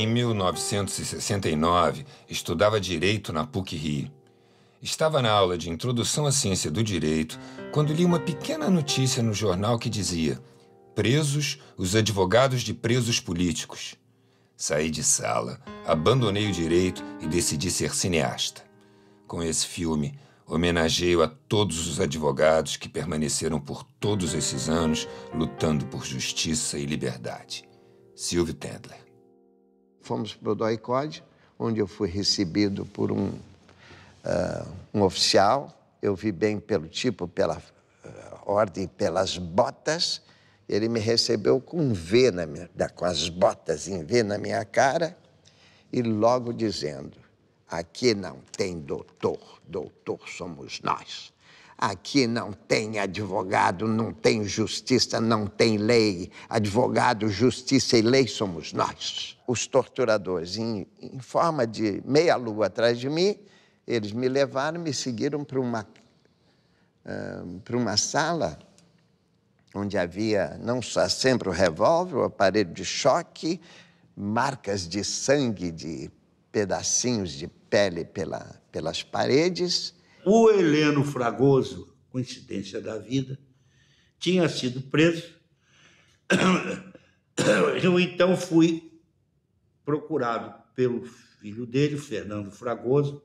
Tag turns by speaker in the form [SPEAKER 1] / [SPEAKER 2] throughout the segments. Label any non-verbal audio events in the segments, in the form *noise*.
[SPEAKER 1] Em 1969, estudava direito na PUC Rio.
[SPEAKER 2] Estava na aula de Introdução à Ciência do Direito quando li uma pequena notícia no jornal que dizia: Presos os advogados de presos políticos. Saí de sala, abandonei o direito e decidi ser cineasta. Com esse filme, homenageio a todos os advogados que permaneceram por todos esses anos lutando por justiça e liberdade. Silvio Tendler fomos para o DOICOD, onde eu fui recebido por um, uh,
[SPEAKER 3] um oficial. Eu vi bem pelo tipo, pela uh, ordem, pelas botas. Ele me recebeu com um V, na minha, com as botas em V na minha cara e logo dizendo: aqui não tem doutor, doutor somos nós. Aqui não tem advogado, não tem justiça, não tem lei. Advogado, justiça e lei somos nós. Os torturadores, em, em forma de meia-lua atrás de mim, eles me levaram, me seguiram para uma, uh, para uma sala onde havia não só sempre o revólver, o aparelho de choque, marcas de sangue, de pedacinhos de pele pela, pelas paredes o Heleno Fragoso, coincidência da vida,
[SPEAKER 4] tinha sido preso. *coughs* Eu então fui procurado pelo filho dele, Fernando Fragoso.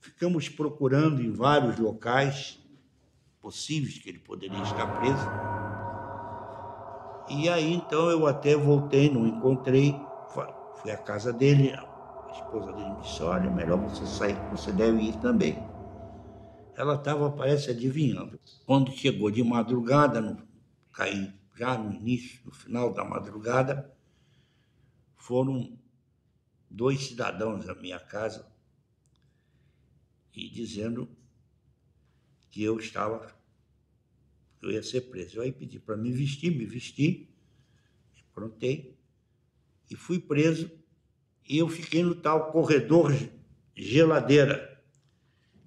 [SPEAKER 4] Ficamos procurando em vários locais possíveis que ele poderia estar preso. E aí então eu até voltei, não encontrei, fui à casa dele, a esposa dele me disse: olha, é melhor você sair, você deve ir também ela estava, parece, adivinhando. Quando chegou de madrugada, no, caí já no início, no final da madrugada, foram dois cidadãos à minha casa e dizendo que eu estava, que eu ia ser preso. Eu aí pedi para me vestir, me vesti, me prontei e fui preso. E eu fiquei no tal corredor geladeira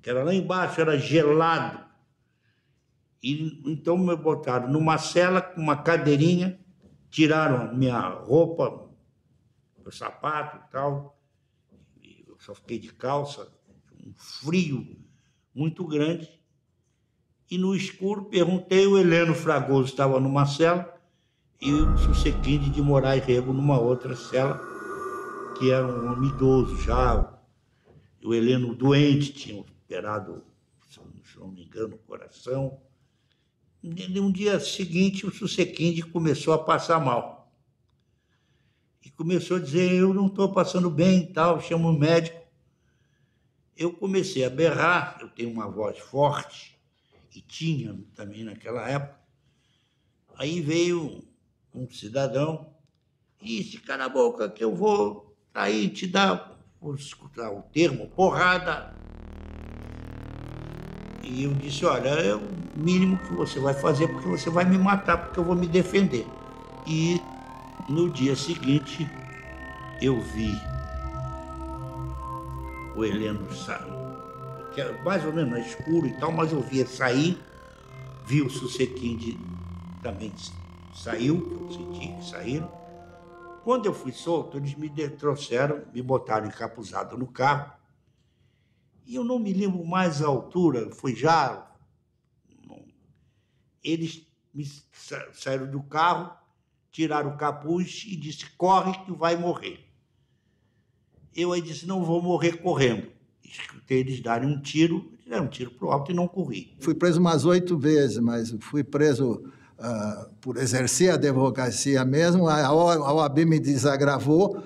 [SPEAKER 4] que era lá embaixo, era gelado. E, então me botaram numa cela com uma cadeirinha, tiraram minha roupa, meu sapato e tal. Eu só fiquei de calça, um frio muito grande. E no escuro perguntei, o Heleno Fragoso estava numa cela e o Susequinde de Moraes Rego numa outra cela, que era um homem idoso já. O Heleno doente, tinha operado, se não me engano, o coração. No dia seguinte, o Susequinde começou a passar mal. E começou a dizer: Eu não estou passando bem tal, chamo o médico. Eu comecei a berrar, eu tenho uma voz forte, e tinha também naquela época. Aí veio um cidadão e disse: Cala a boca, que eu vou aí te dar,
[SPEAKER 3] vou escutar
[SPEAKER 4] o termo, porrada e eu disse, olha, é o mínimo que você vai fazer porque você vai me matar, porque eu vou me defender. E no dia seguinte eu vi o Heleno sair, que era mais ou menos escuro e tal, mas eu via sair, vi o Sucetim de, também saiu, senti que saíram. Quando eu fui solto, eles me trouxeram, me botaram encapuzado no carro e eu não me lembro mais a altura, foi já. Eles me saíram do carro, tiraram o capuz e disse: corre que vai morrer. Eu aí disse: não vou morrer correndo. Escutei eles darem
[SPEAKER 5] um tiro, deram um tiro para o alto e não corri. Fui preso umas oito vezes, mas fui preso uh, por exercer a advocacia mesmo. A OAB me desagravou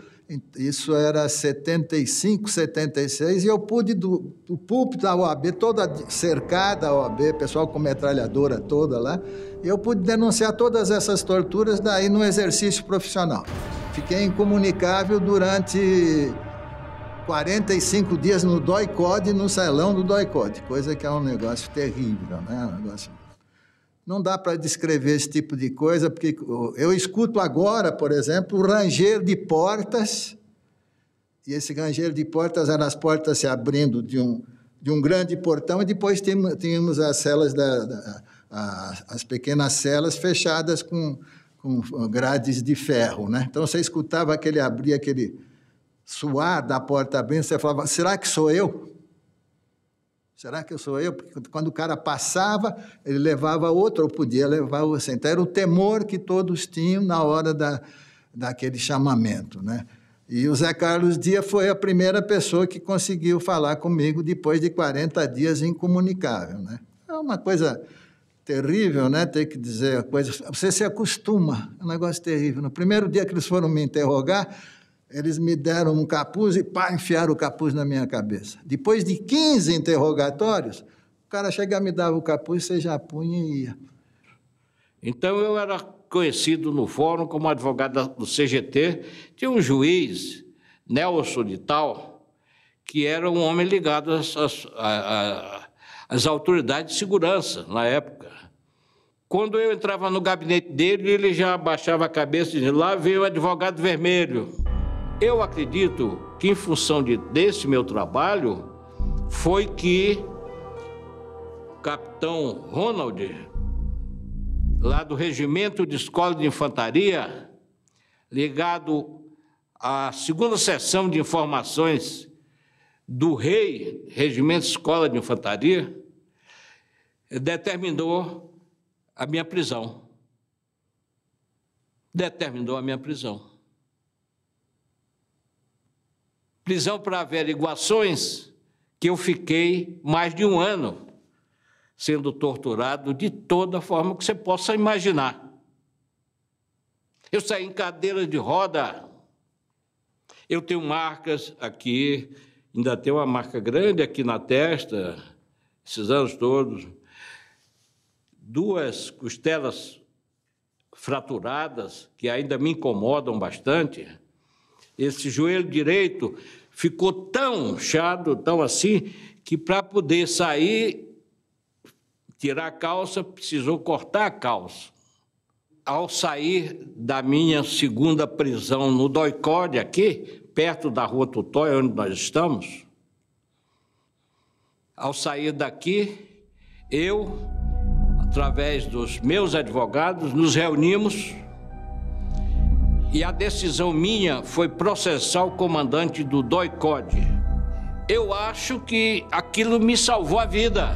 [SPEAKER 5] isso era 75, 76, e eu pude, do, do púlpito da OAB, toda cercada a OAB, pessoal com metralhadora toda lá, eu pude denunciar todas essas torturas daí no exercício profissional. Fiquei incomunicável durante 45 dias no DOI-COD, no salão do DOI-COD, coisa que é um negócio terrível, né? Um negócio não dá para descrever esse tipo de coisa, porque eu escuto agora, por exemplo, o ranger de portas, e esse ranger de portas era as portas se abrindo de um, de um grande portão, e depois tínhamos as celas, da, da a, as pequenas celas fechadas com, com grades de ferro. Né? Então você escutava aquele abrir, aquele suar da porta abrindo, você falava: será que sou eu? Será que eu sou eu? Porque quando o cara passava, ele levava outro, ou podia levar você. Então, era o temor que todos tinham na hora da, daquele chamamento, né? E o Zé Carlos dia foi a primeira pessoa que conseguiu falar comigo depois de 40 dias incomunicável, né? É uma coisa terrível, né? Ter que dizer a coisa. Você se acostuma, é um negócio terrível. No primeiro dia que eles foram me interrogar, eles me deram um capuz e pá, enfiaram o capuz na minha cabeça. Depois de 15 interrogatórios, o cara chegava, me dava o capuz, você já punha e ia.
[SPEAKER 6] Então eu era conhecido no fórum como advogado do CGT. Tinha um juiz, Nelson de Tal, que era um homem ligado às, às, às autoridades de segurança na época. Quando eu entrava no gabinete dele, ele já abaixava a cabeça e dizia: Lá veio o advogado vermelho. Eu acredito que, em função de, desse meu trabalho, foi que capitão Ronald, lá do Regimento de Escola de Infantaria, ligado à segunda seção de informações do Rei, Regimento de Escola de Infantaria, determinou a minha prisão. Determinou a minha prisão. prisão para averiguações, que eu fiquei mais de um ano sendo torturado de toda forma que você possa imaginar. Eu saí em cadeira de roda. Eu tenho marcas aqui, ainda tem uma marca grande aqui na testa, esses anos todos. Duas costelas fraturadas que ainda me incomodam bastante. Esse joelho direito ficou tão chato, tão assim, que para poder sair, tirar a calça, precisou cortar a calça. Ao sair da minha segunda prisão no Doicode, aqui, perto da rua Tutóia, onde nós estamos, ao sair daqui, eu, através dos meus advogados, nos reunimos e a decisão minha foi processar o comandante do DOI Code. Eu acho que aquilo me salvou a vida,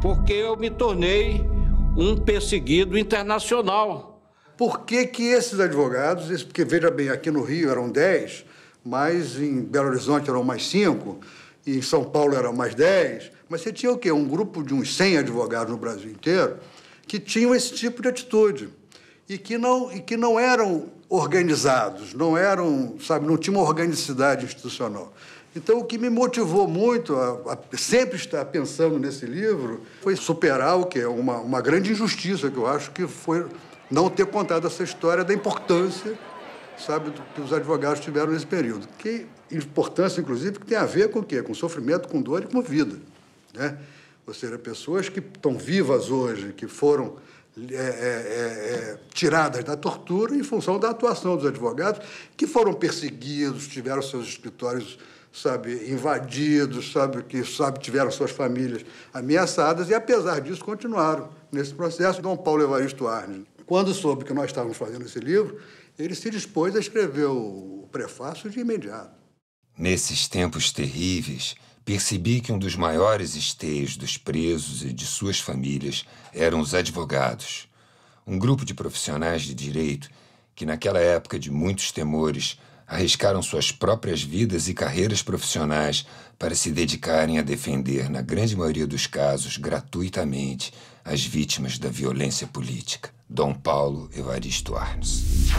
[SPEAKER 6] porque eu me tornei um perseguido internacional.
[SPEAKER 7] Por que, que esses advogados, porque veja bem, aqui no Rio eram 10, mas em Belo Horizonte eram mais 5, e em São Paulo eram mais 10, mas você tinha o quê? Um grupo de uns 100 advogados no Brasil inteiro que tinham esse tipo de atitude e que não, e que não eram organizados, não eram, sabe, não tinham organicidade institucional. Então, o que me motivou muito a, a, sempre estar pensando nesse livro foi superar o que é uma, uma grande injustiça, que eu acho que foi não ter contado essa história da importância, sabe, do, que os advogados tiveram nesse período. Que importância, inclusive, que tem a ver com o quê? Com sofrimento, com dor e com vida, né? Ou seja, pessoas que estão vivas hoje, que foram é, é, é, é, tiradas da tortura em função da atuação dos advogados que foram perseguidos, tiveram seus escritórios sabe invadidos, sabe que sabe tiveram suas famílias ameaçadas e apesar disso continuaram nesse processo. Dom Paulo Evaristo Arnes, quando soube que nós estávamos fazendo esse livro, ele se dispôs a escrever o prefácio de imediato.
[SPEAKER 2] Nesses tempos terríveis, percebi que um dos maiores esteios dos presos e de suas famílias eram os advogados, um grupo de profissionais de direito que, naquela época de muitos temores, arriscaram suas próprias vidas e carreiras profissionais para se dedicarem a defender, na grande maioria dos casos, gratuitamente, as vítimas da violência política. Dom Paulo Evaristo Arnes.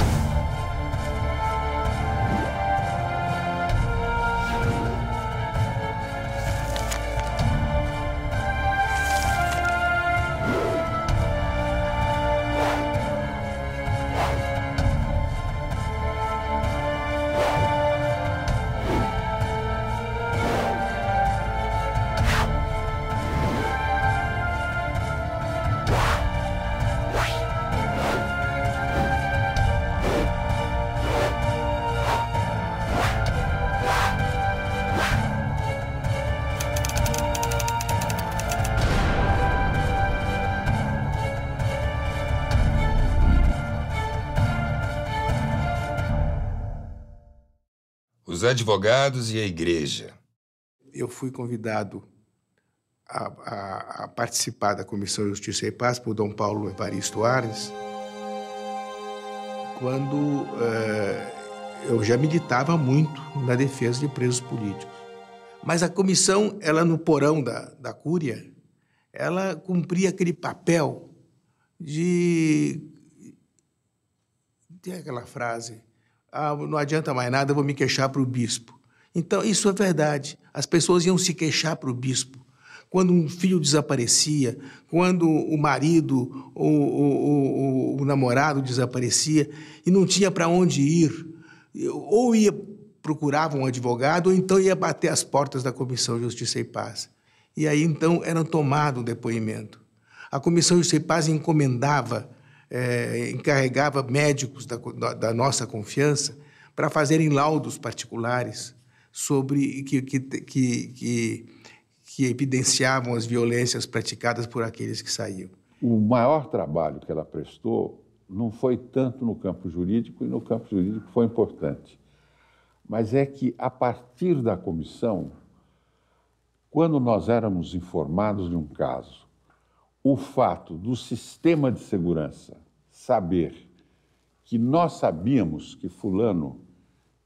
[SPEAKER 2] advogados e a igreja.
[SPEAKER 8] Eu fui convidado a, a, a participar da Comissão de Justiça e Paz por Dom Paulo Evaristo Arnes, quando uh, eu já militava muito na defesa de presos políticos. Mas a comissão, ela no porão da, da Cúria, ela cumpria aquele papel de. Tem aquela frase ah, não adianta mais nada, eu vou me queixar para o bispo. Então, isso é verdade. As pessoas iam se queixar para o bispo quando um filho desaparecia, quando o marido ou, o namorado desaparecia e não tinha para onde ir, ou ia procurava um advogado, ou então ia bater as portas da Comissão de Justiça e Paz. E aí então era tomado o depoimento. A Comissão de Justiça e Paz encomendava é, encarregava médicos da, da nossa confiança para fazerem laudos particulares sobre que, que, que, que, que evidenciavam as violências praticadas por aqueles que saíam.
[SPEAKER 9] O maior trabalho que ela prestou não foi tanto no campo jurídico, e no campo jurídico foi importante, mas é que, a partir da comissão, quando nós éramos informados de um caso o fato do sistema de segurança saber que nós sabíamos que Fulano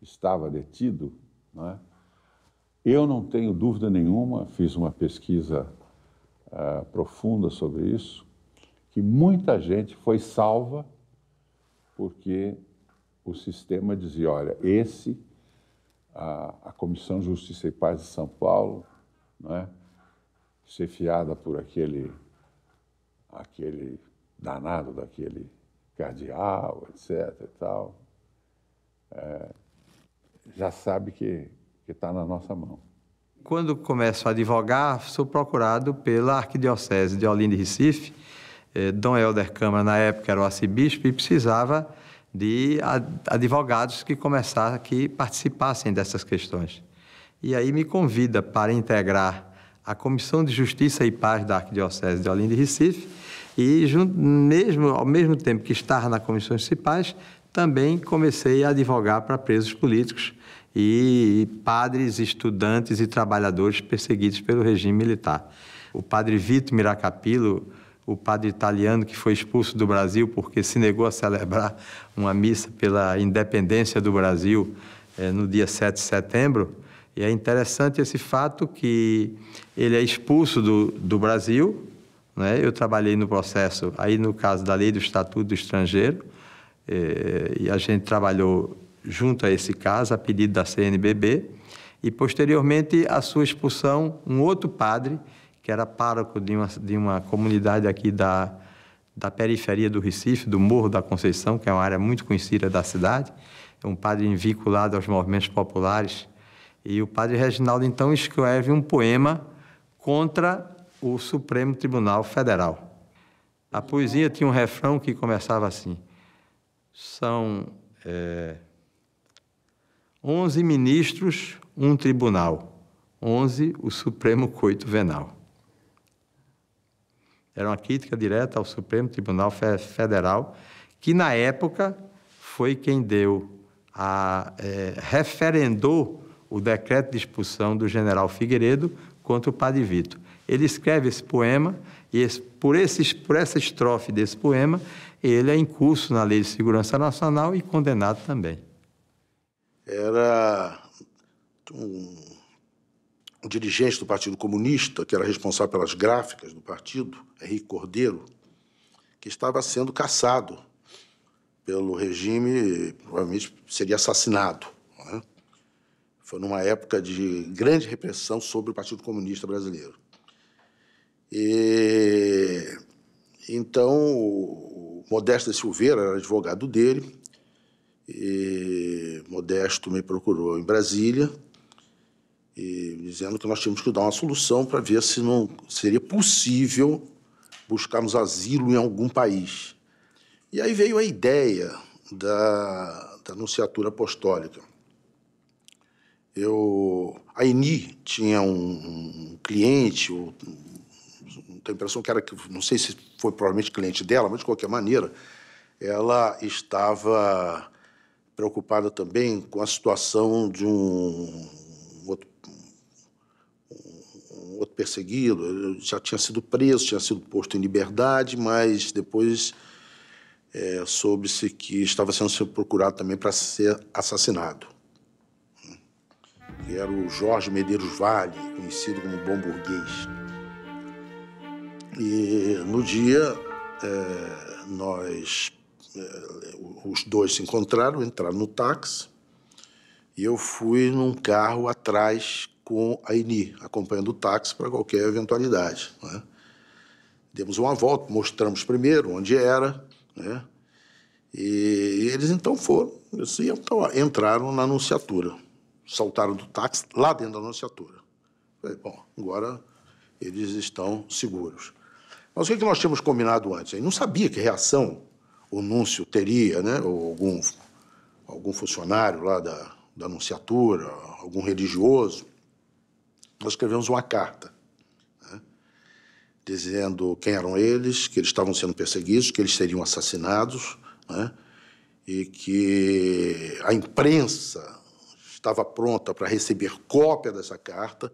[SPEAKER 9] estava detido, não é? eu não tenho dúvida nenhuma, fiz uma pesquisa uh, profunda sobre isso, que muita gente foi salva porque o sistema dizia: olha, esse, a, a Comissão de Justiça e Paz de São Paulo, não é? chefiada por aquele aquele danado daquele cardeal, etc. E tal, é, já sabe que está na nossa mão.
[SPEAKER 10] Quando começo a advogar, sou procurado pela Arquidiocese de Olinda e Recife. Eh, Dom Helder Câmara, na época, era o arcebispo e precisava de advogados que começassem, que participassem dessas questões. E aí me convida para integrar a Comissão de Justiça e Paz da Arquidiocese de Olinda e Recife, e junto, mesmo, ao mesmo tempo que estava na Comissão de Paz, também comecei a advogar para presos políticos e padres, estudantes e trabalhadores perseguidos pelo regime militar. O padre Vito Miracapilo, o padre italiano que foi expulso do Brasil porque se negou a celebrar uma missa pela independência do Brasil eh, no dia 7 de setembro, e é interessante esse fato que ele é expulso do, do Brasil. Né? Eu trabalhei no processo, aí no caso da lei do Estatuto do Estrangeiro, eh, e a gente trabalhou junto a esse caso, a pedido da CNBB, e posteriormente a sua expulsão, um outro padre, que era pároco de uma, de uma comunidade aqui da, da periferia do Recife, do Morro da Conceição, que é uma área muito conhecida da cidade, é um padre vinculado aos movimentos populares e o padre Reginaldo então escreve um poema contra o Supremo Tribunal Federal. A poesia tinha um refrão que começava assim: são é, 11 ministros, um tribunal. 11, o Supremo Coito Venal. Era uma crítica direta ao Supremo Tribunal Federal, que na época foi quem deu a. É, referendou o decreto de expulsão do general Figueiredo contra o Padre Vito. Ele escreve esse poema e esse, por, esse, por essa estrofe desse poema, ele é incurso na Lei de Segurança Nacional e condenado também.
[SPEAKER 11] Era um, um dirigente do Partido Comunista, que era responsável pelas gráficas do partido, é Henrique Cordeiro, que estava sendo caçado pelo regime, provavelmente seria assassinado. Foi numa época de grande repressão sobre o Partido Comunista Brasileiro. E, então, o Modesto Silveira era advogado dele. E Modesto me procurou em Brasília, e, dizendo que nós tínhamos que dar uma solução para ver se não seria possível buscarmos asilo em algum país. E aí veio a ideia da, da Anunciatura Apostólica. Eu, a Eni tinha um, um cliente, ou, tenho a impressão que era, não sei se foi provavelmente cliente dela, mas de qualquer maneira, ela estava preocupada também com a situação de um, um outro, um outro perseguido. Ele já tinha sido preso, tinha sido posto em liberdade, mas depois é, soube-se que estava sendo procurado também para ser assassinado que era o Jorge Medeiros Vale, conhecido como Bom Burguês. E no dia, é, nós, é, os dois se encontraram, entraram no táxi, e eu fui num carro atrás com a Eni, acompanhando o táxi para qualquer eventualidade. Né? Demos uma volta, mostramos primeiro onde era, né? e eles então foram, então entraram na anunciatura saltaram do táxi lá dentro da Anunciatura. Falei, bom, agora eles estão seguros. Mas o que, é que nós tínhamos combinado antes? Eu não sabia que reação o Núncio teria, né? ou algum, algum funcionário lá da, da Anunciatura, algum religioso. Nós escrevemos uma carta né? dizendo quem eram eles, que eles estavam sendo perseguidos, que eles seriam assassinados, né? e que a imprensa estava pronta para receber cópia dessa carta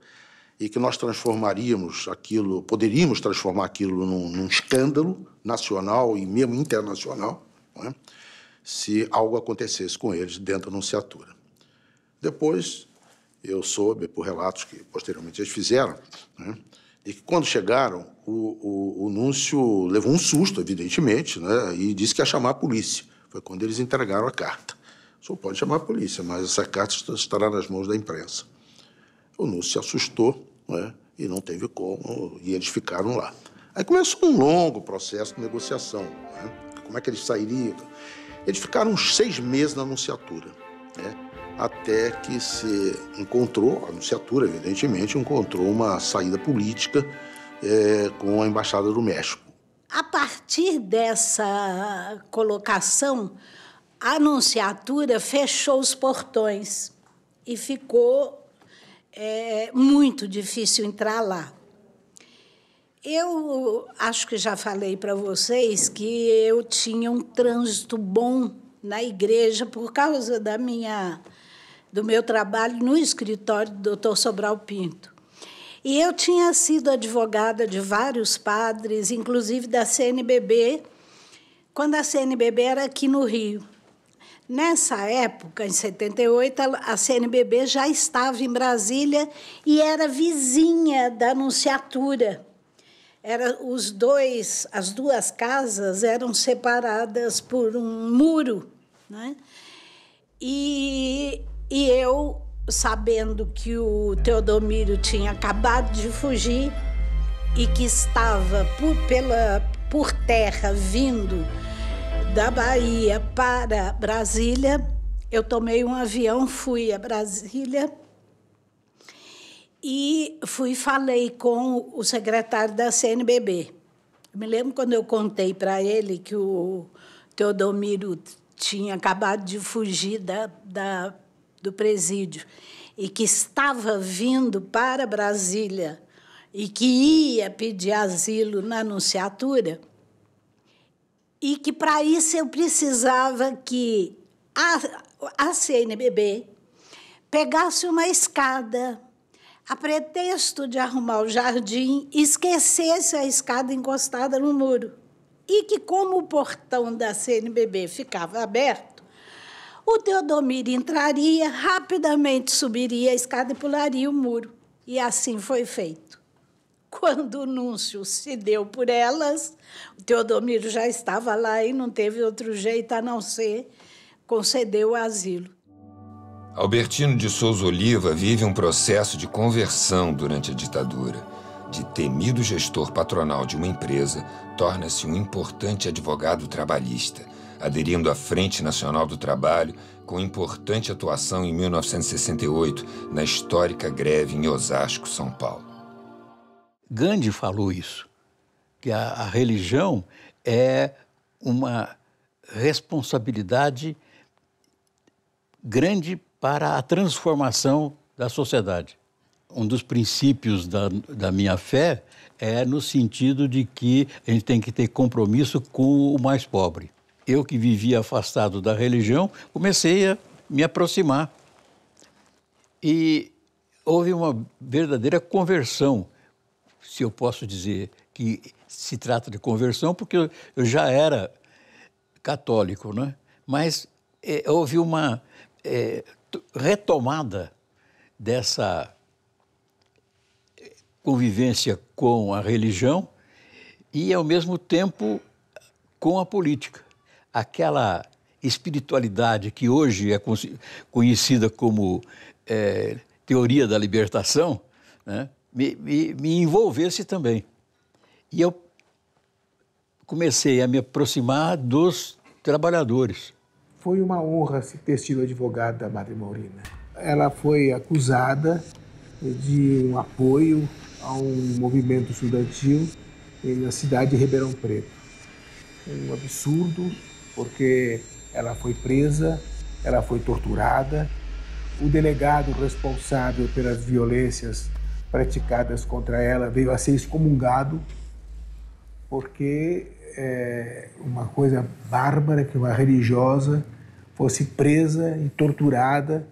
[SPEAKER 11] e que nós transformaríamos aquilo, poderíamos transformar aquilo num, num escândalo nacional e mesmo internacional, é? se algo acontecesse com eles dentro da anunciatura. Depois, eu soube, por relatos que posteriormente eles fizeram, né, e que quando chegaram, o, o, o Núncio levou um susto, evidentemente, né, e disse que ia chamar a polícia. Foi quando eles entregaram a carta só pode chamar a polícia, mas essa carta estará nas mãos da imprensa. O Núcio se assustou né, e não teve como, e eles ficaram lá. Aí começou um longo processo de negociação. Né? Como é que eles sairiam? Eles ficaram uns seis meses na anunciatura, né? até que se encontrou, a anunciatura, evidentemente, encontrou uma saída política é, com a Embaixada do México.
[SPEAKER 12] A partir dessa colocação, a anunciatura fechou os portões e ficou é, muito difícil entrar lá. Eu acho que já falei para vocês que eu tinha um trânsito bom na igreja por causa da minha do meu trabalho no escritório do Dr. Sobral Pinto. E eu tinha sido advogada de vários padres, inclusive da CNBB, quando a CNBB era aqui no Rio. Nessa época, em 78, a CNBB já estava em Brasília e era vizinha da Anunciatura. Era os dois, as duas casas eram separadas por um muro, né? E, e eu, sabendo que o Teodomiro tinha acabado de fugir e que estava por, pela, por terra vindo da Bahia para Brasília. Eu tomei um avião, fui a Brasília e fui falei com o secretário da CNBB. me lembro quando eu contei para ele que o Teodomiro tinha acabado de fugir da, da, do presídio e que estava vindo para Brasília e que ia pedir asilo na anunciatura e que para isso eu precisava que a, a CNBB pegasse uma escada a pretexto de arrumar o jardim, esquecesse a escada encostada no muro. E que, como o portão da CNBB ficava aberto, o Teodomiro entraria, rapidamente subiria a escada e pularia o muro. E assim foi feito. Quando o Núncio se deu por elas, o Teodomiro já estava lá e não teve outro jeito a não ser conceder o asilo.
[SPEAKER 2] Albertino de Souza Oliva vive um processo de conversão durante a ditadura. De temido gestor patronal de uma empresa, torna-se um importante advogado trabalhista, aderindo à Frente Nacional do Trabalho com importante atuação em 1968, na histórica greve em Osasco, São Paulo.
[SPEAKER 13] Gandhi falou isso, que a, a religião é uma responsabilidade grande para a transformação da sociedade. Um dos princípios da, da minha fé é no sentido de que a gente tem que ter compromisso com o mais pobre. Eu que vivia afastado da religião, comecei a me aproximar. E houve uma verdadeira conversão se eu posso dizer que se trata de conversão, porque eu já era católico, né? mas é, houve uma é, retomada dessa convivência com a religião e, ao mesmo tempo, com a política. Aquela espiritualidade que hoje é conhecida como é, teoria da libertação, né? me, me, me envolvesse também. E eu comecei a me aproximar dos trabalhadores.
[SPEAKER 8] Foi uma honra ter sido advogada da Madre Maurina. Ela foi acusada de um apoio a um movimento estudantil na cidade de Ribeirão Preto. Um absurdo, porque ela foi presa, ela foi torturada. O delegado responsável pelas violências praticadas contra ela, veio a ser excomungado, porque é uma coisa bárbara que uma religiosa fosse presa e torturada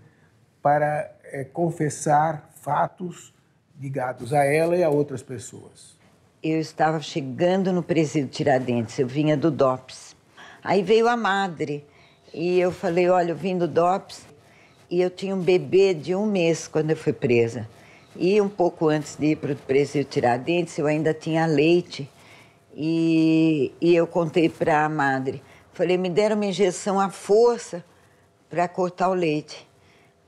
[SPEAKER 14] para é, confessar fatos ligados a ela e a outras pessoas. Eu estava chegando no presídio Tiradentes, eu vinha do DOPS. Aí veio a madre e eu falei: Olha, eu vim do DOPS e eu tinha um bebê de um mês quando eu fui presa. E um pouco antes de ir para o presídio Tiradentes, eu ainda tinha leite. E, e eu contei para a madre. Falei, me deram uma injeção à força para cortar o leite.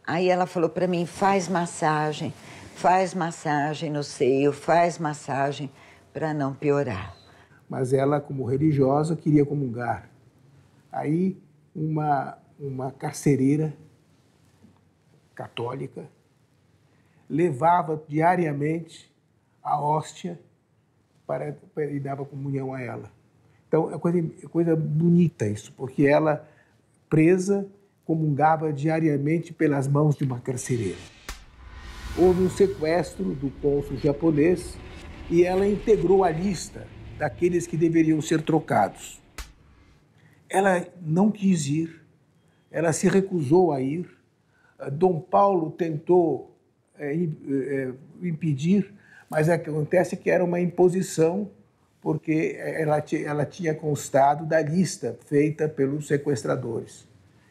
[SPEAKER 14] Aí ela falou para mim, faz massagem, faz massagem no seio, faz massagem para não piorar.
[SPEAKER 8] Mas ela, como religiosa, queria comungar. Aí uma, uma carcereira católica levava diariamente a hóstia para, para, e dava comunhão a ela. Então, é coisa, é coisa bonita isso, porque ela, presa, comungava diariamente pelas mãos de uma carcereira. Houve um sequestro do cônsul japonês e ela integrou a lista daqueles que deveriam ser trocados. Ela não quis ir, ela se recusou a ir. Dom Paulo tentou é, é, é, impedir, mas acontece que era uma imposição, porque ela, ela tinha constado da lista feita pelos sequestradores.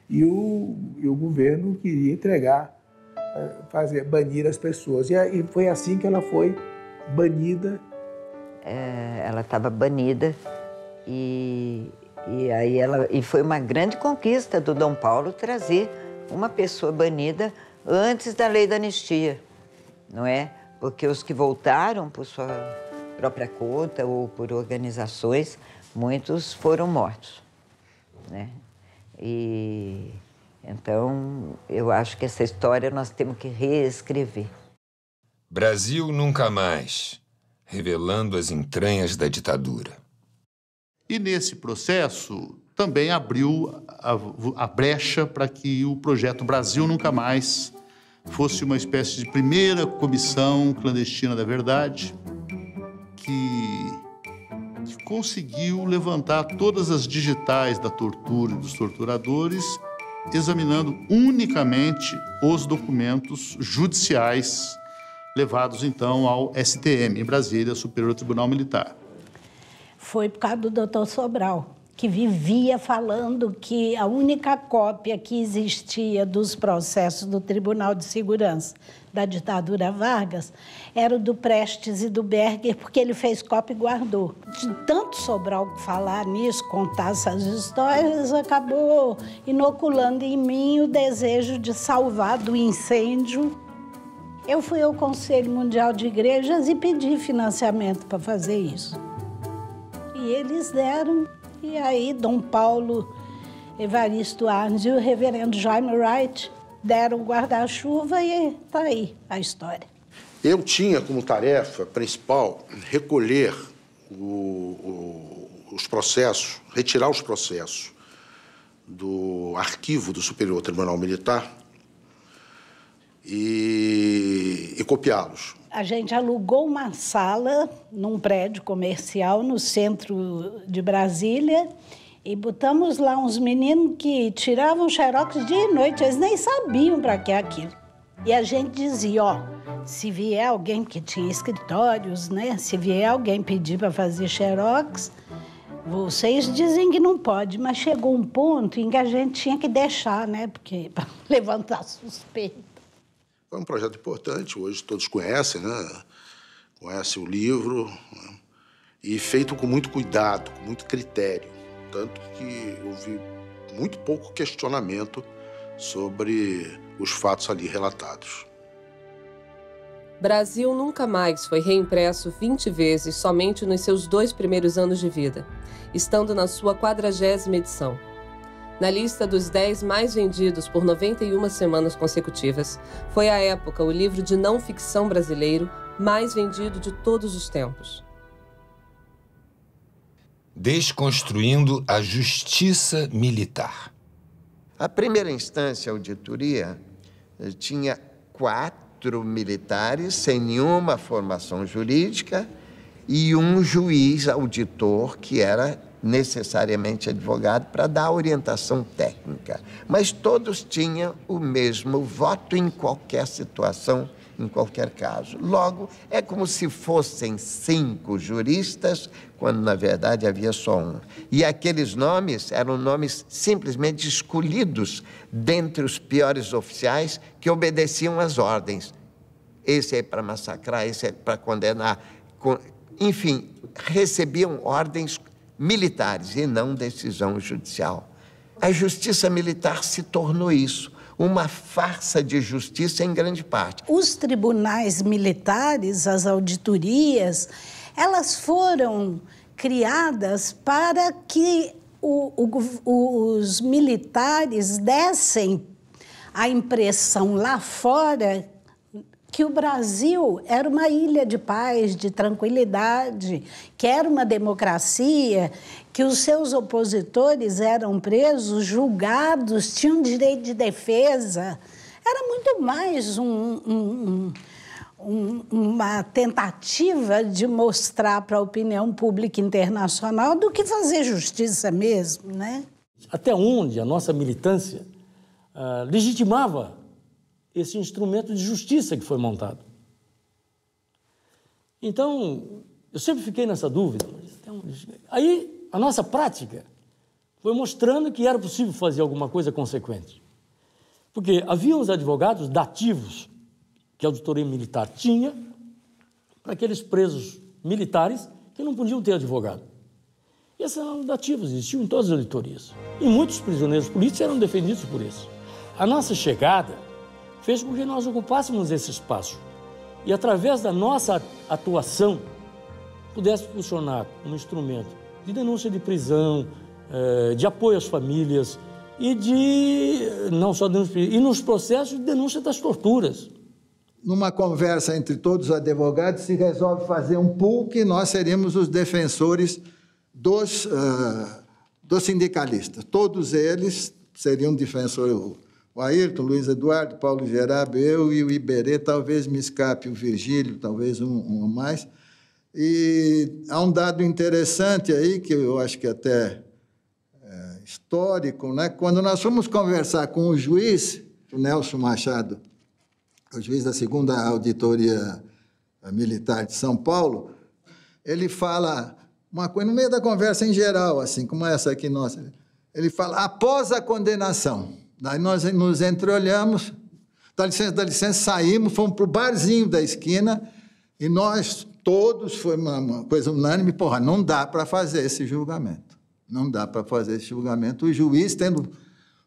[SPEAKER 8] E o, e o governo queria entregar, fazer banir as pessoas. E, e foi assim que ela foi banida.
[SPEAKER 14] É, ela estava banida e, e aí ela e foi uma grande conquista do Dom Paulo trazer uma pessoa banida antes da lei da anistia, não é? Porque os que voltaram por sua própria conta ou por organizações, muitos foram mortos, né? E então eu acho que essa história nós temos que reescrever.
[SPEAKER 2] Brasil nunca mais, revelando as entranhas da ditadura.
[SPEAKER 15] E nesse processo também abriu a, a brecha para que o projeto Brasil Nunca Mais fosse uma espécie de primeira comissão clandestina da verdade que, que conseguiu levantar todas as digitais da tortura e dos torturadores, examinando unicamente os documentos judiciais levados então ao STM, em Brasília, Superior Tribunal Militar.
[SPEAKER 12] Foi por causa do doutor Sobral, que vivia falando que a única cópia que existia dos processos do Tribunal de Segurança da ditadura Vargas era do Prestes e do Berger, porque ele fez cópia e guardou. De tanto Sobral falar nisso, contar essas histórias, acabou inoculando em mim o desejo de salvar do incêndio. Eu fui ao Conselho Mundial de Igrejas e pedi financiamento para fazer isso. E eles deram e aí, Dom Paulo Evaristo Arnes e o reverendo Jaime Wright deram o guarda-chuva e está aí a história.
[SPEAKER 11] Eu tinha como tarefa principal recolher o, o, os processos, retirar os processos do arquivo do Superior Tribunal Militar e, e copiá-los
[SPEAKER 12] a gente alugou uma sala num prédio comercial no centro de Brasília e botamos lá uns meninos que tiravam xerox dia e noite, eles nem sabiam para que é aquilo. E a gente dizia, ó, se vier alguém que tinha escritórios, né? Se vier alguém pedir para fazer xerox, vocês dizem que não pode, mas chegou um ponto em que a gente tinha que deixar, né? Porque *laughs* para levantar suspeita.
[SPEAKER 11] Foi é um projeto importante, hoje todos conhecem, né? Conhecem o livro. Né? E feito com muito cuidado, com muito critério. Tanto que houve muito pouco questionamento sobre os fatos ali relatados.
[SPEAKER 16] Brasil nunca mais foi reimpresso 20 vezes somente nos seus dois primeiros anos de vida, estando na sua quadragésima edição na lista dos 10 mais vendidos por 91 semanas consecutivas, foi à época o livro de não ficção brasileiro mais vendido de todos os tempos.
[SPEAKER 2] Desconstruindo a Justiça Militar. A primeira instância, auditoria,
[SPEAKER 3] tinha quatro militares sem nenhuma formação jurídica e um juiz auditor que era necessariamente advogado, para dar orientação técnica. Mas todos tinham o mesmo voto em qualquer situação, em qualquer caso. Logo, é como se fossem cinco juristas, quando na verdade havia só um. E aqueles nomes eram nomes simplesmente escolhidos dentre os piores oficiais que obedeciam às ordens. Esse é para massacrar, esse é para condenar. Enfim, recebiam ordens militares e não decisão judicial. A justiça militar se tornou isso uma farsa de justiça em grande parte.
[SPEAKER 12] Os tribunais militares, as auditorias, elas foram criadas para que o, o, os militares dessem a impressão lá fora que o Brasil era uma ilha de paz, de tranquilidade, que era uma democracia, que os seus opositores eram presos, julgados, tinham direito de defesa. Era muito mais um, um, um, uma tentativa de mostrar para a opinião pública internacional do que fazer justiça mesmo, né?
[SPEAKER 17] Até onde a nossa militância uh, legitimava esse instrumento de justiça que foi montado. Então, eu sempre fiquei nessa dúvida. Aí, a nossa prática foi mostrando que era possível fazer alguma coisa consequente. Porque havia os advogados dativos que a auditoria militar tinha para aqueles presos militares que não podiam ter advogado. E esses eram dativos, existiam em todas as auditorias. E muitos prisioneiros políticos eram defendidos por isso. A nossa chegada fez com que nós ocupássemos esse espaço e, através da nossa atuação, pudesse funcionar como instrumento de denúncia de prisão, eh, de apoio às famílias e de não só denúncia, e nos processos de denúncia das
[SPEAKER 5] torturas. Numa conversa entre todos os advogados, se resolve fazer um pool que nós seríamos os defensores dos, uh, dos sindicalistas. Todos eles seriam defensores o Ayrton, Luiz Eduardo, Paulo Gerabo, eu e o Iberê, talvez me escape o Virgílio, talvez um, um mais. E há um dado interessante aí, que eu acho que é até é, histórico, né? quando nós fomos conversar com o juiz, o Nelson Machado, o juiz da segunda auditoria militar de São Paulo, ele fala uma coisa, no meio da conversa em geral, assim, como essa aqui nossa, ele fala, após a condenação. Daí nós nos entreolhamos, dá licença, dá licença, saímos, fomos para o barzinho da esquina e nós todos, foi uma, uma coisa unânime, porra, não dá para fazer esse julgamento. Não dá para fazer esse julgamento. O juiz tendo,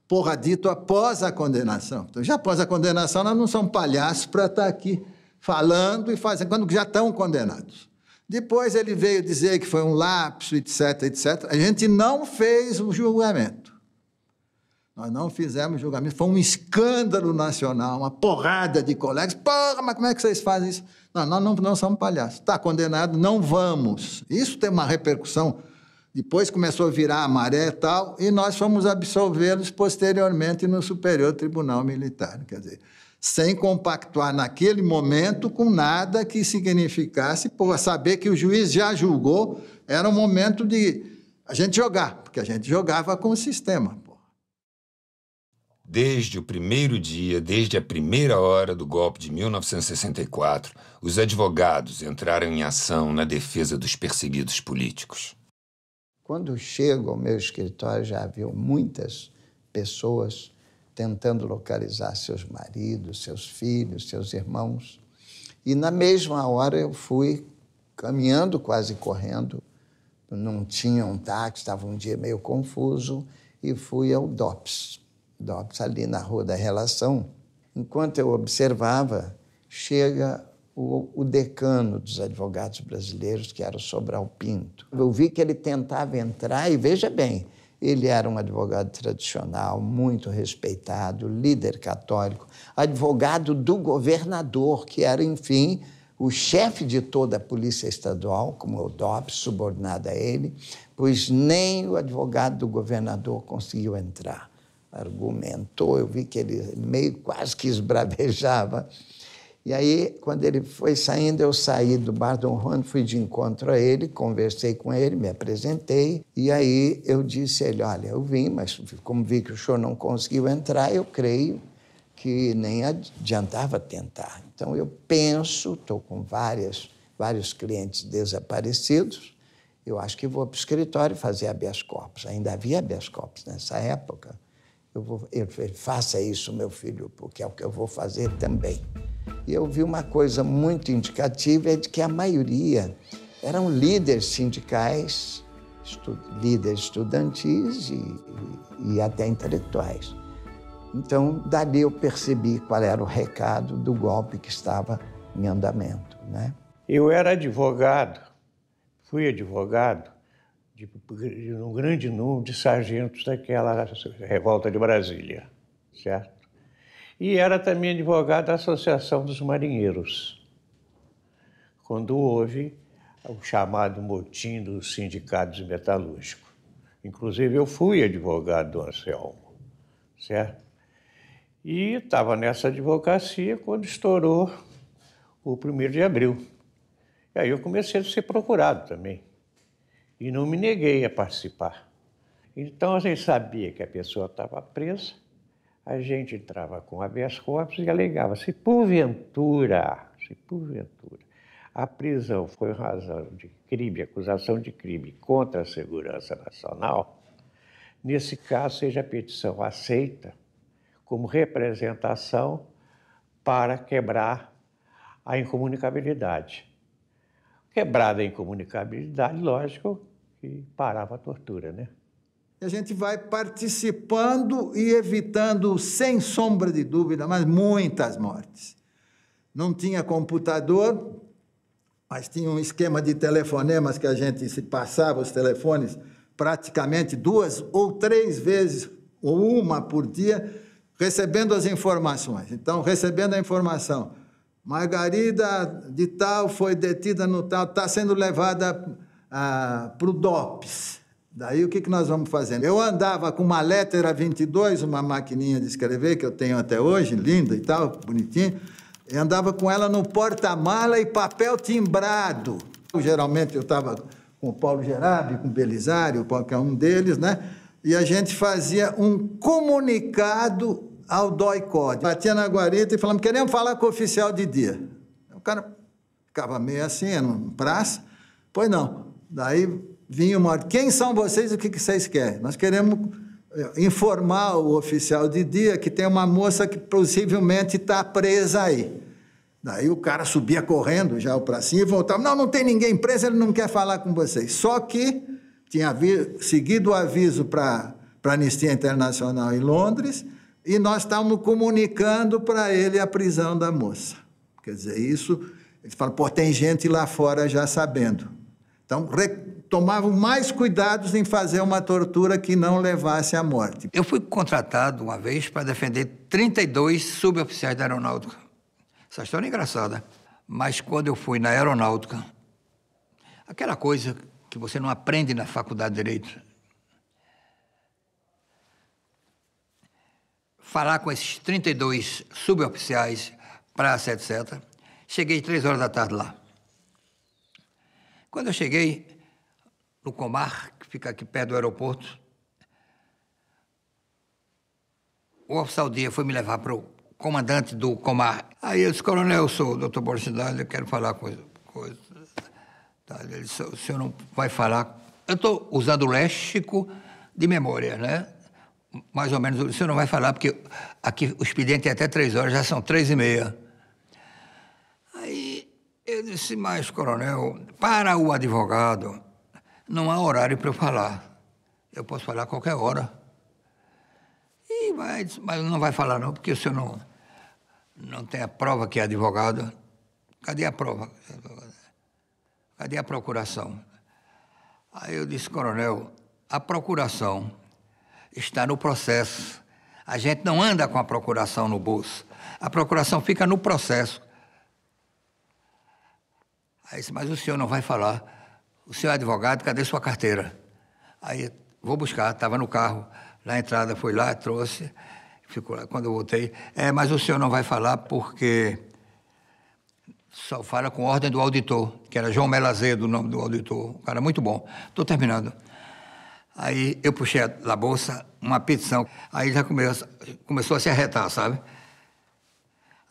[SPEAKER 5] porra, dito após a condenação. Então, já após a condenação, nós não somos palhaços para estar tá aqui falando e fazendo, quando já estão condenados. Depois ele veio dizer que foi um lapso, etc, etc. A gente não fez o julgamento. Nós não fizemos julgamento. Foi um escândalo nacional, uma porrada de colegas. Porra, mas como é que vocês fazem isso? Não, nós não, não somos palhaços. Está condenado, não vamos. Isso tem uma repercussão. Depois começou a virar a maré e tal, e nós fomos absolvê-los posteriormente no Superior Tribunal Militar. Quer dizer, sem compactuar naquele momento com nada que significasse por saber que o juiz já julgou, era um momento de a gente jogar, porque a gente jogava com o sistema.
[SPEAKER 2] Desde o primeiro dia, desde a primeira hora do golpe de 1964, os advogados entraram em ação na defesa dos perseguidos políticos.
[SPEAKER 3] Quando chego ao meu escritório, já havia muitas pessoas tentando localizar seus maridos, seus filhos, seus irmãos. E na mesma hora eu fui caminhando, quase correndo, não tinha um táxi, estava um dia meio confuso, e fui ao DOPS, DOPS ali na Rua da Relação. Enquanto eu observava, chega o, o, decano dos advogados brasileiros, que era o Sobral Pinto. Eu vi que ele tentava entrar e, veja bem, ele era um advogado tradicional, muito respeitado, líder católico, advogado do governador, que era, enfim, o chefe de toda a Polícia Estadual, como é o DOPS, subordinado a ele, pois nem o advogado do governador conseguiu entrar argumentou, eu vi que ele meio quase que esbravejava. E aí, quando ele foi saindo, eu saí do bar do Juan, fui de encontro a ele, conversei com ele, me apresentei. E aí eu disse a ele: Olha, eu vim, mas como vi que o senhor não conseguiu entrar, eu creio que nem adiantava tentar. Então eu penso, estou com várias, vários clientes desaparecidos, eu acho que vou para o escritório fazer habeas corpus. Ainda havia habeas corpus nessa época eu vou, ele, faça isso, meu filho, porque é o que eu vou fazer também. E eu vi uma coisa muito indicativa, é de que a maioria eram líderes sindicais, estu, líderes estudantis e, e, e até intelectuais. Então, dali eu percebi qual era o recado do golpe que estava em andamento. Né?
[SPEAKER 18] Eu era advogado, fui advogado, de, tipo, de um grande número de sargentos daquela revolta de Brasília, certo? E era também advogado da Associação dos Marinheiros. Quando houve o chamado motim dos sindicatos metalúrgicos. Inclusive, eu fui advogado do Anselmo, certo? E estava nessa advocacia quando estourou o 1 de abril. E aí eu comecei a ser procurado também e não me neguei a participar. Então a gente sabia que a pessoa estava presa, a gente entrava com habeas corpus e alegava se porventura, se porventura a prisão foi razão de crime, acusação de crime contra a segurança nacional, nesse caso seja a petição aceita como representação para quebrar a incomunicabilidade. Quebrada a incomunicabilidade, lógico, que parava a tortura, né?
[SPEAKER 5] A gente vai participando e evitando, sem sombra de dúvida, mas muitas mortes. Não tinha computador, mas tinha um esquema de telefonemas que a gente se passava os telefones praticamente duas ou três vezes, ou uma por dia, recebendo as informações. Então, recebendo a informação Margarida de tal foi detida no tal, está sendo levada ah, para o DOPS. Daí o que, que nós vamos fazendo? Eu andava com uma letra 22, uma maquininha de escrever que eu tenho até hoje, linda e tal, bonitinha. Eu andava com ela no porta-mala e papel timbrado. Geralmente eu estava com o Paulo Gerabi, com o Belisário, qualquer um deles, né? E a gente fazia um comunicado ao DOI COD. Batia na guarita e falava, queremos falar com o oficial de dia. O cara ficava meio assim, era um praça. Pois não. Daí vinha uma hora, quem são vocês e o que, que vocês querem? Nós queremos eh, informar o oficial de dia que tem uma moça que possivelmente está presa aí. Daí o cara subia correndo já o pracinho e voltava. Não, não tem ninguém preso, ele não quer falar com vocês. Só que tinha seguido o aviso para a Anistia Internacional em Londres e nós estávamos comunicando para ele a prisão da moça. Quer dizer, isso, ele fala, pô, tem gente lá fora já sabendo. Então, tomavam mais cuidados em fazer uma tortura que não levasse à morte.
[SPEAKER 19] Eu fui contratado uma vez para defender 32 suboficiais da aeronáutica. Essa história é engraçada. Mas quando eu fui na aeronáutica, aquela coisa que você não aprende na faculdade de Direito, falar com esses 32 suboficiais praça, etc. Cheguei três horas da tarde lá. Quando eu cheguei no Comar, que fica aqui perto do aeroporto, o oficial Dia foi me levar para o comandante do Comar. Aí eu disse, coronel, eu sou o doutor Boris Cidade, eu quero falar com coisa. Tá? ele disse, o senhor não vai falar. Eu estou usando o léxico de memória, né? mais ou menos, o senhor não vai falar, porque aqui o expediente é até três horas, já são três e meia. Aí eu disse, mas, coronel, para o advogado, não há horário para eu falar. Eu posso falar a qualquer hora. E vai, mas não vai falar não, porque o senhor não, não tem a prova que é advogado. Cadê a prova? Cadê a procuração? Aí eu disse, coronel, a procuração está no processo. A gente não anda com a procuração no bolso. A procuração fica no processo. Aí disse, mas o senhor não vai falar. O senhor é advogado, cadê sua carteira? Aí, vou buscar, estava no carro. Na entrada fui lá, trouxe, ficou lá. Quando eu voltei, é, mas o senhor não vai falar porque só fala com ordem do auditor, que era João Melazedo, o nome do auditor, um cara muito bom. Estou terminando. Aí eu puxei da bolsa uma petição. Aí já começou, começou a se arretar, sabe?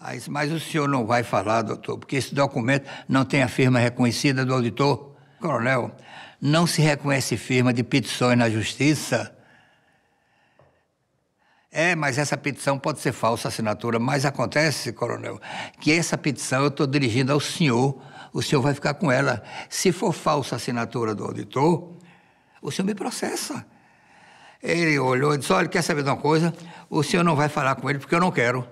[SPEAKER 19] Aí disse, mas o senhor não vai falar, doutor, porque esse documento não tem a firma reconhecida do auditor. Coronel, não se reconhece firma de petições na justiça? É, mas essa petição pode ser falsa assinatura, mas acontece, coronel, que essa petição eu estou dirigindo ao senhor, o senhor vai ficar com ela. Se for falsa assinatura do auditor, o senhor me processa. Ele olhou e disse: Olha, quer saber de uma coisa? O senhor não vai falar com ele porque eu não quero.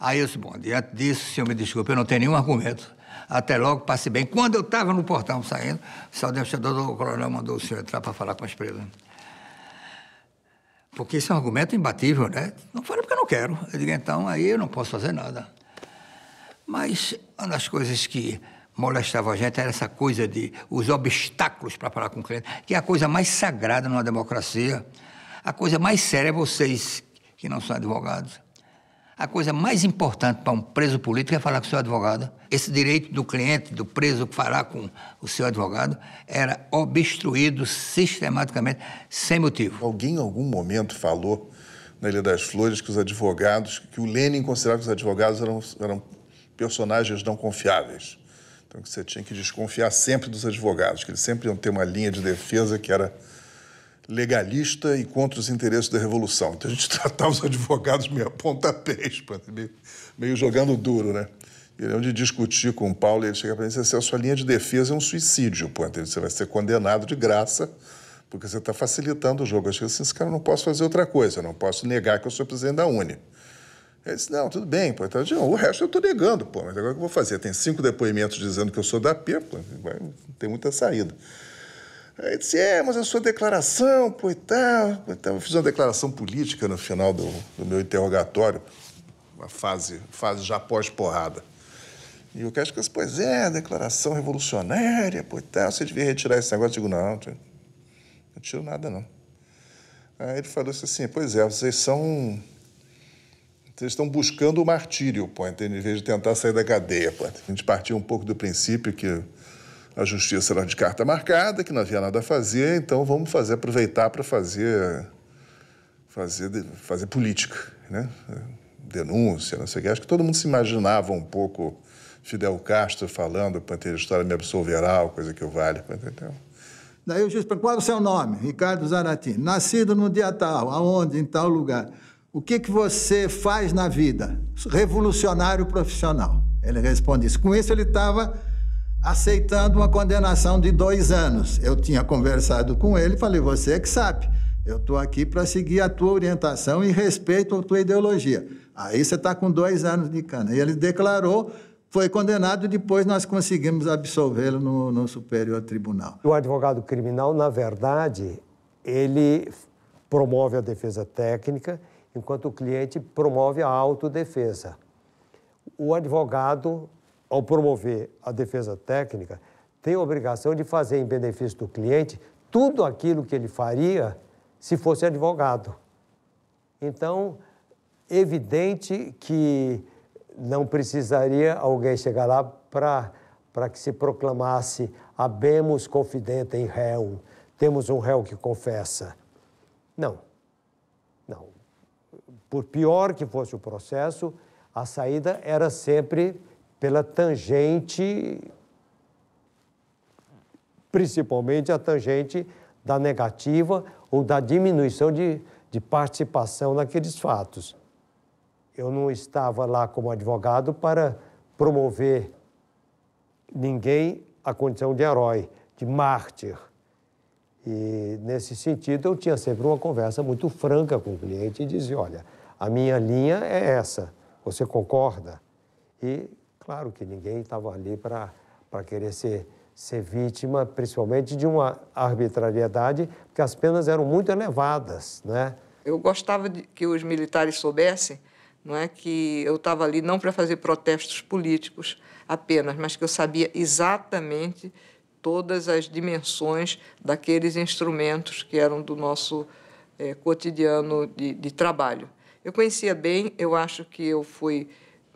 [SPEAKER 19] Aí eu disse: Bom, diante disso, o senhor me desculpe, eu não tenho nenhum argumento. Até logo, passe bem. Quando eu estava no portão saindo, o saldenciador do coronel mandou o senhor entrar para falar com as presas. Porque isso é um argumento imbatível, né? Não fale porque eu não quero. Eu digo: Então, aí eu não posso fazer nada. Mas uma das coisas que molestava a gente era essa coisa de os obstáculos para falar com o cliente, que é a coisa mais sagrada numa democracia. A coisa mais séria é vocês, que não são advogados. A coisa mais importante para um preso político é falar com o seu advogado. Esse direito do cliente, do preso, falar com o seu advogado,
[SPEAKER 20] era obstruído sistematicamente, sem motivo. Alguém em algum momento falou na né, Ilha das Flores que os advogados, que o Lenin considerava que os advogados eram, eram personagens não confiáveis. Então que você tinha que desconfiar sempre dos advogados, que eles sempre iam ter uma linha de defesa que era legalista e contra os interesses da Revolução. Então a gente *laughs* tratava os advogados meio a pontapés, né? meio, meio jogando duro, né? E onde discutir com o Paulo ele chega para mim e diz assim, a sua linha de defesa é um suicídio, Ponte. Você vai ser condenado de graça porque você está facilitando o jogo. Eu achei assim, esse cara não posso fazer outra coisa, eu não posso negar que eu sou presidente da Uni ele disse, não, tudo bem, pô. Então, o resto eu estou negando, pô. Mas agora o que eu vou fazer? Tem cinco depoimentos dizendo que eu sou da P, pô. Não tem muita saída. Aí ele disse, é, mas a sua declaração, pô, e tal. Pô, Eu fiz uma declaração política no final do, do meu interrogatório, uma fase, fase já pós-porrada. E o Cássio disse, pois é, declaração revolucionária, pô, e tal. Você devia retirar esse negócio. Eu digo, não, não tiro nada, não. Aí ele falou assim, pois é, vocês são vocês estão buscando o martírio, Pointer, então, em vez de tentar sair da cadeia, Pointer. A gente partiu um pouco do princípio que a justiça era de carta marcada, que não havia nada a fazer, então vamos fazer, aproveitar para fazer, fazer, fazer política, né? denúncia, não sei o quê. Acho que todo mundo se imaginava um pouco Fidel Castro falando, Panteiro, a história me absolverá, coisa que eu vale. Então, então...
[SPEAKER 5] Daí o juiz qual é o seu nome? Ricardo Zaratini. Nascido no dia tal, aonde, em tal lugar. O que, que você faz na vida? Revolucionário profissional. Ele responde isso. Com isso, ele estava aceitando uma condenação de dois anos. Eu tinha conversado com ele, falei: Você é que sabe, eu estou aqui para seguir a tua orientação e respeito a tua ideologia. Aí você está com dois anos de cana. E ele declarou. Foi condenado e depois nós conseguimos absolvê-lo no, no Superior Tribunal.
[SPEAKER 21] O advogado criminal, na verdade, ele promove a defesa técnica enquanto o cliente promove a autodefesa. O advogado, ao promover a defesa técnica, tem a obrigação de fazer em benefício do cliente tudo aquilo que ele faria se fosse advogado. Então, evidente que não precisaria alguém chegar lá para que se proclamasse habemos confidente em réu, temos um réu que confessa. Não por pior que fosse o processo, a saída era sempre pela tangente, principalmente a tangente da negativa ou da diminuição de, de participação naqueles fatos. Eu não estava lá como advogado para promover ninguém a condição de herói, de mártir. E, nesse sentido, eu tinha sempre uma conversa muito franca com o cliente e dizia: olha, a minha linha é essa, você concorda? E claro que ninguém estava ali para querer ser, ser vítima, principalmente de uma arbitrariedade, porque as penas eram muito elevadas. Né?
[SPEAKER 22] Eu gostava de que os militares soubessem não é que eu estava ali não para fazer protestos políticos apenas, mas que eu sabia exatamente todas as dimensões daqueles instrumentos que eram do nosso é, cotidiano de, de trabalho. Eu conhecia bem, eu acho que eu fui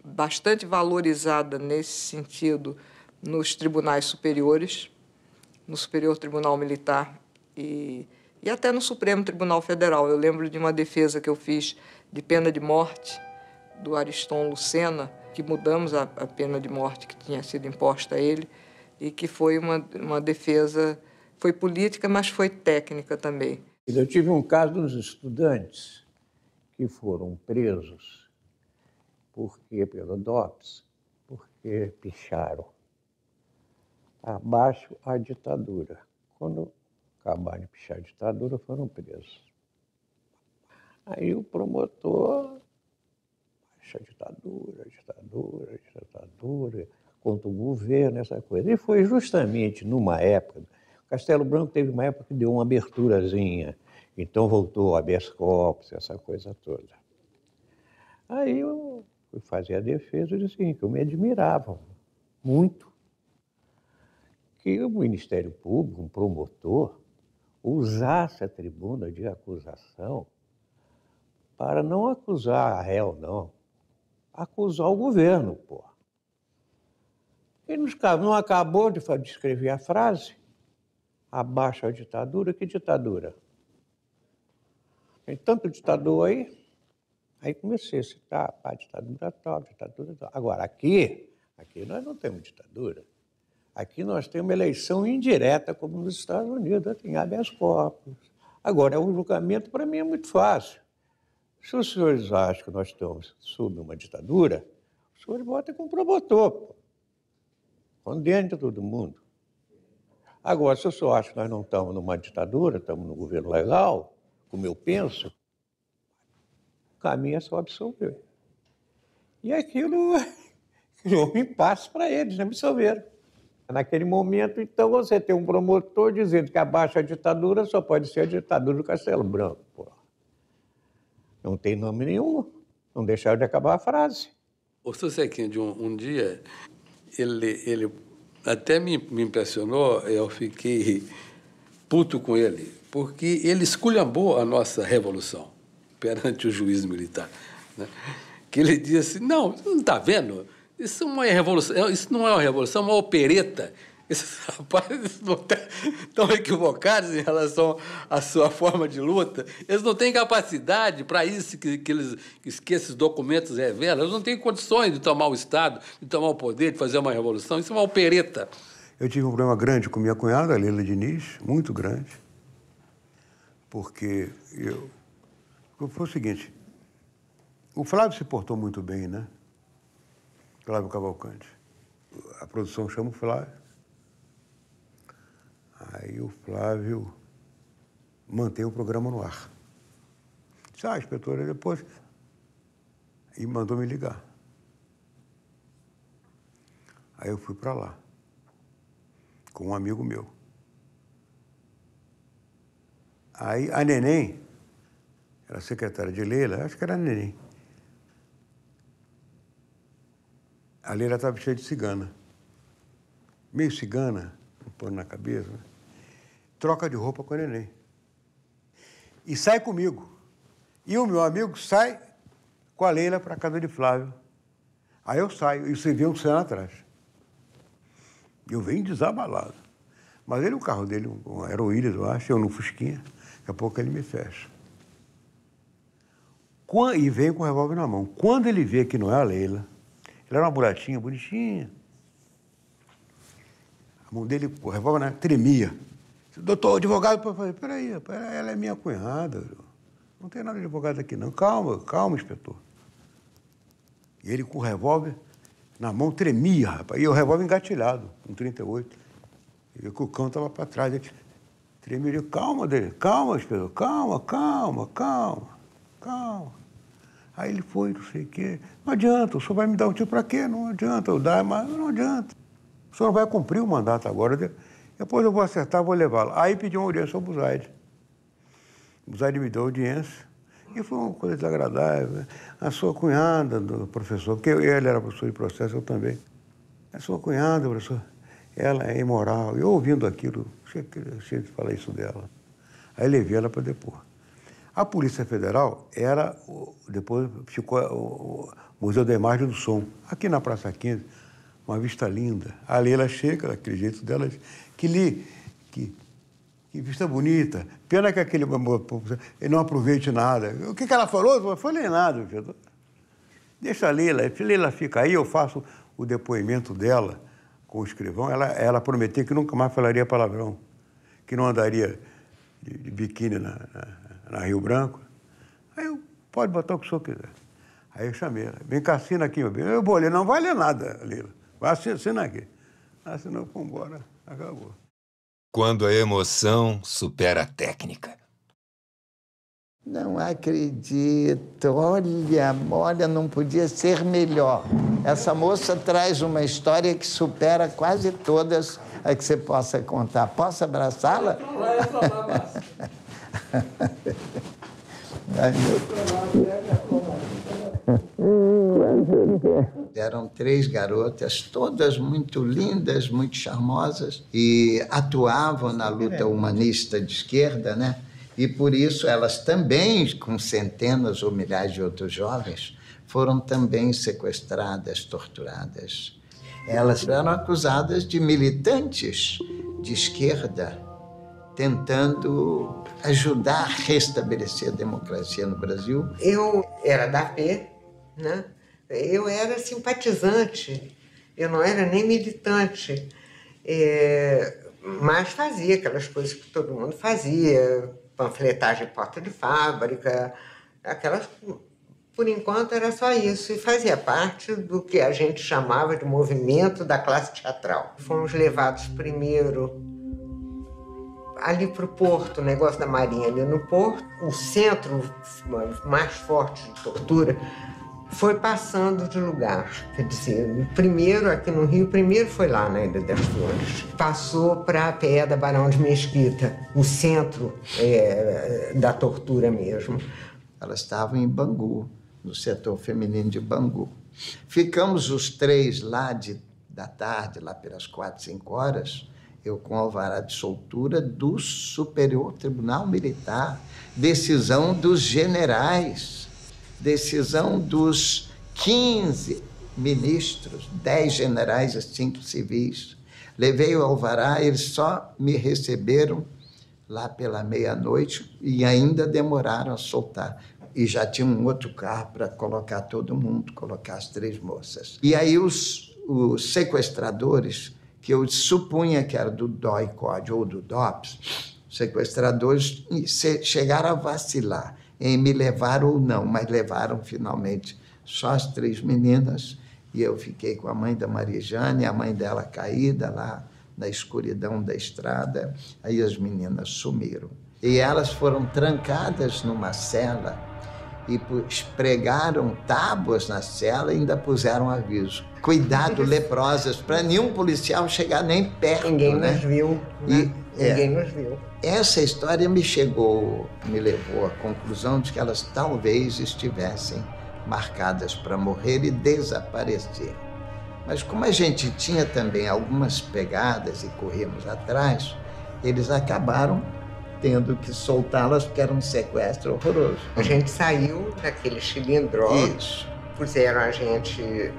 [SPEAKER 22] bastante valorizada nesse sentido nos tribunais superiores, no Superior Tribunal Militar e, e até no Supremo Tribunal Federal. Eu lembro de uma defesa que eu fiz de pena de morte do Ariston Lucena, que mudamos a, a pena de morte que tinha sido imposta a ele e que foi uma, uma defesa, foi política, mas foi técnica também.
[SPEAKER 18] Eu tive um caso dos estudantes, que foram presos porque pelo DOPS, porque picharam abaixo a ditadura. Quando acabaram de pichar a ditadura, foram presos. Aí o promotor a ditadura, a ditadura, a ditadura, contra o governo, essa coisa. E foi justamente numa época, Castelo Branco teve uma época que deu uma aberturazinha então voltou o habeas corpus, essa coisa toda. Aí eu fui fazer a defesa e disse assim, que eu me admirava muito que o Ministério Público, um promotor, usasse a tribuna de acusação para não acusar a réu, não, acusar o governo, pô. E não acabou de escrever a frase? Abaixo a ditadura, que ditadura? Tem tanto ditador aí. Aí comecei a citar, pá, ditadura tal, ditadura tal. Agora, aqui, aqui nós não temos ditadura. Aqui nós temos uma eleição indireta, como nos Estados Unidos, tem habeas corpus. Agora, o é julgamento, para mim, é muito fácil. Se os senhores acham que nós estamos sob uma ditadura, os senhores votem com o promotor. Condene todo mundo. Agora, se o senhor acha que nós não estamos numa ditadura, estamos num governo legal, como eu penso, o caminho é só absolver. E aquilo criou *laughs* um impasse para eles, não né? absolveram. Naquele momento, então, você tem um promotor dizendo que abaixo a ditadura só pode ser a ditadura do Castelo Branco. Pô. Não tem nome nenhum. Não deixaram de acabar a frase.
[SPEAKER 23] O Sr. Sequinho, um, um dia, ele, ele até me, me impressionou, eu fiquei puto com ele porque ele esculhambou a nossa revolução perante o juiz militar. Né? Que ele disse: não, você não está vendo? Isso não é revolução, é, isso não é uma revolução, é uma opereta. *laughs* Esses rapazes estão equivocados em relação à sua forma de luta. Eles não têm capacidade para isso que, que, eles, que esses documentos revelam. Eles não têm condições de tomar o Estado, de tomar o poder, de fazer uma revolução. Isso é uma opereta.
[SPEAKER 24] Eu tive um problema grande com minha cunhada, Leila Diniz, muito grande porque eu. Foi o seguinte: o Flávio se portou muito bem, né? Flávio Cavalcante. A produção chama o Flávio. Aí o Flávio mantém o programa no ar. Disse, ah, inspetora, depois. E mandou me ligar. Aí eu fui para lá, com um amigo meu. Aí a Neném, era secretária de Leila, acho que era a Neném. A Leila estava cheia de cigana. Meio cigana, um pano na cabeça. Né? Troca de roupa com a Neném. E sai comigo. E o meu amigo sai com a Leila para a casa de Flávio. Aí eu saio e você vê um cena atrás. Eu venho desabalado. Mas ele, o carro dele, um aeroíris, eu acho, eu no Fusquinha. Daqui a pouco ele me fecha. E veio com o revólver na mão. Quando ele vê que não é a Leila, ela era uma buratinha bonitinha. A mão dele, o revólver né, tremia. Doutor, advogado, eu falei, peraí, peraí, ela é minha cunhada. Não tem nada de advogado aqui, não. Calma, calma, inspetor. E ele com o revólver na mão tremia, rapaz. E o revólver engatilhado, um 38. E o cão estava para trás. Ele né? Tremeria, calma, dele, calma, espelho calma, calma, calma, calma. Aí ele foi, não sei o quê. Não adianta, o senhor vai me dar um tiro para quê? Não adianta, eu dar, mas não adianta. O senhor não vai cumprir o mandato agora. Depois eu vou acertar, vou levá-lo. Aí pediu uma audiência ao Buzaide. O Buzaide me deu audiência. E foi uma coisa desagradável. A sua cunhada do professor, porque ele era professor de processo, eu também. A sua cunhada, professor, ela é imoral. Eu ouvindo aquilo, Chega de falar isso dela. Aí levei ela para depor. A Polícia Federal era, depois ficou o Museu da Imagem do Som, aqui na Praça 15, uma vista linda. A Leila chega, daquele jeito dela, que li, que, que vista bonita. Pena que aquele ele não aproveite nada. O que, que ela falou? Não falei nada, Deixa a Leila, a Leila fica aí, eu faço o depoimento dela com o escrivão, ela, ela prometeu que nunca mais falaria palavrão, que não andaria de, de biquíni na, na, na, Rio Branco. Aí eu, pode botar o que o senhor quiser. Aí eu chamei ela, vem cá, assina aqui, meu bem. Eu vou ler, não vai ler nada, Lila. Vai assinar aqui. Assinou, foi embora, acabou.
[SPEAKER 2] Quando a emoção supera a técnica.
[SPEAKER 24] Não
[SPEAKER 3] acredito. Olha, olha, não podia ser melhor. Essa moça traz uma história que supera quase todas a que você possa contar. Posso abraçá-la? *laughs* Eram três garotas, todas muito lindas, muito charmosas, e atuavam na luta humanista de esquerda, né? E por isso elas também, com centenas ou milhares de outros jovens, foram também sequestradas, torturadas. Elas eram acusadas de militantes de esquerda, tentando ajudar a restabelecer a democracia no
[SPEAKER 25] Brasil. Eu era da P, né? eu era simpatizante, eu não era nem militante, é, mas fazia aquelas coisas que todo mundo fazia, panfletagem porta de fábrica, aquelas. Por enquanto era só isso, e fazia parte do que a gente chamava de movimento da classe teatral. Fomos levados primeiro ali para o porto, o negócio da marinha ali no porto, o centro mais forte de tortura foi passando de lugar. Quer dizer, primeiro aqui no Rio, primeiro foi lá na Ilha das Flores. Passou para a Pedra Barão de Mesquita, o centro é, da tortura mesmo. Ela
[SPEAKER 3] estava em Bangu, no setor feminino de Bangu. Ficamos os três lá de, da tarde, lá pelas quatro, cinco horas, eu com alvará de soltura do Superior Tribunal Militar, decisão dos generais decisão dos 15 ministros, 10 generais e 5 civis. Levei o alvará, eles só me receberam lá pela meia-noite e ainda demoraram a soltar. E já tinha um outro carro para colocar todo mundo, colocar as três moças. E aí os, os sequestradores, que eu supunha que era do DOI-COD ou do DOPS, sequestradores chegaram a vacilar em me levar ou não, mas levaram finalmente só as três meninas e eu fiquei com a mãe da Marijane, a mãe dela caída lá na escuridão da estrada, aí as meninas sumiram. E elas foram trancadas numa cela e pregaram tábuas na cela e ainda puseram aviso. Cuidado, leprosas, para nenhum policial chegar nem perto. Ninguém né? viu. Né? E é. Ninguém é. nos viu. Essa história me chegou, me levou à conclusão de que elas talvez estivessem marcadas para morrer e desaparecer. Mas como a gente tinha também algumas pegadas e corríamos atrás, eles
[SPEAKER 25] acabaram tendo que soltá-las porque era um sequestro horroroso. A gente saiu daquele cilindro, Isso. puseram a gente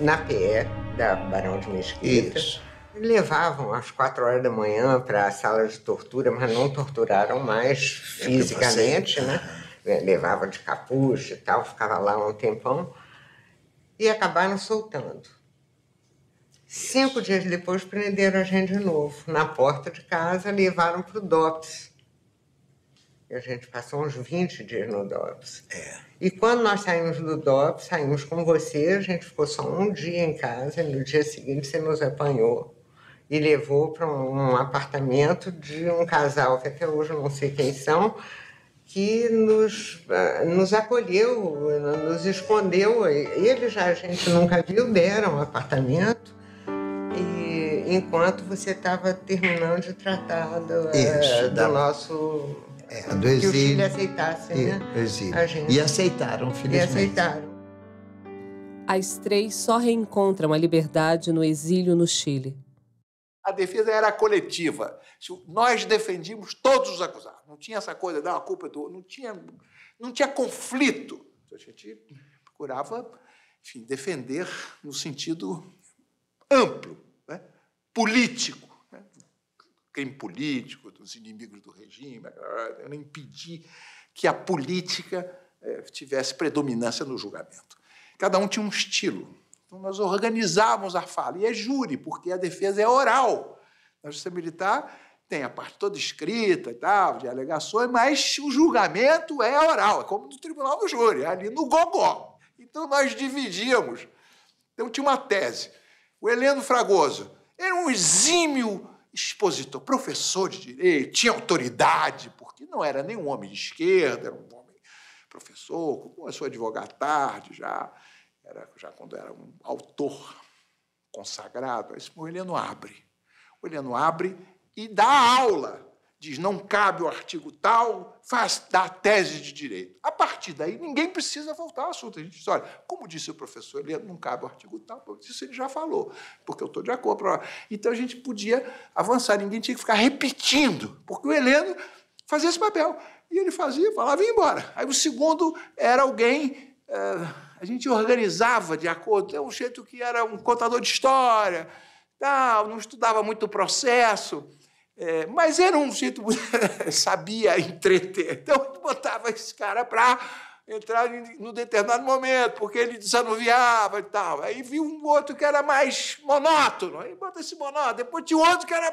[SPEAKER 25] na pé da Barão de Mesquita. Isso levavam às quatro horas da manhã para a sala de tortura, mas não torturaram mais é fisicamente, né? Levavam de capucha e tal, ficava lá um tempão e acabaram soltando. Cinco dias depois prenderam a gente de novo. Na porta de casa levaram para o DOPS. E a gente passou uns 20 dias no DOPS. É. E quando nós saímos do DOPS, saímos com você, a gente ficou só um dia em casa, e no dia seguinte você nos apanhou e levou para um apartamento de um casal que até hoje não sei quem são, que nos, ah, nos acolheu, nos escondeu. Eles já a gente nunca viu, deram um apartamento. E enquanto você estava terminando de tratar do, ah, Isso, do da... nosso
[SPEAKER 3] é, do exílio. Que o Chile
[SPEAKER 16] aceitasse, e, né? E
[SPEAKER 3] aceitaram,
[SPEAKER 26] felizmente. E aceitaram.
[SPEAKER 16] As três só reencontram a liberdade no exílio no Chile.
[SPEAKER 26] A defesa era coletiva. Tipo, nós defendíamos todos os acusados. Não tinha essa coisa, não, a culpa é do outro. Não tinha, não tinha conflito. A gente procurava enfim, defender no sentido amplo, né? político. Né? Crime político, dos inimigos do regime, era impedir que a política eh, tivesse predominância no julgamento. Cada um tinha um estilo. Então, nós organizávamos a fala. E é júri, porque a defesa é oral. Na justiça militar tem a parte toda escrita e tal, de alegações, mas o julgamento é oral, é como no tribunal do júri, é ali no gogó. Então, nós dividíamos. Então, tinha uma tese. O Heleno Fragoso era um exímio expositor, professor de direito, tinha autoridade, porque não era nenhum homem de esquerda, era um homem professor, começou a advogar tarde já era já quando era um autor consagrado, o Heleno abre. o Heleno abre e dá aula. Diz, não cabe o artigo tal, faz, dá tese de direito. A partir daí, ninguém precisa voltar ao assunto. A gente diz, olha, como disse o professor, Heleno não cabe o artigo tal, isso ele já falou, porque eu estou de acordo. Então, a gente podia avançar, ninguém tinha que ficar repetindo, porque o Heleno fazia esse papel. E ele fazia, falava e ia embora. Aí o segundo era alguém... Eh, a gente organizava de acordo. é um jeito que era um contador de história, tal, não estudava muito o processo, é, mas era um jeito *laughs* sabia entreter. Então, a gente botava esse cara para entrar no determinado momento, porque ele desanuviava e tal. Aí viu um outro que era mais monótono, aí bota esse monótono. Depois tinha outro que era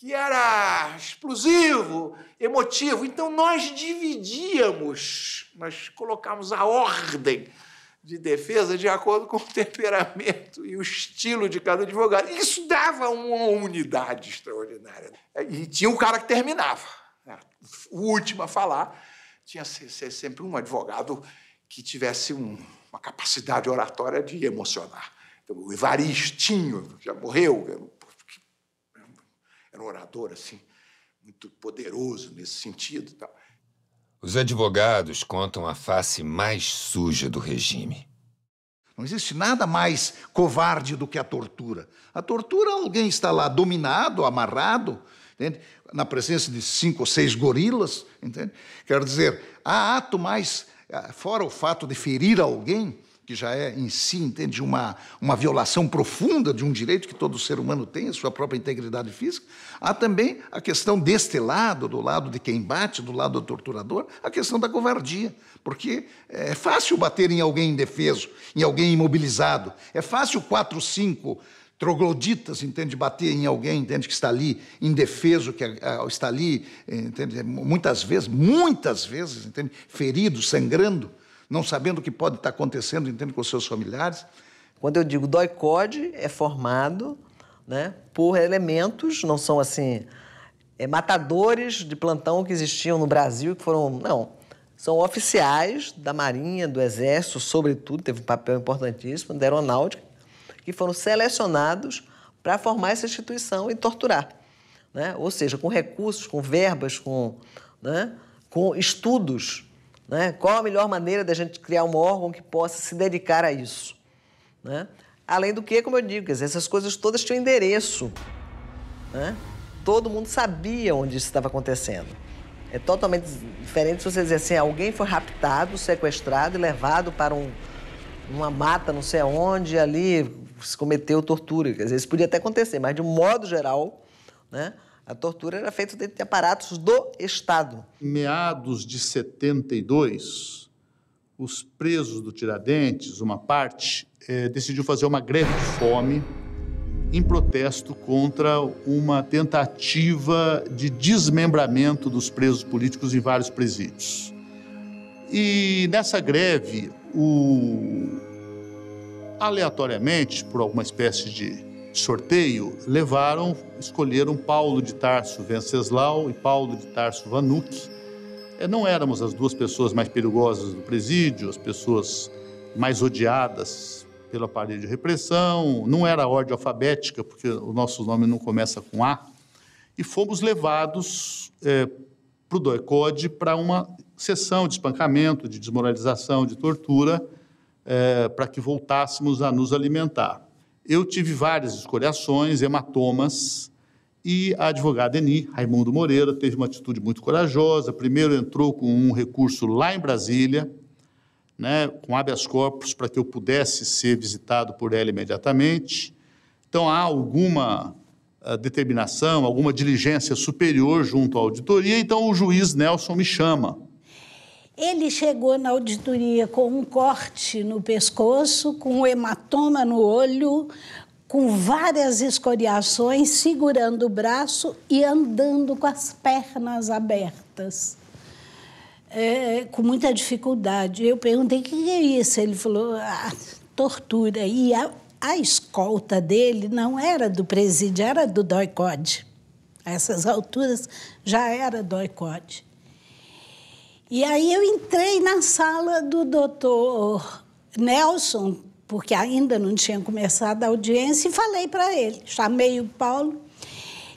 [SPEAKER 26] que era explosivo, emotivo. Então nós dividíamos, nós colocávamos a ordem de defesa de acordo com o temperamento e o estilo de cada advogado. Isso dava uma unidade extraordinária. E tinha um cara que terminava. Né? O último a falar tinha que ser sempre um advogado que tivesse um, uma capacidade oratória de emocionar. Então, o
[SPEAKER 2] Evaristinho
[SPEAKER 26] já morreu, era um orador assim,
[SPEAKER 2] muito poderoso nesse sentido. Tal. Os advogados contam a face mais suja do regime.
[SPEAKER 26] Não existe nada mais covarde do que a tortura. A tortura, alguém está lá dominado, amarrado, entende? na presença de cinco ou seis gorilas. Entende? Quero dizer, há ato mais, ah, fora o fato de ferir alguém, que já é em si, entende, uma, uma violação profunda de um direito que todo ser humano tem, a sua própria integridade física, há também a questão deste lado, do lado de quem bate, do lado do torturador, a questão da covardia. Porque é fácil bater em alguém indefeso, em alguém imobilizado. É fácil quatro, cinco trogloditas, entende, bater em alguém, entende, que está ali indefeso, que ah, está ali, entende, muitas vezes, muitas vezes, entende, ferido, sangrando, não sabendo o que pode estar acontecendo, entende, com os seus familiares. Quando eu digo DOI-CODE,
[SPEAKER 25] é formado né, por elementos, não são assim é, matadores de plantão que existiam no Brasil, que foram. Não. São oficiais da Marinha, do Exército, sobretudo, teve um papel importantíssimo, da Aeronáutica, que foram selecionados para formar essa instituição e torturar. Né? Ou seja, com recursos, com verbas, com, né? com estudos né? Qual a melhor maneira da gente criar um órgão que possa se dedicar a isso? Né? Além do que, como eu digo, essas coisas todas tinham endereço. Né? Todo mundo sabia onde isso estava acontecendo. É totalmente diferente se você dizer assim, alguém foi raptado, sequestrado e levado para um, uma mata não sei onde, ali se cometeu tortura. Quer dizer, isso podia até acontecer, mas de um modo geral, né? A tortura era feita dentro de aparatos do Estado.
[SPEAKER 15] Em meados de 72, os presos do Tiradentes, uma parte, é, decidiu fazer uma greve de fome em protesto contra uma tentativa de desmembramento dos presos políticos em vários presídios. E nessa greve, o... aleatoriamente, por alguma espécie de sorteio, levaram, escolheram Paulo de Tarso Venceslau e Paulo de Tarso Vanuc. É, não éramos as duas pessoas mais perigosas do presídio, as pessoas mais odiadas pelo aparelho de repressão, não era ordem alfabética, porque o nosso nome não começa com A, e fomos levados é, para o DOICODE para uma sessão de espancamento, de desmoralização, de tortura, é, para que voltássemos a nos alimentar. Eu tive várias escoriações, hematomas, e a advogada Eni, Raimundo Moreira, teve uma atitude muito corajosa. Primeiro entrou com um recurso lá em Brasília, né, com habeas corpus, para que eu pudesse ser visitado por ela imediatamente. Então, há alguma ah, determinação, alguma diligência superior junto à auditoria, então o juiz Nelson me chama
[SPEAKER 12] ele chegou na auditoria com um corte no pescoço, com um hematoma no olho, com várias escoriações, segurando o braço e andando com as pernas abertas. É, com muita dificuldade. Eu perguntei o que é isso. Ele falou, ah, tortura. E a, a escolta dele não era do presídio, era do DOICOD. A essas alturas já era DOICOD. E aí eu entrei na sala do doutor Nelson, porque ainda não tinha começado a audiência, e falei para ele. Chamei o Paulo.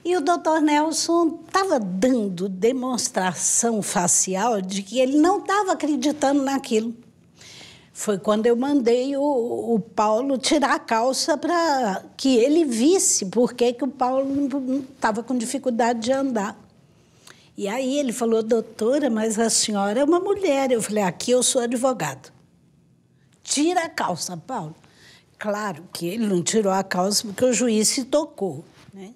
[SPEAKER 12] E o doutor Nelson estava dando demonstração facial de que ele não estava acreditando naquilo. Foi quando eu mandei o, o Paulo tirar a calça para que ele visse por que, que o Paulo estava com dificuldade de andar. E aí ele falou, doutora, mas a senhora é uma mulher. Eu falei, aqui eu sou advogado. Tira a calça, Paulo. Claro que ele não tirou a calça porque o juiz se tocou. Né?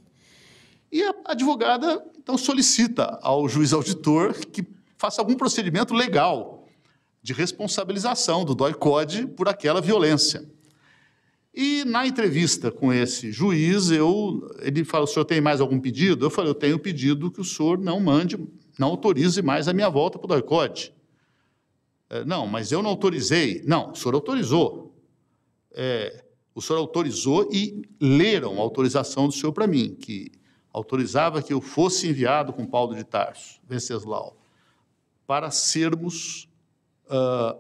[SPEAKER 12] E a advogada, então,
[SPEAKER 15] solicita ao juiz auditor que faça algum procedimento legal de responsabilização do doi cod por aquela violência. E na entrevista com esse juiz, eu, ele falou: o senhor tem mais algum pedido? Eu falei: eu tenho pedido que o senhor não mande, não autorize mais a minha volta para o boicote. É, não, mas eu não autorizei. Não, o senhor autorizou. É, o senhor autorizou e leram a autorização do senhor para mim, que autorizava que eu fosse enviado com Paulo de Tarso, Venceslau, para sermos uh,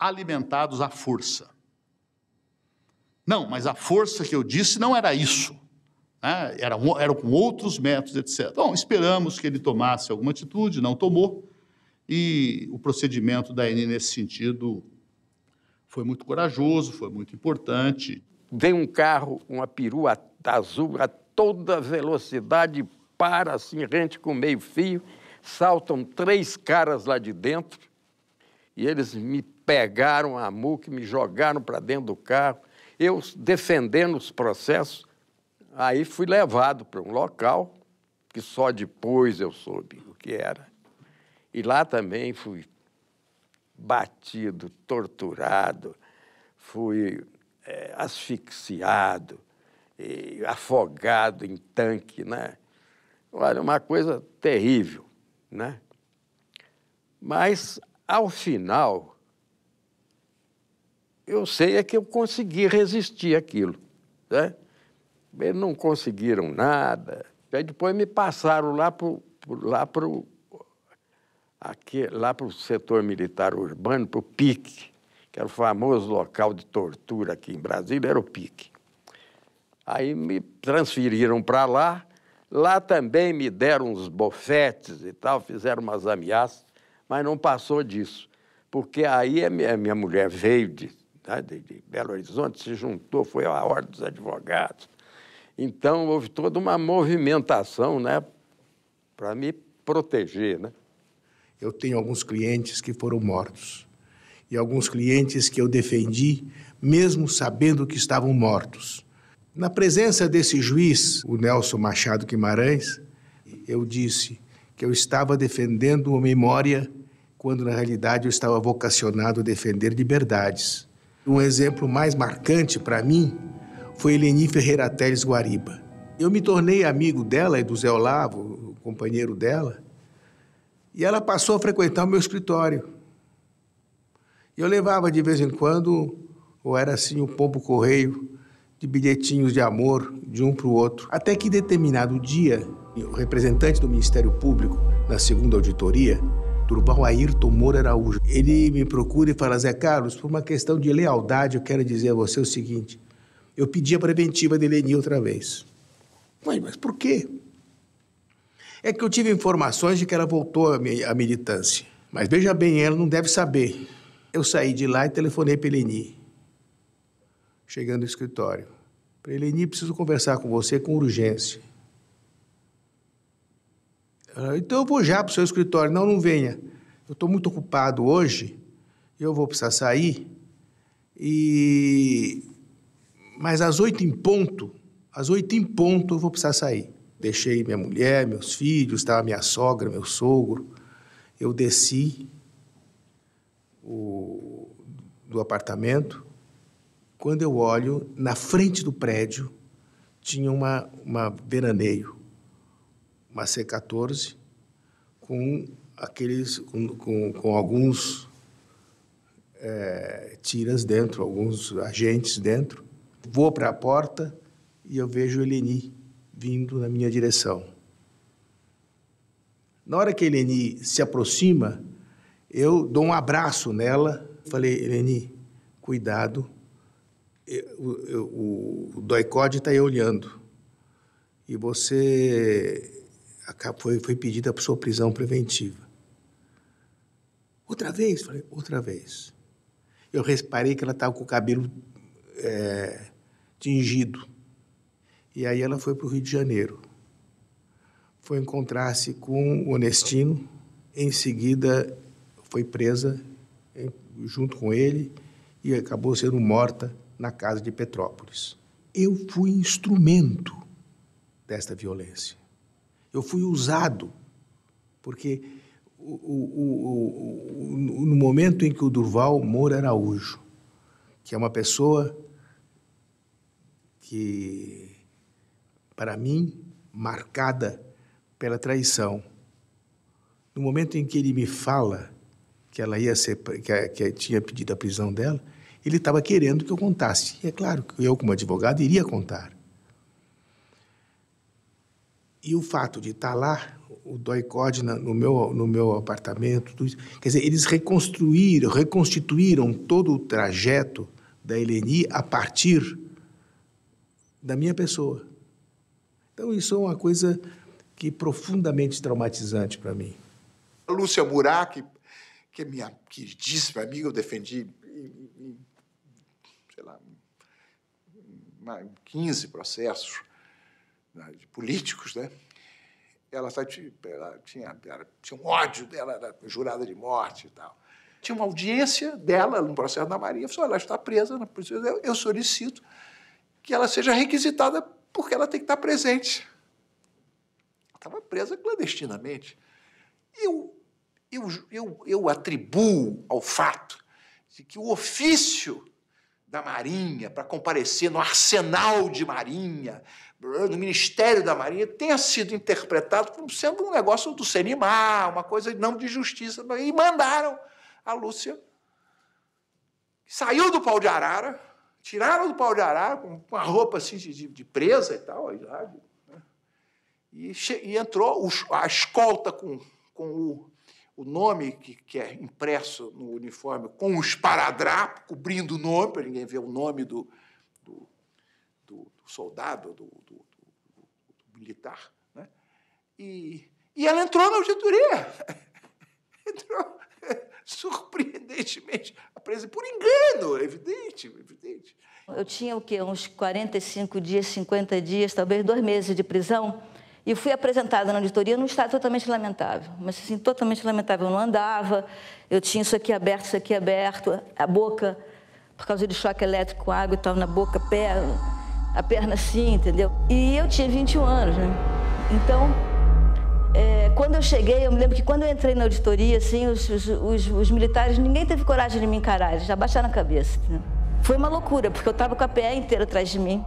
[SPEAKER 15] alimentados à força. Não, mas a força que eu disse não era isso. Né? Era, era com outros métodos, etc. Bom, esperamos que ele tomasse alguma atitude, não tomou. E o procedimento da Eni nesse sentido foi muito corajoso, foi muito importante. Vem um carro, uma perua azul a toda velocidade,
[SPEAKER 23] para assim, rente com meio fio, saltam três caras lá de dentro e eles me pegaram a muque, me jogaram para dentro do carro, eu defendendo os processos, aí fui levado para um local que só depois eu soube o que era. E lá também fui batido, torturado, fui é, asfixiado, afogado em tanque, né? Olha, uma coisa terrível, né? Mas, ao final, eu sei é que eu consegui resistir aquilo. Né? Eles não conseguiram nada. Aí depois me passaram lá para lá pro, aqui, lá pro setor militar urbano, para o PIC, que era o famoso local de tortura aqui em Brasília, era o PIC. Aí me transferiram para lá. Lá também me deram uns bofetes e tal, fizeram umas ameaças, mas não passou disso. Porque aí a minha, a minha mulher veio de tá, de, de, Belo Horizonte, se juntou, foi à Ordem dos Advogados. Então, houve toda uma movimentação né, para me proteger. Né?
[SPEAKER 8] Eu tenho alguns clientes que foram mortos e alguns clientes que eu defendi, mesmo sabendo que estavam mortos. Na presença desse juiz, o Nelson Machado Guimarães, eu disse que eu estava defendendo uma memória quando na realidade eu estava vocacionado a defender liberdades. Um exemplo mais marcante para mim foi Eleni Ferreira Teles Guariba. Eu me tornei amigo dela e do Zé Olavo, companheiro dela, e ela passou a frequentar o meu escritório. Eu levava de vez em quando, ou era assim, o um pombo correio de bilhetinhos de amor de um para o outro. Até que determinado dia, o representante do Ministério Público, na segunda auditoria, Durval Ayrton Moura Araújo. Ele me procura e fala, Zé Carlos, por uma questão de lealdade, eu quero dizer a você o seguinte, eu pedi a preventiva de Leni outra vez. Mas, mas por quê? É que eu tive informações de que ela voltou à militância. Mas veja bem, ela não deve saber. Eu saí de lá e telefonei para Eleni, chegando no escritório. Eleni, preciso conversar com você com urgência. Ah, então eu vou já para o seu escritório. Não, não venha. Eu estou muito ocupado hoje, eu vou precisar sair. E... Mas às oito em ponto, às oito em ponto eu vou precisar sair. Deixei minha mulher, meus filhos, estava minha sogra, meu sogro. Eu desci o... do apartamento. Quando eu olho, na frente do prédio tinha uma, uma veraneio uma C14 com aqueles com, com, com alguns é, tiras dentro, alguns agentes dentro. Vou para a porta e eu vejo o Eleni vindo na minha direção. Na hora que a Eleni se aproxima, eu dou um abraço nela. Falei, Eleni, cuidado, o, o, o Doicode está aí olhando. E você foi, foi pedida a sua prisão preventiva. Outra vez? Falei, outra vez. Eu reparei que ela estava com o cabelo é, tingido. E aí ela foi para o Rio de Janeiro. Foi encontrar-se com o Onestino. Em seguida, foi presa é, junto com ele e acabou sendo morta na casa de Petrópolis. Eu fui instrumento desta violência. Eu fui usado, porque o, o, o, no momento em que o Durval Moura Araújo, que é uma pessoa que, para mim, marcada pela traição, no momento em que ele me fala que ela ia ser, que, que tinha pedido a prisão dela, ele estava querendo que eu contasse. E é claro que eu, como advogado, iria contar. E o fato de estar tá lá, o doicode no meu, no meu apartamento, isso, quer dizer, eles reconstruíram, reconstituíram todo o trajeto da Eleni a partir da minha pessoa. Então, isso é uma coisa que é profundamente traumatizante para mim.
[SPEAKER 26] A Lúcia Murak, que é minha queridíssima amiga, eu defendi em, sei lá, 15 processos de políticos, né? Ela, só tinha, ela tinha, ela tinha um ódio dela, era jurada de morte e tal. Tinha uma audiência dela no processo da Marinha, falou, ela está presa, eu, eu solicito que ela seja requisitada porque ela tem que estar presente. Estava presa clandestinamente. Eu, eu, eu, eu atribuo ao fato de que o ofício da Marinha para comparecer no arsenal de Marinha no Ministério da Marinha tenha sido interpretado como sendo um negócio do Senimar, uma coisa não de justiça. E mandaram a Lúcia. Saiu do pau de arara, tiraram do pau de arara com uma roupa assim de, de presa e tal, né? e, e, entrou a escolta com, com o, o nome que, que, é impresso no uniforme, com um esparadrapo cobrindo o nome, para ninguém ver o nome do, soldado, do, do, do, do militar. Né? E, e ela entrou na auditoria. *laughs* entrou *laughs* surpreendentemente a presa por engano, evidente, evidente.
[SPEAKER 1] Eu tinha o quê? Uns 45 dias, 50 dias, talvez dois meses de prisão. E fui apresentada na auditoria num estado totalmente lamentável, mas assim, totalmente lamentável. Eu não andava, eu tinha isso aqui aberto, isso aqui aberto, a boca, por causa de choque elétrico, água e tal, na boca, pé a perna assim, entendeu? E eu tinha 21 anos, né? Então, é, quando eu cheguei, eu me lembro que quando eu entrei na auditoria, assim, os, os, os, os militares, ninguém teve coragem de me encarar, eles já baixaram a cabeça. Entendeu? Foi uma loucura, porque eu estava com a pé inteira atrás de mim.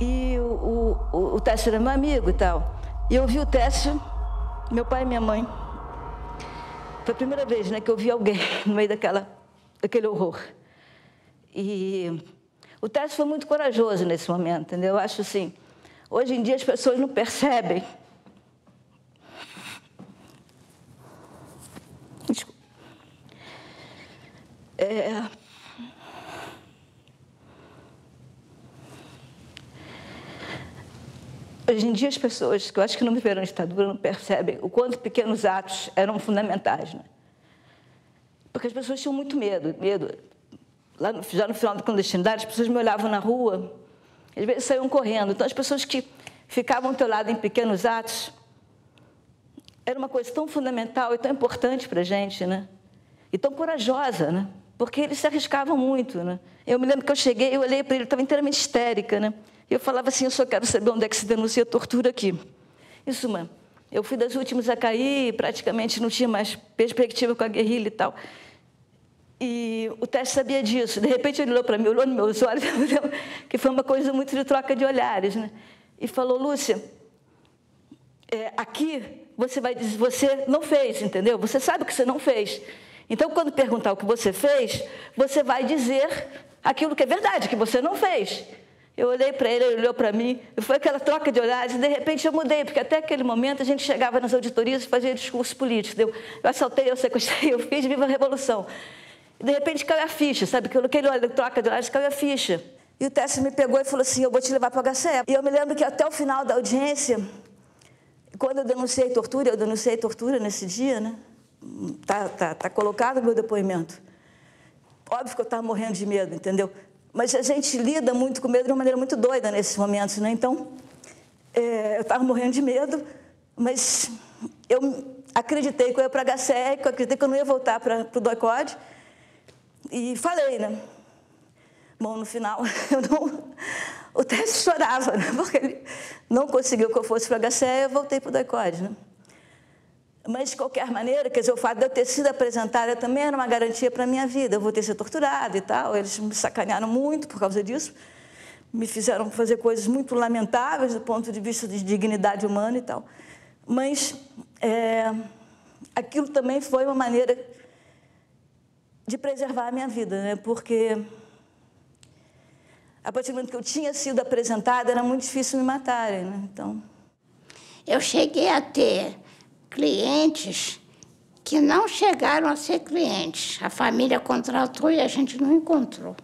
[SPEAKER 1] E o, o, o, o Técio era meu amigo e tal. E eu vi o Técio, meu pai e minha mãe. Foi a primeira vez né, que eu vi alguém *laughs* no meio daquela, daquele horror. E o Tércio foi muito corajoso nesse momento, entendeu? Eu acho assim, hoje em dia as pessoas não percebem. Desculpa. É... Hoje em dia as pessoas que eu acho que não viveram a ditadura não percebem o quanto pequenos atos eram fundamentais, né? Porque as pessoas tinham muito medo, medo lá no, já no final da clandestinidade, as pessoas me olhavam na rua, às vezes saíam correndo. Então, as pessoas que ficavam ao teu lado em pequenos atos, era uma coisa tão fundamental e tão importante para a gente, né? E tão corajosa, né? Porque eles se arriscavam muito, né? Eu me lembro que eu cheguei, eu olhei para ele, estava inteiramente histérica, né? E eu falava assim, eu só quero saber onde é que se denuncia tortura aqui. Isso, mano. eu fui das últimas a cair, praticamente não tinha mais perspectiva com a guerrilha e tal. E o teste sabia disso. De repente ele olhou para mim, olhou nos meus olhos, *laughs* que foi uma coisa muito de troca de olhares, né? E falou, Lúcia, é, aqui você vai dizer, você não fez, entendeu? Você sabe o que você não fez. Então, quando perguntar o que você fez, você vai dizer aquilo que é verdade, que você não fez. Eu olhei para ele, ele olhou para mim, foi aquela troca de olhares, e de repente eu mudei, porque até aquele momento a gente chegava nas auditorias e fazia discurso político. Eu, eu assaltei, eu sequestrei, *laughs* eu fiz, viva a revolução. De repente caiu a ficha, sabe? Que eu naquele troca de horário caiu a ficha. E o Tess me pegou e falou assim: Eu vou te levar para o HCE. E eu me lembro que até o final da audiência, quando eu denunciei tortura, eu denunciei tortura nesse dia, né? Tá, tá, tá colocado meu depoimento. Óbvio que eu estava morrendo de medo, entendeu? Mas a gente lida muito com medo de uma maneira muito doida nesses momentos, né? Então, é, eu estava morrendo de medo, mas eu acreditei que eu ia para a HCE, que eu acreditei que eu não ia voltar para o DOICOD. E falei, né? Bom, no final, *laughs* eu não... o teste chorava, né? porque ele não conseguiu que eu fosse para o HCE e eu voltei para o DOICOD. Né? Mas, de qualquer maneira, quer dizer, o fato de eu ter sido apresentada também era uma garantia para a minha vida. Eu vou ter sido torturada e tal. Eles me sacanearam muito por causa disso. Me fizeram fazer coisas muito lamentáveis do ponto de vista de dignidade humana e tal. Mas é, aquilo também foi uma maneira de preservar a minha vida, né? Porque a partir do momento que eu tinha sido apresentada, era muito difícil me matarem, né? Então, eu cheguei a ter
[SPEAKER 27] clientes que não chegaram a ser clientes. A família contratou e a gente não encontrou.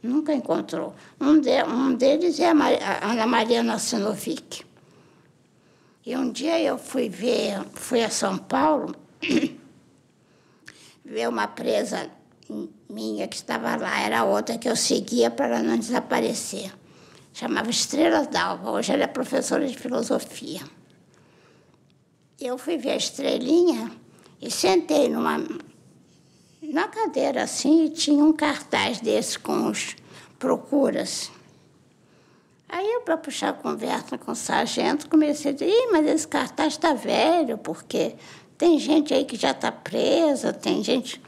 [SPEAKER 27] Nunca encontrou. Um, de, um deles é a, a Ana Maria Nassinovic. E um dia eu fui ver, fui a São Paulo, *clears throat* ver uma presa minha que estava lá, era outra que eu seguia para não desaparecer. Chamava Estrela d'Alva, hoje ela é professora de filosofia. Eu fui ver a estrelinha e sentei numa, numa cadeira assim e tinha um cartaz desse com os procuras. Aí, eu para puxar a conversa com o sargento, comecei a dizer: Ih, mas esse cartaz está velho, porque tem gente aí que já está presa, tem gente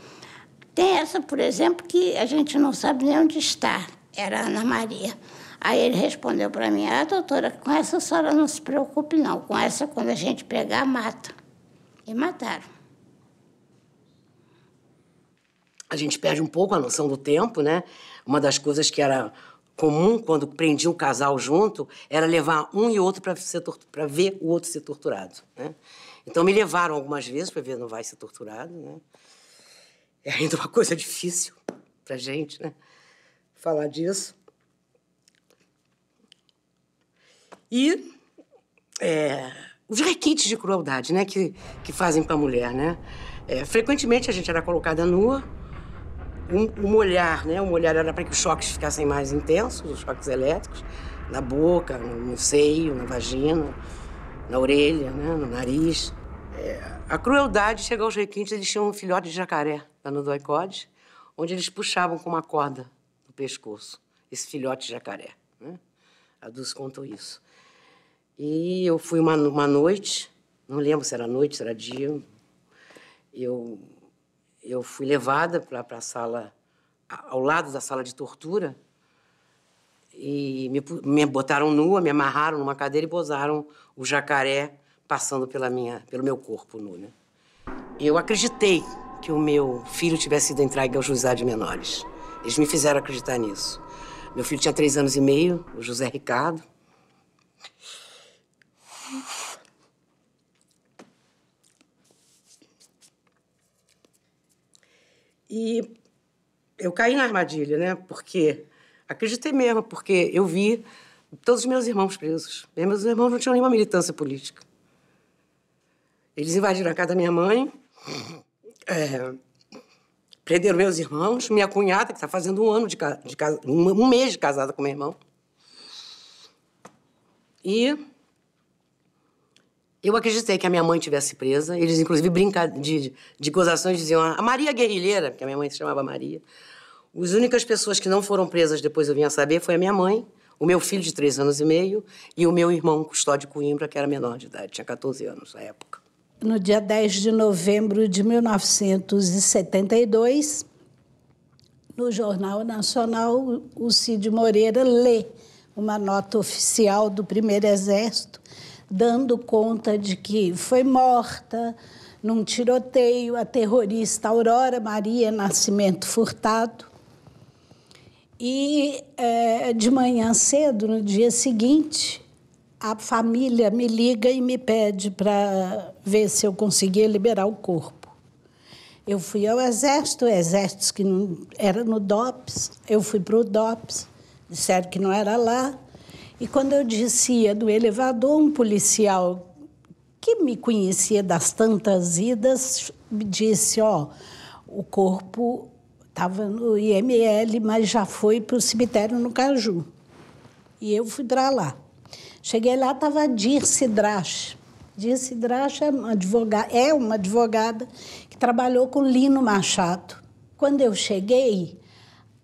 [SPEAKER 27] tem essa, por exemplo, que a gente não sabe nem onde está. Era a Ana Maria. Aí ele respondeu para mim: Ah, doutora, com essa a senhora não se preocupe, não. Com essa, quando a gente pegar, mata. E mataram.
[SPEAKER 28] A gente perde um pouco a noção do tempo, né? Uma das coisas que era comum quando prendia um casal junto era levar um e outro para ver o outro ser torturado. Né? Então me levaram algumas vezes para ver não vai ser torturado, né? É ainda uma coisa difícil pra gente, né? Falar disso. E é, os requintes de crueldade, né? Que, que fazem pra mulher, né? É, frequentemente a gente era colocada nua, um, molhar, olhar, né? Um olhar era para que os choques ficassem mais intensos, os choques elétricos, na boca, no, no seio, na vagina, na orelha, né? No nariz. É, a crueldade chegou aos requintes, eles tinham um filhote de jacaré lá tá no doicode, onde eles puxavam com uma corda no pescoço esse filhote jacaré. Né? A Dulce contou isso. E eu fui uma, uma noite, não lembro se era noite, se era dia, eu, eu fui levada para a sala, ao lado da sala de tortura, e me, me botaram nua, me amarraram numa cadeira e bozaram o jacaré passando pela minha, pelo meu corpo nu. Né? Eu acreditei que o meu filho tivesse sido entregue ao juizado de menores. Eles me fizeram acreditar nisso. Meu filho tinha três anos e meio, o José Ricardo. E eu caí na armadilha, né? Porque acreditei mesmo, porque eu vi todos os meus irmãos presos. Meus irmãos não tinham nenhuma militância política. Eles invadiram a casa da minha mãe é, prenderam meus irmãos, minha cunhada, que está fazendo um ano de, de um mês de casada com meu irmão. E eu acreditei que a minha mãe tivesse presa. Eles, inclusive, brinca de, de gozações diziam a Maria Guerrilheira, porque a minha mãe se chamava Maria. As únicas pessoas que não foram presas depois eu vim a saber foi a minha mãe, o meu filho de três anos e meio e o meu irmão Custódio Coimbra, que era menor de idade, tinha 14 anos na época
[SPEAKER 12] no dia 10 de novembro de 1972, no Jornal Nacional, o Cid Moreira lê uma nota oficial do Primeiro Exército, dando conta de que foi morta num tiroteio a terrorista Aurora Maria Nascimento Furtado. E é, de manhã cedo, no dia seguinte, a família me liga e me pede para ver se eu conseguia liberar o corpo. Eu fui ao exército, exército que não, era no DOPS, eu fui para o DOPS, disseram que não era lá. E quando eu descia do elevador, um policial que me conhecia das tantas idas me disse: Ó, oh, o corpo estava no IML, mas já foi para o cemitério no Caju. E eu fui para lá. Cheguei lá, estava a Dirce Drache. Dirce Drache é uma, advogada, é uma advogada que trabalhou com Lino Machado. Quando eu cheguei,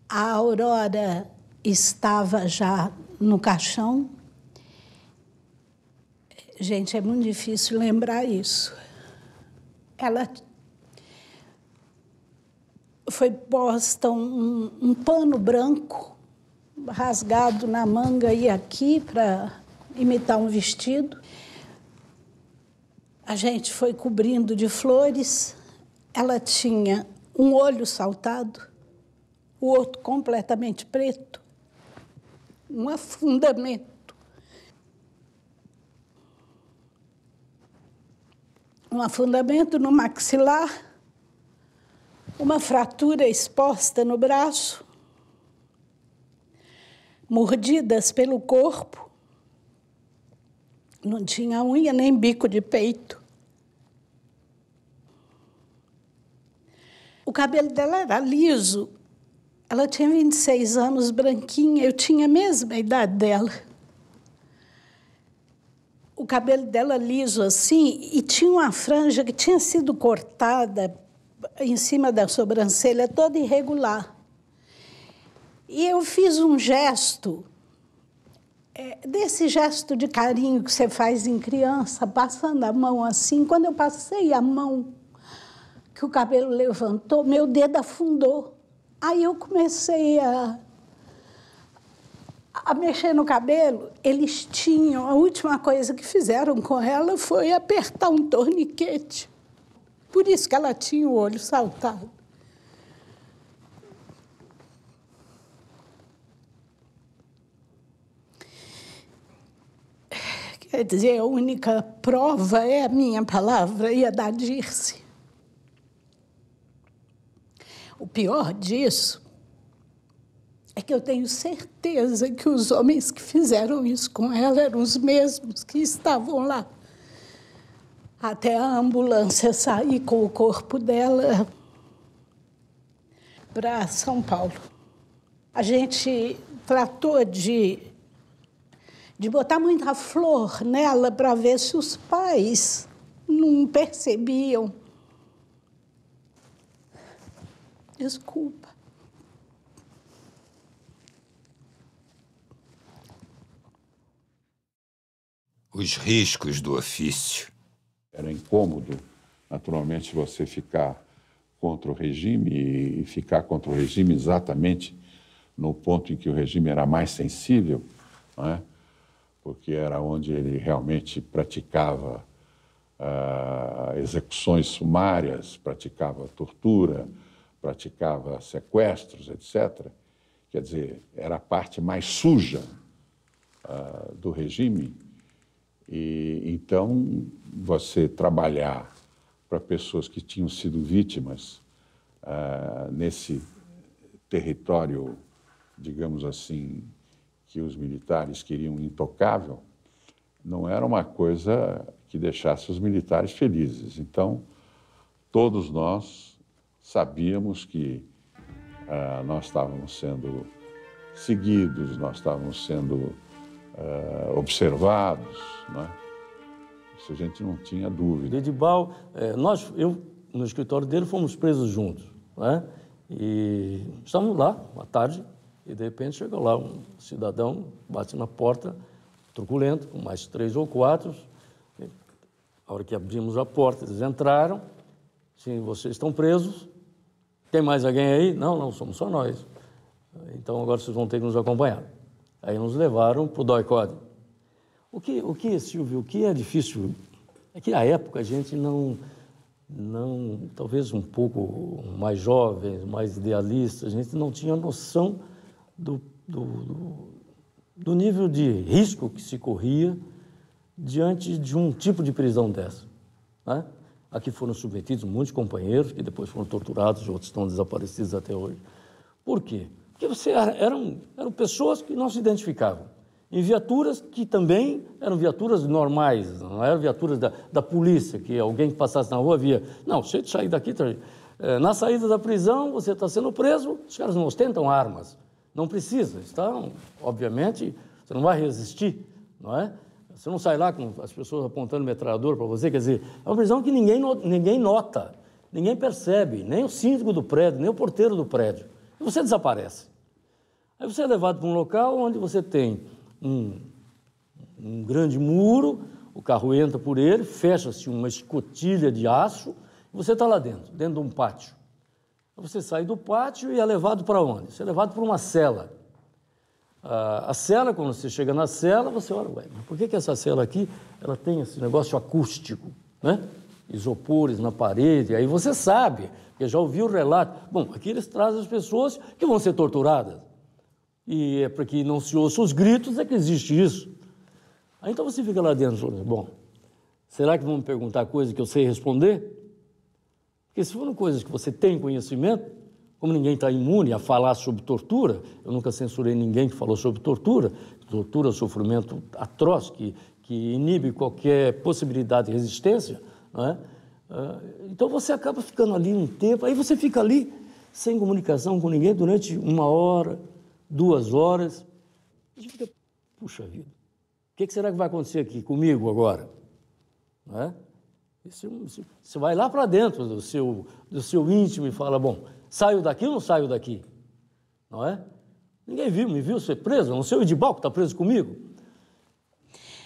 [SPEAKER 12] a Aurora estava já no caixão. Gente, é muito difícil lembrar isso. Ela foi posta um, um pano branco rasgado na manga e aqui para imitar um vestido. A gente foi cobrindo de flores. Ela tinha um olho saltado, o outro completamente preto, um afundamento. Um afundamento no maxilar, uma fratura exposta no braço, mordidas pelo corpo, não tinha unha nem bico de peito. O cabelo dela era liso. Ela tinha 26 anos, branquinha. Eu tinha a mesma idade dela. O cabelo dela liso assim, e tinha uma franja que tinha sido cortada em cima da sobrancelha, toda irregular. E eu fiz um gesto é, desse gesto de carinho que você faz em criança, passando a mão assim, quando eu passei a mão, que o cabelo levantou, meu dedo afundou. Aí eu comecei a, a mexer no cabelo. Eles tinham, a última coisa que fizeram com ela foi apertar um torniquete. Por isso que ela tinha o olho saltado. Quer dizer, a única prova é a minha palavra e a da Dirce. O pior disso é que eu tenho certeza que os homens que fizeram isso com ela eram os mesmos que estavam lá. Até a ambulância sair com o corpo dela para São Paulo. A gente tratou de de botar muita flor nela para ver se os pais não percebiam. Desculpa.
[SPEAKER 9] Os riscos do ofício. Era incômodo, naturalmente, você ficar contra o regime e ficar contra o regime exatamente no ponto em que o regime era mais sensível, não é? porque era onde ele realmente praticava ah, execuções sumárias, praticava tortura, praticava sequestros, etc. Quer dizer, era a parte mais suja ah, do regime. E então você trabalhar para pessoas que tinham sido vítimas ah, nesse território, digamos assim, que os militares queriam intocável, não era uma coisa que deixasse os militares felizes. Então, todos nós sabíamos que ah, nós estávamos sendo seguidos, nós estávamos sendo ah, observados, né? Isso a gente
[SPEAKER 17] não tinha dúvida. Dedibal, eh, nós, eu, no escritório dele, fomos presos juntos, né? E estamos lá, à tarde, e de repente chega lá um cidadão, bate na porta, truculento, com mais três ou quatro. A hora que abrimos a porta, eles entraram. Sim, vocês estão presos. Tem mais alguém aí? Não, não, somos só nós. Então agora vocês vão ter que nos acompanhar. Aí nos levaram para o DOI Code. O que, o que, Silvio, o que é difícil é que na época a gente não, não talvez um pouco mais jovens, mais idealistas, a gente não tinha noção do, do, do, nível de risco que se corria diante de um tipo de prisão dessa. Né? Aqui foram submetidos muitos companheiros que depois foram torturados, outros estão desaparecidos até hoje. Por quê? Porque você era, eram, eram pessoas que não se identificavam em viaturas que também eram viaturas normais, não eram viaturas da, da polícia, que alguém que passasse na rua via. Não, se eu sair daqui, eh, na saída da prisão, você está sendo preso, os caras não ostentam armas. Não precisa, estão, obviamente, você não vai resistir, não é? Você não sai lá com as pessoas apontando metralhador para você, quer dizer, é uma prisão que ninguém, ninguém nota, ninguém percebe, nem o síndico do prédio, nem o porteiro do prédio. E você desaparece. Aí você é levado para um local onde você tem um, um grande muro, o carro entra por ele, fecha-se uma escotilha de aço, e você está lá dentro, dentro de um pátio. Então, você sai do pátio e é levado para onde? Você é levado para uma cela. A cela, quando você chega na cela, você olha, ué, mas por que, que essa cela aqui ela tem esse negócio acústico, né? Isopores na parede, aí você sabe, porque já ouviu o relato. Bom, aqui eles trazem as pessoas que vão ser torturadas. E é para que não se ouça os gritos é que existe isso. Aí então você fica lá dentro, bom, será que vão me perguntar coisa que eu sei responder? Porque se foram coisas que você tem conhecimento, como ninguém está imune a falar sobre tortura, eu nunca censurei ninguém que falou sobre tortura, tortura é sofrimento atroz que, que inibe qualquer possibilidade de resistência, não é? Ah, então você acaba ficando ali um tempo, aí você fica ali sem comunicação com ninguém durante uma hora, duas horas, e fica, puxa vida, o que será que vai acontecer aqui comigo agora? Não é? você vai lá para dentro do seu, do seu íntimo e fala: bom, saio daqui ou não saio daqui? Não é? Ninguém viu, me viu ser preso, não sei o Edibal que está preso comigo.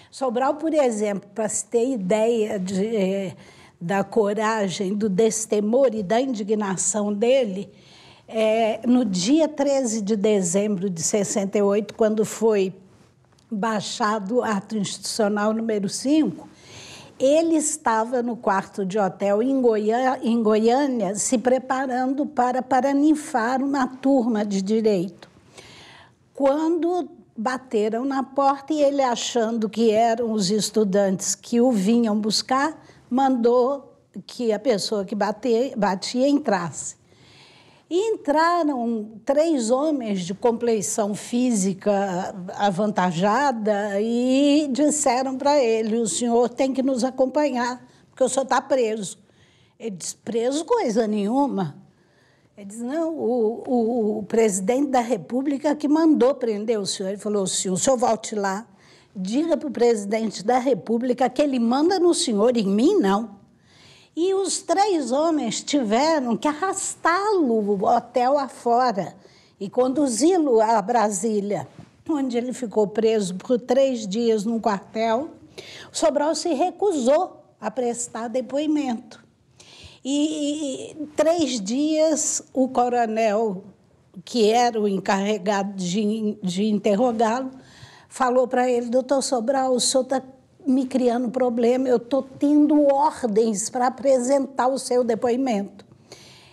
[SPEAKER 12] Sobral, por exemplo, para se ter ideia de, eh, da coragem, do destemor e da indignação dele, é, no dia 13 de dezembro de 68, quando foi baixado o ato institucional número 5, ele estava no quarto de hotel em, Goiânia, em Goiânia se preparando para paranifar uma turma de direito. Quando bateram na porta e ele, achando que eram os estudantes que o vinham buscar, mandou que a pessoa que bater, batia entrasse. E entraram três homens de compleição física avantajada e disseram para ele: o senhor tem que nos acompanhar, porque o senhor está preso. Ele disse: preso coisa nenhuma. Ele disse: não, o, o, o presidente da República que mandou prender o senhor. Ele falou: se o senhor volte lá, diga para o presidente da República que ele manda no senhor, em mim não. E os três homens tiveram que arrastá-lo hotel afora e conduzi-lo a Brasília, onde ele ficou preso por três dias num quartel. Sobral se recusou a prestar depoimento. E, e três dias o coronel, que era o encarregado de, de interrogá-lo, falou para ele: Doutor Sobral, o senhor está me criando problema, eu estou tendo ordens para apresentar o seu depoimento.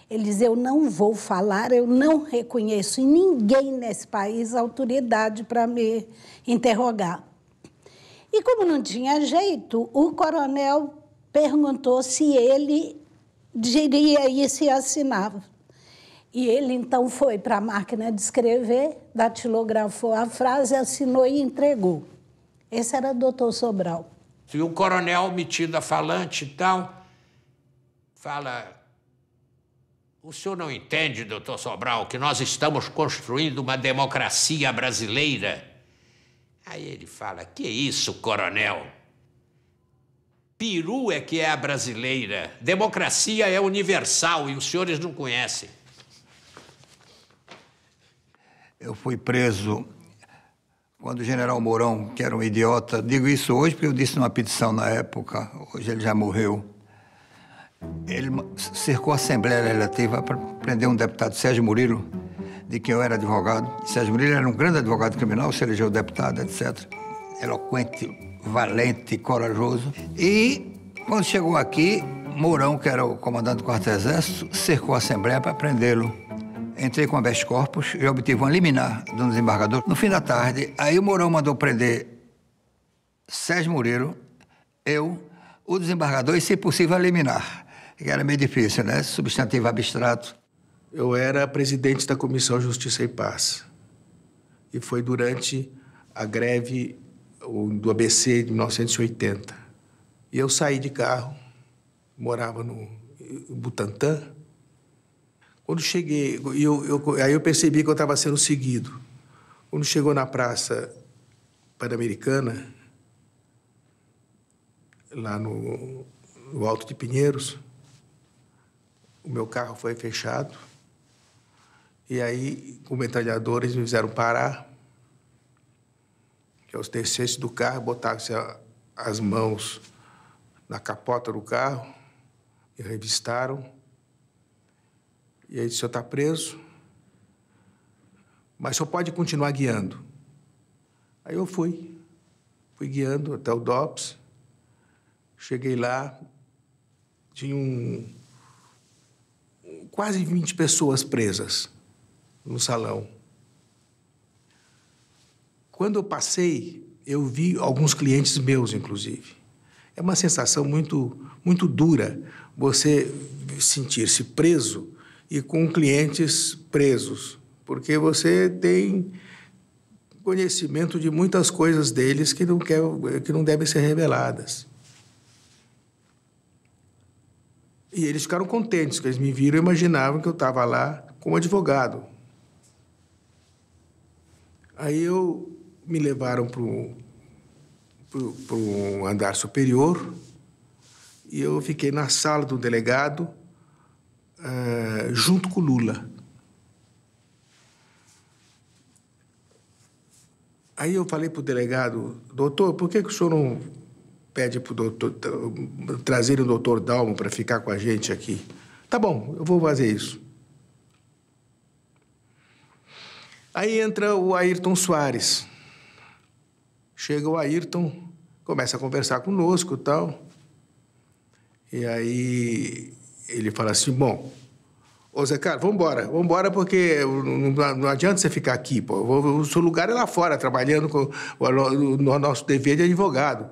[SPEAKER 12] Ele diz: Eu não vou falar, eu não reconheço em ninguém nesse país autoridade para me interrogar. E como não tinha jeito, o coronel perguntou se ele diria e se assinava. E ele então foi para a máquina de escrever, datilografou a frase, assinou e entregou. Esse era o doutor Sobral.
[SPEAKER 29] E o coronel, metido a falante e tal, fala: O senhor não entende, doutor Sobral, que nós estamos construindo uma democracia brasileira? Aí ele fala: Que isso, coronel? Peru é que é a brasileira. Democracia é universal e os senhores não conhecem.
[SPEAKER 19] Eu fui preso quando o general Mourão, que era um idiota, digo isso hoje porque eu disse numa petição na época, hoje ele já morreu, ele cercou a Assembleia Legislativa para prender um deputado, Sérgio Murilo, de quem eu era advogado. Sérgio Murilo era um grande advogado criminal, se elegeu deputado, etc. Eloquente, valente, corajoso. E quando chegou aqui, Mourão, que era o comandante do quarto exército, cercou a Assembleia para prendê-lo entrei com habeas corpus, e obtive uma liminar do desembargador. No fim da tarde, aí o Mourão mandou prender Sérgio Moreiro, eu, o desembargador e, se possível, a liminar, que era meio difícil, né? Substantivo abstrato. Eu era presidente da Comissão Justiça e Paz. E foi durante
[SPEAKER 8] a greve do ABC de 1980. E eu saí de carro, morava no Butantã, quando cheguei, eu, eu, aí eu percebi que eu estava sendo seguido. Quando chegou na Praça Pan-Americana, lá no, no Alto de Pinheiros, o meu carro foi fechado. E aí, com metralhadores, me fizeram parar. Que é os descesse do carro, botaram as mãos na capota do carro, e revistaram e aí o senhor está preso, mas o senhor pode continuar guiando. Aí eu fui, fui guiando até o DOPS, cheguei lá, tinha um, quase 20 pessoas presas no salão. Quando eu passei, eu vi alguns clientes meus, inclusive. É uma sensação muito, muito dura você sentir-se preso e com clientes presos, porque você tem conhecimento de muitas coisas deles que não, quer, que não devem ser reveladas. E eles ficaram contentes, porque eles me viram e imaginavam que eu estava lá como advogado. Aí eu me levaram para o andar superior e eu fiquei na sala do delegado eh, junto com Lula. Aí eu falei para o delegado, doutor, por que, que o senhor não pede para o doutor trazer o doutor Dalmo para ficar com a gente aqui? Tá bom, eu vou fazer isso. Aí entra o Ayrton Soares. Chega o Ayrton, começa a conversar conosco e tal. E aí ele fala assim: bom, ô Zé Carlos, vamos embora, vamos embora, porque não, não, adianta você ficar aqui, pô. O seu lugar é lá fora, trabalhando com o, nosso dever de advogado.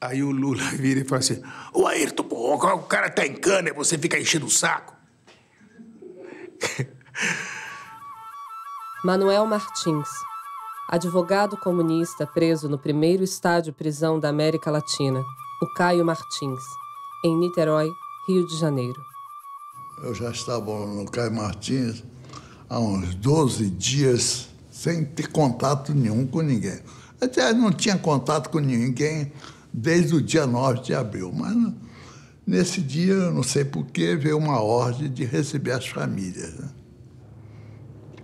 [SPEAKER 8] Aí o Lula *laughs* vira e fala assim: Ô Ayrton, pô, o cara tá em cana e você fica enchendo o saco. *laughs*
[SPEAKER 16] Manuel Martins, advogado comunista preso no primeiro estádio prisão da América Latina, o Caio Martins em Niterói, Rio de Janeiro. Eu já estava
[SPEAKER 30] no Caio Martins há uns 12 dias sem ter contato nenhum com ninguém. Até não tinha contato com ninguém desde o dia 9 de abril, mas nesse dia, não sei porquê, veio uma ordem de receber as famílias. Né?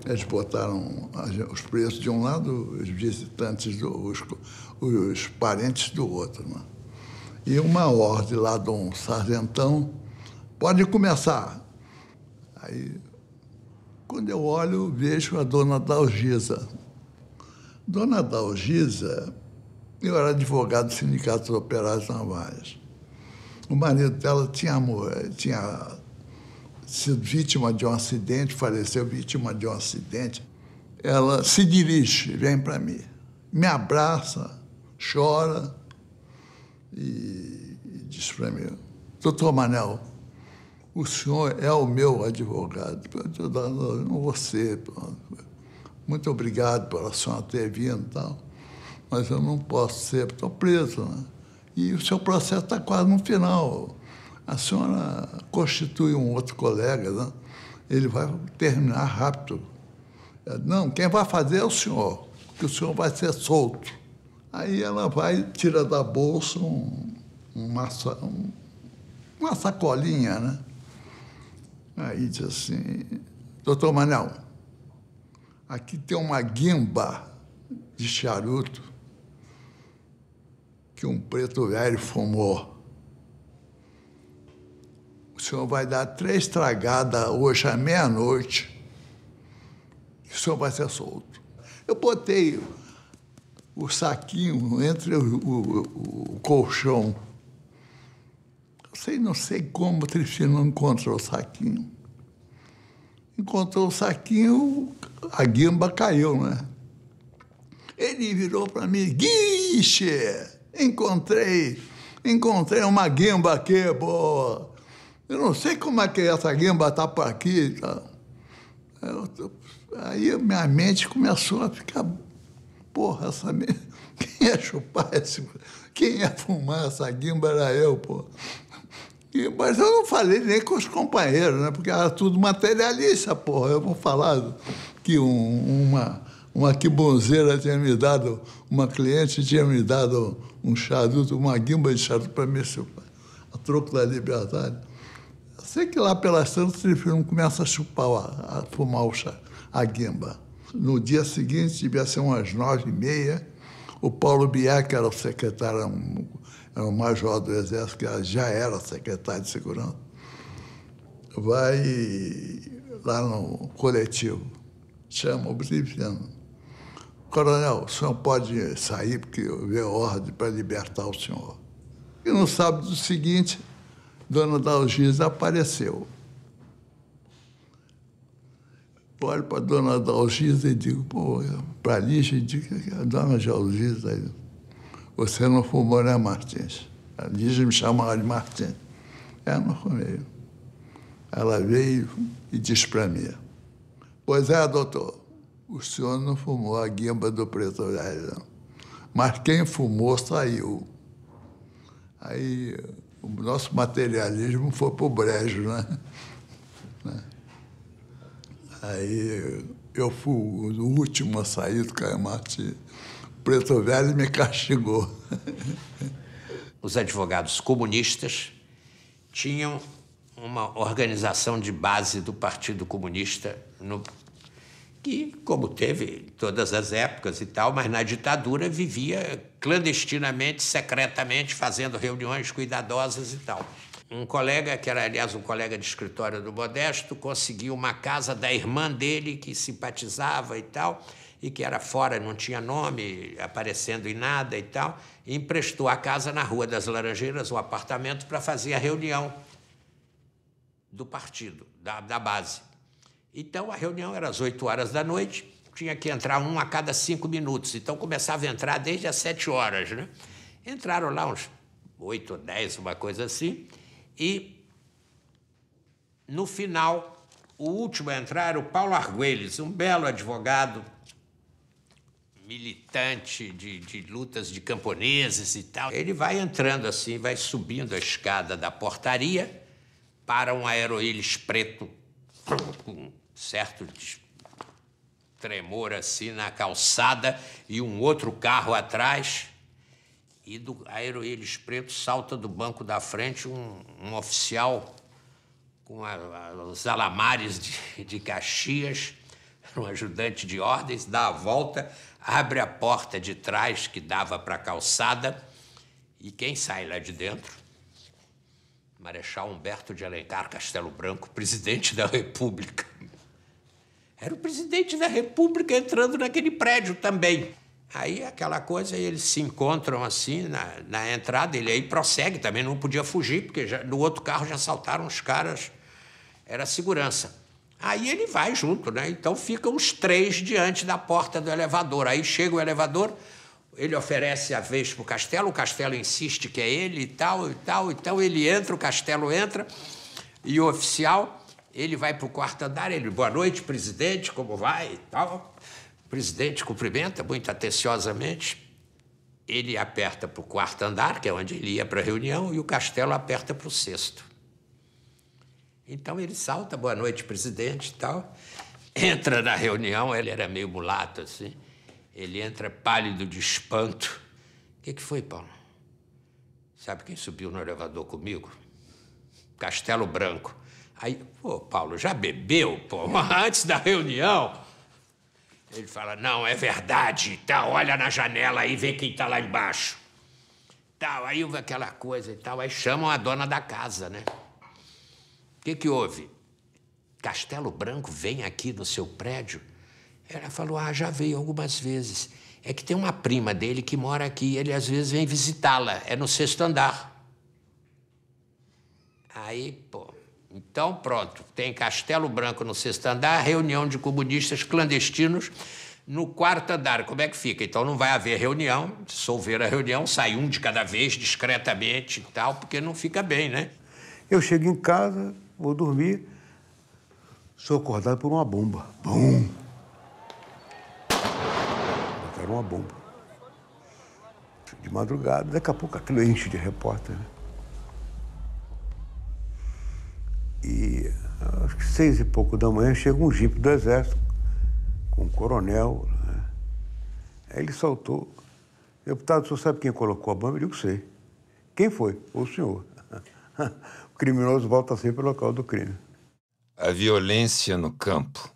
[SPEAKER 30] Eles botaram os presos de um lado, os visitantes, do, os, os parentes do outro. Né? e uma ordem lá de um sargentão, pode começar. Aí, quando eu olho, vejo a dona Dalgisa. Dona Dalgisa, eu era advogado do Sindicato dos Operários Navais. O marido dela tinha, tinha sido vítima de um acidente, faleceu vítima de um acidente. Ela se dirige, vem para mim, me abraça, chora e, e disse para mim, doutor Manel, o senhor é o meu advogado. Eu não você Muito obrigado pela senhora ter vindo e tal, mas eu não posso ser, estou preso. Né? E o seu processo está quase no final. A senhora constitui um outro colega, né? ele vai terminar rápido. É, não, quem vai fazer é o senhor, porque o senhor vai ser solto. Aí ela vai tira da bolsa um, uma, um, uma sacolinha, né? Aí diz assim, doutor Manel, aqui tem uma guimba de charuto que um preto velho fumou. O senhor vai dar três tragadas hoje à meia-noite e o senhor vai ser solto. Eu botei o saquinho entre o, o, o, colchão. Eu sei, não sei como, Tristino encontrou o saquinho. Encontrou o saquinho, a guimba caiu, né? Ele virou para mim, guiche, encontrei, encontrei uma guimba aqui, pô. Eu não sei como é que essa guimba está por aqui. Tá? Eu, aí minha mente começou a ficar Porra, essa minha... *laughs* quem ia chupar esse... Quem ia fumar essa guimba era eu, pô. E, mas eu não falei nem com os companheiros, né? Porque era tudo materialista, porra. Eu vou falar que um, uma, uma quibonzeira tinha me dado, uma cliente tinha me dado um charuto, uma guimba de charuto para me chupar, a troco da liberdade. Eu sei que lá pelas tantas ele não começa a chupar, a, a fumar o charuto, a guimba. No dia seguinte, devia ser umas nove e meia, o Paulo Biá, que era o secretário, era um, major do Exército, que já era secretário de Segurança, vai lá no coletivo, chama o briefing. Coronel, o senhor pode sair porque veio ordem para libertar o senhor. E no sábado seguinte, dona Dalgisa apareceu olho para a dona Dalgisa e digo, pô, é para a lixa, digo, é, a dona Dalgisa, você não fumou, né, Martins? A Lígia me chamava de Martins. Ela não fumei. Ela veio e disse para mim, pois é, doutor, o senhor não fumou a guimba do preto velho, mas quem fumou saiu. Aí o nosso materialismo foi para o brejo, né? Aí eu fui o último a sair do Caimate.
[SPEAKER 29] Preto Velho me castigou. *laughs* Os advogados comunistas tinham uma organização de base do Partido Comunista no que, como teve todas as épocas e tal, mas na ditadura vivia clandestinamente, secretamente, fazendo reuniões cuidadosas e tal um colega, que era, aliás, um colega de escritório do Modesto, conseguiu uma casa da irmã dele, que simpatizava e tal, e que era fora, não tinha nome, aparecendo em nada e tal, e emprestou a casa na Rua das Laranjeiras, o um apartamento, para fazer a reunião do partido, da, da base. Então, a reunião era às 8 horas da noite, tinha que entrar um a cada cinco minutos, então começava a entrar desde as sete horas. Né? Entraram lá uns oito ou dez, uma coisa assim, e no final, o último a entrar era o Paulo Arguelles, um belo advogado, militante de, de lutas de camponeses e tal. Ele vai entrando assim, vai subindo a escada da portaria para um aeroílis preto com certo tremor assim na calçada e um outro carro atrás e do Aeroíris Preto salta do banco da frente um, um oficial com a, a, os alamares de, de Caxias, um ajudante de ordens, dá a volta, abre a porta de trás que dava para a calçada e quem sai lá de dentro? Marechal Humberto de Alencar Castelo Branco, presidente da República. Era o presidente da República entrando naquele prédio também. Aí aquela coisa, eles se encontram assim na, na entrada, ele aí prossegue também, não podia fugir, porque já, no outro carro já saltaram os caras, era segurança. Aí ele vai junto, né? Então ficam os três diante da porta do elevador. Aí chega o elevador, ele oferece a vez para o Castelo, o Castelo insiste que é ele e tal e tal. Então ele entra, o Castelo entra, e o oficial, ele vai para o quarto andar, ele, boa noite, presidente, como vai e tal presidente cumprimenta muito atenciosamente. Ele aperta para o quarto andar, que é onde ele ia para a reunião, e o Castelo aperta para o sexto. Então ele salta, boa noite, presidente e tal. Entra na reunião, ele era meio mulato assim. Ele entra pálido de espanto. O que, que foi, Paulo? Sabe quem subiu no elevador comigo? Castelo Branco. Aí, pô, Paulo, já bebeu, pô, *laughs* antes da reunião? Ele fala: Não, é verdade. Tá, olha na janela e vê quem tá lá embaixo. Tal, aí aquela coisa e tal. Aí chamam a dona da casa, né? O que, que houve? Castelo Branco vem aqui no seu prédio? Ela falou: Ah, já veio algumas vezes. É que tem uma prima dele que mora aqui, ele às vezes vem visitá-la. É no sexto andar. Aí, pô, então, pronto, tem Castelo Branco no sexto andar, reunião de comunistas clandestinos no quarto andar. Como é que fica? Então, não vai haver reunião, dissolver a reunião, sai um de cada vez, discretamente e tal, porque não fica bem, né?
[SPEAKER 24] Eu chego em casa, vou dormir, sou acordado por uma bomba. Bum! Era uma bomba. De madrugada, daqui a pouco aquilo enche de repórter, né? E às seis e pouco da manhã chega um jipe do exército com um coronel. Né? Aí ele saltou. Deputado, o senhor sabe quem colocou a bomba? Eu digo, sei. Quem foi? O senhor. *laughs* o criminoso volta sempre ao local do crime.
[SPEAKER 2] A violência no campo.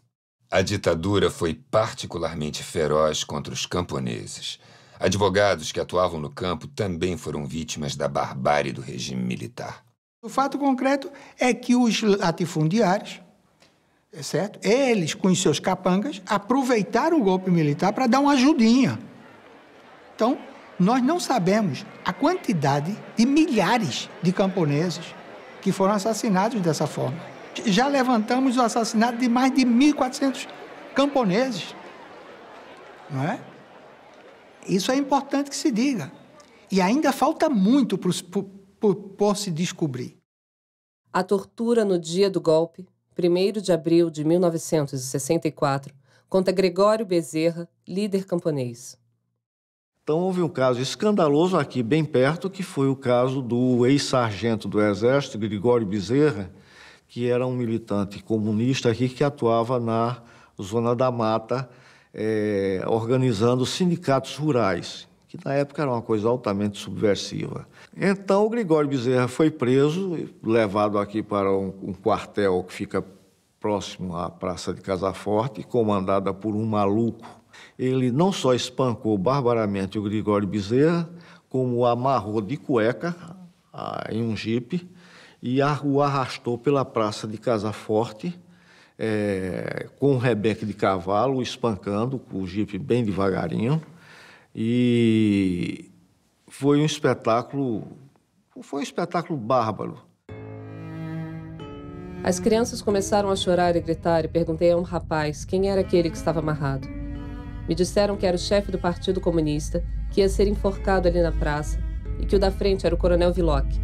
[SPEAKER 2] A ditadura foi particularmente feroz contra os camponeses. Advogados que atuavam no campo também foram vítimas da barbárie do regime militar.
[SPEAKER 26] O fato concreto é que os latifundiários, é certo? Eles, com os seus capangas, aproveitaram o golpe militar para dar uma ajudinha. Então, nós não sabemos a quantidade de milhares de camponeses que foram assassinados dessa forma. Já levantamos o assassinato de mais de 1.400 camponeses. Não é? Isso é importante que se diga. E ainda falta muito para se descobrir.
[SPEAKER 16] A tortura no dia do golpe, 1 de abril de 1964, conta Gregório Bezerra, líder camponês.
[SPEAKER 24] Então houve um caso escandaloso aqui bem perto, que foi o caso do ex-sargento do Exército, Gregório Bezerra, que era um militante comunista aqui que atuava na Zona da Mata, eh, organizando sindicatos rurais, que na época era uma coisa altamente subversiva. Então, o Gregório Bezerra foi preso, levado aqui para um, um quartel que fica próximo à Praça de Casaforte, comandada por um maluco. Ele não só espancou barbaramente o Gregório Bezerra, como o amarrou de cueca a, em um jipe e a, o arrastou pela Praça de Casaforte, é, com um rebeque de cavalo, espancando, o jipe bem devagarinho. E foi um espetáculo, foi um
[SPEAKER 16] espetáculo bárbaro. As crianças começaram a chorar e gritar e perguntei a um rapaz quem era aquele que estava amarrado. Me disseram que era o chefe do Partido Comunista, que ia ser enforcado ali na praça e que o da frente era o Coronel Viloque.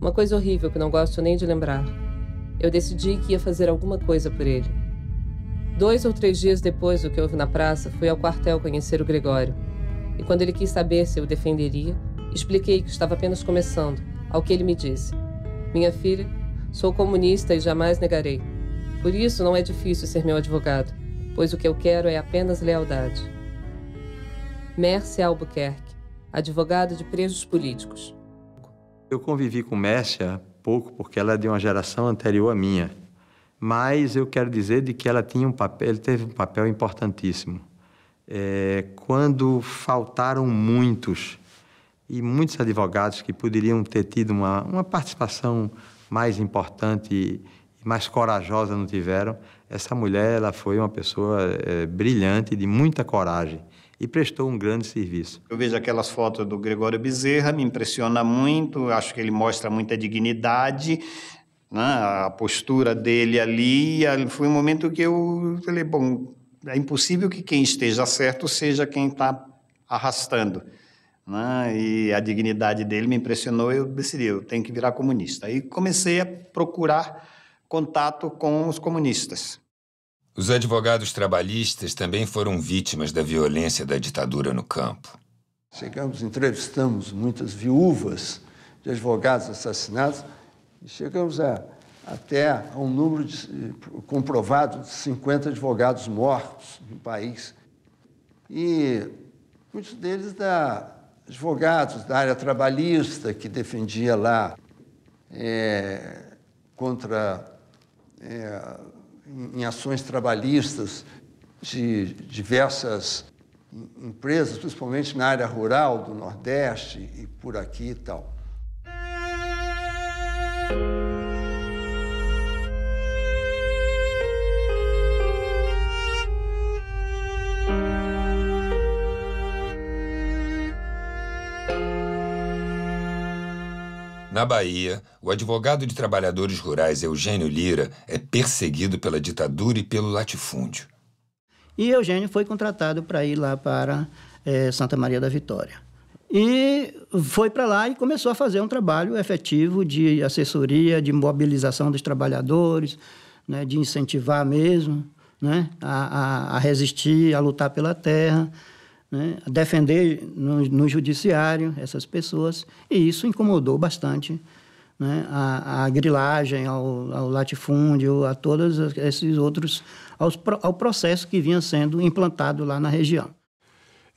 [SPEAKER 16] Uma coisa horrível que não gosto nem de lembrar. Eu decidi que ia fazer alguma coisa por ele. Dois ou três dias depois do que houve na praça, fui ao quartel conhecer o Gregório e quando ele quis saber se eu defenderia, expliquei que estava apenas começando, ao que ele me disse: Minha filha, sou comunista e jamais negarei. Por isso não é difícil ser meu advogado, pois o que eu quero é apenas lealdade. Mércia Albuquerque, advogada de presos políticos.
[SPEAKER 10] Eu convivi com Mércia pouco porque ela é de uma geração anterior à minha, mas eu quero dizer de que ela tinha um papel, teve um papel importantíssimo é, quando faltaram muitos e muitos advogados que poderiam ter tido uma, uma participação mais importante e mais corajosa não tiveram. Essa mulher ela foi uma pessoa é, brilhante, de muita coragem e prestou um grande serviço.
[SPEAKER 21] Eu vejo aquelas fotos do Gregório Bezerra, me impressiona muito, acho que ele mostra muita dignidade, né? a postura dele ali. Foi um momento que eu falei, bom, é impossível que quem esteja certo seja quem está arrastando. Né? E a dignidade dele me impressionou e eu decidi, eu tenho que virar comunista. Aí comecei a procurar contato com os comunistas.
[SPEAKER 2] Os advogados trabalhistas também foram vítimas da violência da ditadura no campo.
[SPEAKER 7] Chegamos, entrevistamos muitas viúvas de advogados assassinados e chegamos a até um número de, comprovado de 50 advogados mortos no país. E muitos deles da advogados da área trabalhista que defendia lá é, contra é, em ações trabalhistas de diversas empresas, principalmente na área rural do Nordeste e por aqui e tal.
[SPEAKER 2] Na Bahia, o advogado de trabalhadores rurais Eugênio Lira é perseguido pela ditadura e pelo latifúndio.
[SPEAKER 31] E Eugênio foi contratado para ir lá para é, Santa Maria da Vitória. E foi para lá e começou a fazer um trabalho efetivo de assessoria, de mobilização dos trabalhadores, né, de incentivar mesmo né, a, a, a resistir, a lutar pela terra né, defender no, no, judiciário essas pessoas, e isso incomodou bastante né, a, a, grilagem, ao, ao, latifúndio, a todos esses outros, aos, ao processo que vinha sendo implantado lá na região.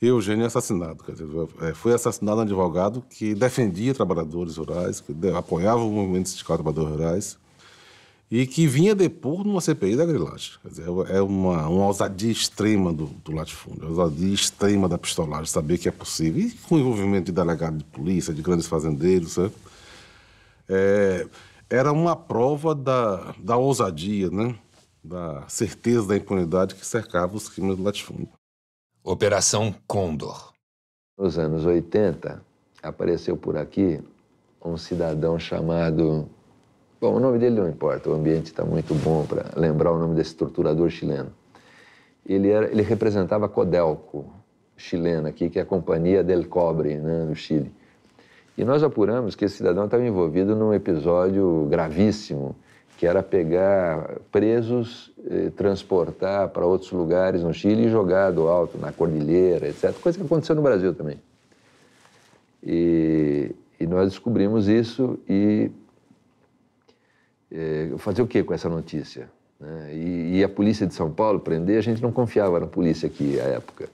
[SPEAKER 11] Eugênio é assassinado. Dizer, é, foi assassinado um advogado que defendia trabalhadores rurais, que apoiava o movimento sindical de trabalhadores rurais, e que vinha depor numa CPI da grilagem. Dizer, é uma, uma ousadia extrema do, do latifúndio, é ousadia extrema da pistolagem, saber que é possível. E com o envolvimento de delegado de polícia, de grandes fazendeiros, né? é, era uma prova da, da ousadia, né? da certeza da impunidade que cercava os crimes do latifúndio.
[SPEAKER 2] Operação Condor.
[SPEAKER 32] Nos anos 80, apareceu por aqui um cidadão chamado Bom, o nome dele não importa, o ambiente está muito bom para lembrar o nome desse torturador chileno. Ele, era, ele representava a Codelco, chilena aqui, que é a Companhia del Cobre, né, no Chile. E nós apuramos que esse cidadão estava envolvido num episódio gravíssimo, que era pegar presos, eh, transportar para outros lugares no Chile e jogar do alto, na cordilheira, etc. Coisa que aconteceu no Brasil também. E, e nós descobrimos isso e é, fazer o que com essa notícia? Né? E, e, a polícia de São Paulo prender, a gente não confiava na polícia aqui à época.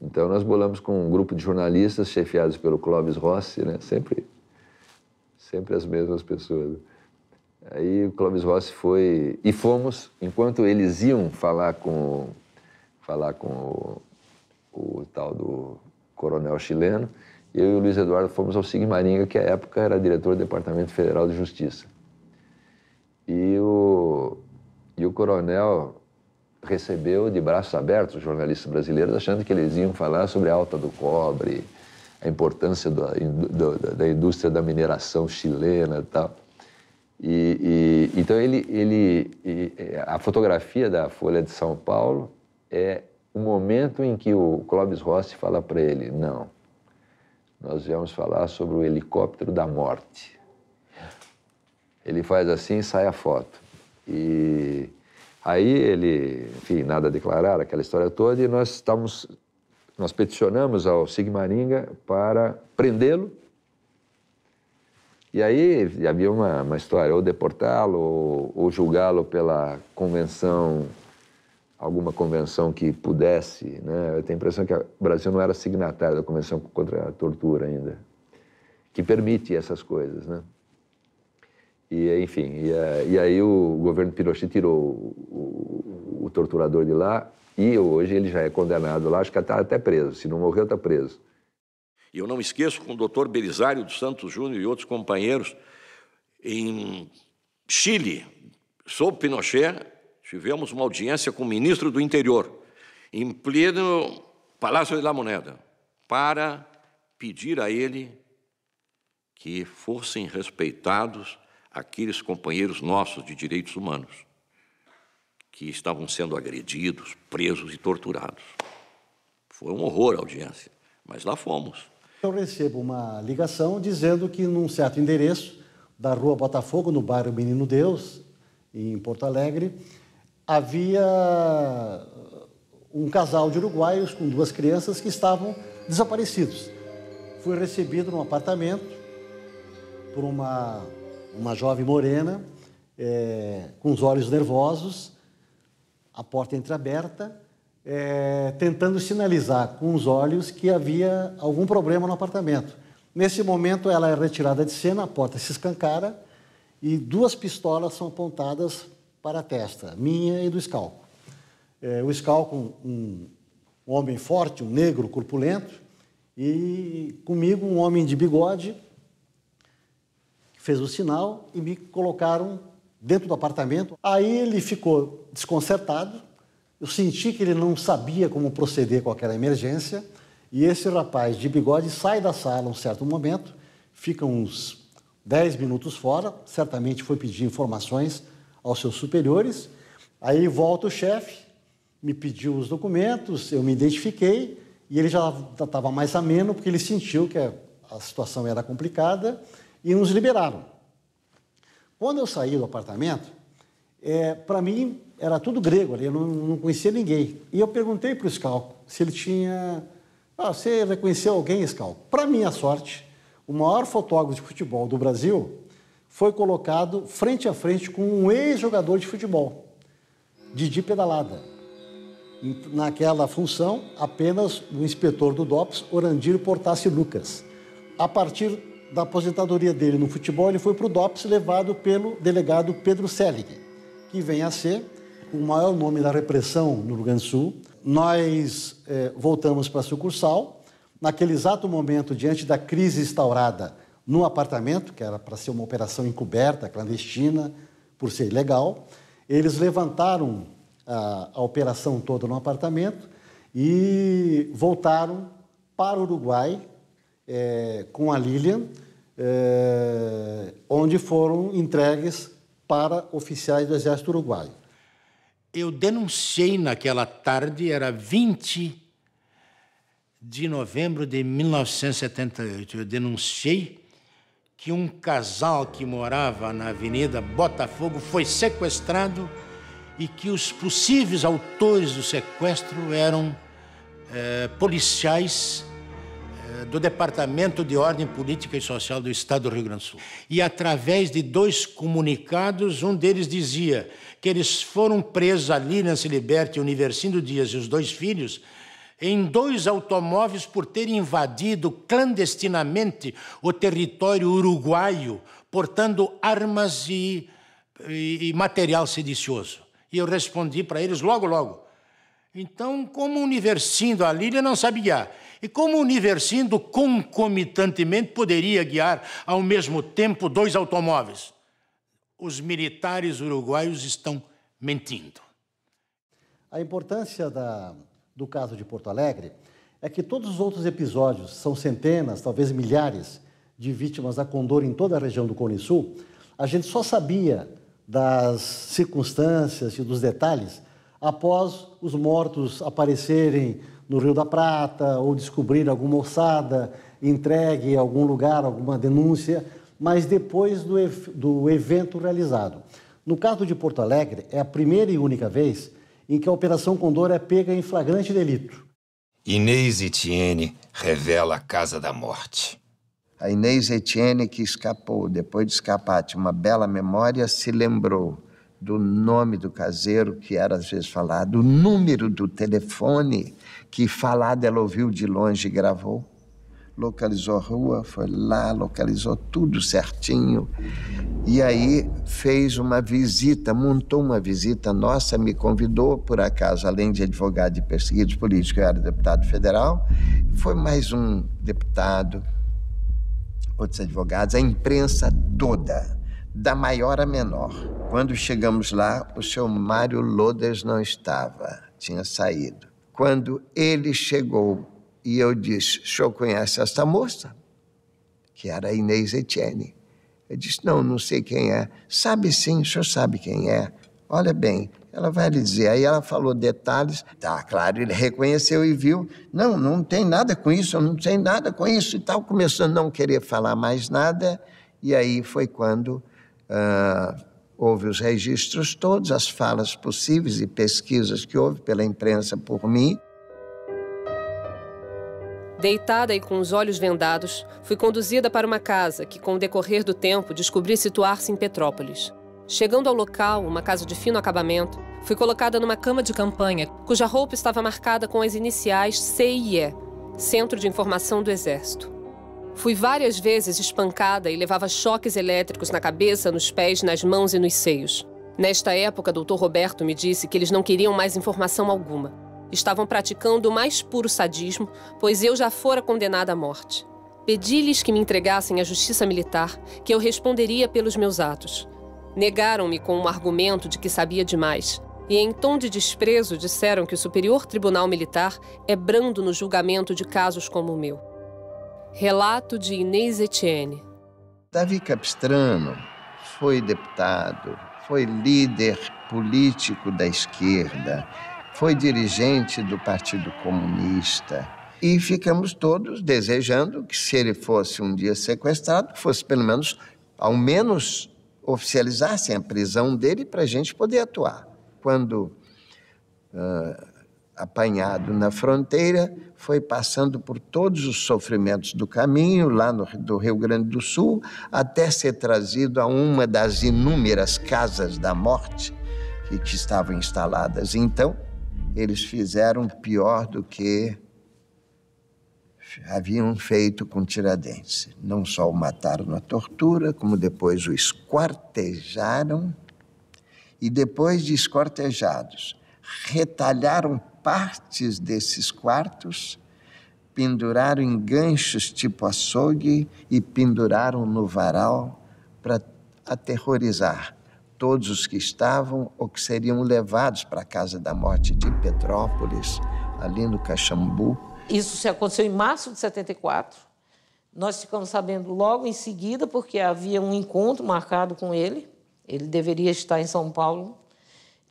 [SPEAKER 32] Então nós bolamos com um grupo de jornalistas chefiados pelo Clóvis Rossi, né? sempre, sempre as mesmas pessoas. Aí o Clóvis Rossi foi e fomos enquanto eles iam falar com falar com o, o tal do coronel chileno. Eu e o Luiz Eduardo fomos ao Sigmaringa, que à época era diretor do Departamento Federal de Justiça. E o, e o coronel recebeu de braços abertos os jornalistas brasileiros, achando que eles iam falar sobre a alta do cobre, a importância da, da indústria da mineração chilena e tal. E, e, então ele, ele, a fotografia da Folha de São Paulo é o momento em que o Clóvis Rossi fala para ele: não, nós vamos falar sobre o helicóptero da morte. Ele faz assim e sai a foto. E aí ele, enfim, nada a declarar, aquela história toda, e nós estamos, nós peticionamos ao Sigmaringa para prendê-lo. E aí havia uma, uma história, ou deportá-lo, ou, ou julgá-lo pela convenção alguma convenção que pudesse. Né? Eu tenho a impressão que o Brasil não era signatário da Convenção contra a Tortura ainda, que permite essas coisas. Né? E, enfim, e, eh, e aí o governo Pinochet tirou o, o, o, torturador de lá e hoje ele já é condenado lá, acho que está até preso. Se não morreu, está preso.
[SPEAKER 6] E eu não esqueço com o doutor Belisário dos Santos Júnior e outros companheiros em Chile, sob Pinochet, tivemos uma audiência com o ministro do Interior, em pleno Palácio de la Moneda, para pedir a ele que fossem respeitados aqueles companheiros nossos de direitos humanos que estavam sendo agredidos, presos e torturados. Foi um horror a audiência, mas lá fomos.
[SPEAKER 31] Eu recebo uma ligação dizendo que num certo endereço da Rua Botafogo, no bairro Menino Deus, em Porto Alegre, havia um casal de uruguaios com duas crianças que estavam desaparecidos. Fui recebido num apartamento por uma uma jovem morena, é, com os olhos nervosos, a porta entreaberta, é, tentando sinalizar com os olhos que havia algum problema no apartamento. Nesse momento, ela é retirada de cena, a porta se escancara e duas pistolas são apontadas para a testa, minha e do Scalco. É, o Scalco, um, um homem forte, um negro, corpulento, e comigo um homem de bigode, fez o sinal e me colocaram dentro do apartamento. Aí ele ficou desconcertado. Eu senti que ele não sabia como proceder com aquela emergência. E esse rapaz de bigode sai da sala um certo momento, fica uns 10 minutos fora, certamente foi pedir informações aos seus superiores. Aí volta o chefe, me pediu os documentos, eu me identifiquei e ele já estava mais ameno porque ele sentiu que a, a situação era complicada e nos liberaram. Quando eu saí do apartamento, é, para mim era tudo grego ali, eu não, não conhecia ninguém. E eu perguntei para o Scalco se ele tinha. Ah, você reconheceu alguém, Scalco? Para minha sorte, o maior fotógrafo de futebol do Brasil foi colocado frente a frente com um ex-jogador de futebol, Didi Pedalada. Naquela função, apenas o inspetor do DOPS, Orandir Portasse Lucas. A partir da aposentadoria dele no futebol, ele foi para o DOPS levado pelo delegado Pedro Selig, que vem a ser o maior nome da repressão no Rio Grande do Sul. Nós eh, voltamos para a sucursal. Naquele exato momento, diante da crise instaurada no apartamento, que era para ser uma operação encoberta, clandestina, por ser ilegal, eles levantaram a, a operação toda no apartamento e voltaram para o Uruguai é, com a Lilian, é, onde foram entregues para oficiais do Exército Uruguaio.
[SPEAKER 33] Eu denunciei naquela tarde, era 20 de novembro de 1978, eu denunciei que um casal que morava na Avenida Botafogo foi sequestrado e que os possíveis autores do sequestro eram é, policiais do Departamento de Ordem Política e Social do Estado do Rio Grande do Sul. E através de dois comunicados, um deles dizia que eles foram presos ali na Liberta Universindo Dias e os dois filhos em dois automóveis por terem invadido clandestinamente o território uruguaio, portando armas e, e, e material sedicioso. E eu respondi para eles logo, logo. Então, como o universindo, a Lília não sabia e como o Universindo concomitantemente poderia guiar ao mesmo tempo dois automóveis? Os militares uruguaios estão mentindo.
[SPEAKER 31] A importância da, do caso de Porto Alegre é que todos os outros episódios, são centenas, talvez milhares, de vítimas da Condor em toda a região do Cone Sul, a gente só sabia das circunstâncias e dos detalhes após os mortos aparecerem no Rio da Prata, ou descobrir alguma ossada, entregue em algum lugar, alguma denúncia, mas depois do, do evento realizado. No caso de Porto Alegre, é a primeira e única vez em que a Operação Condor é pega em flagrante delito.
[SPEAKER 2] Inês Etienne revela a Casa da Morte.
[SPEAKER 3] A Inês Etienne, que escapou, depois de escapar, tinha uma bela memória, se lembrou do nome do caseiro, que era às vezes falado, o número do telefone que falada ela ouviu de longe e gravou. Localizou a rua, foi lá, localizou tudo certinho. E aí fez uma visita, montou uma visita nossa, me convidou, por acaso, além de advogado de perseguidos políticos, eu era deputado federal. Foi mais um deputado, outros advogados, a imprensa toda, da maior à menor. Quando chegamos lá, o seu Mário Lodas não estava, tinha saído quando ele chegou e eu disse: O senhor conhece esta moça? Que era a Inês Etienne. Eu disse: Não, não sei quem é. Sabe sim, o senhor sabe quem é. Olha bem, ela vai lhe dizer. Aí ela falou detalhes. Tá, claro, ele reconheceu e viu. Não, não tem nada com isso, eu não tenho nada com isso e tal. Começando a não querer falar mais nada. E aí foi quando. Uh, houve os registros todos, as falas possíveis e pesquisas que houve pela imprensa por mim.
[SPEAKER 16] Deitada e com os olhos vendados, fui conduzida para uma casa que, com o decorrer do tempo, descobri situar-se em Petrópolis. Chegando ao local, uma casa de fino acabamento, fui colocada numa cama de campanha, cuja roupa estava marcada com as iniciais CIE Centro de Informação do Exército. Fui várias vezes espancada e levava choques elétricos na cabeça, nos pés, nas mãos e nos seios. Nesta época, Dr. Roberto me disse que eles não queriam mais informação alguma. Estavam praticando o mais puro sadismo, pois eu já fora condenada à morte. Pedi-lhes que me entregassem à justiça militar, que eu responderia pelos meus atos. Negaram-me com um argumento de que sabia demais, e em tom de desprezo disseram que o Superior Tribunal Militar é brando no julgamento de casos como o meu. Relato de Inês Etienne.
[SPEAKER 3] Davi Capistrano foi deputado, foi líder político da esquerda, foi dirigente do Partido Comunista. E ficamos todos desejando que, se ele fosse um dia sequestrado, fosse pelo menos, ao menos, oficializassem a prisão dele para a gente poder atuar. Quando uh, apanhado na fronteira, foi passando por todos os sofrimentos do caminho, lá no, do Rio Grande do Sul, até ser trazido a uma das inúmeras casas da morte que, que estavam instaladas. Então, eles fizeram pior do que haviam feito com Tiradentes. Não só o mataram na tortura, como depois o esquartejaram e depois de escortejados, retalharam partes desses quartos, penduraram em ganchos tipo açougue e penduraram no varal para aterrorizar todos os que estavam ou que seriam levados para a Casa da Morte de Petrópolis, ali no Caxambu.
[SPEAKER 34] Isso se aconteceu em março de 74. Nós ficamos sabendo logo em seguida, porque havia um encontro marcado com ele. Ele deveria estar em São Paulo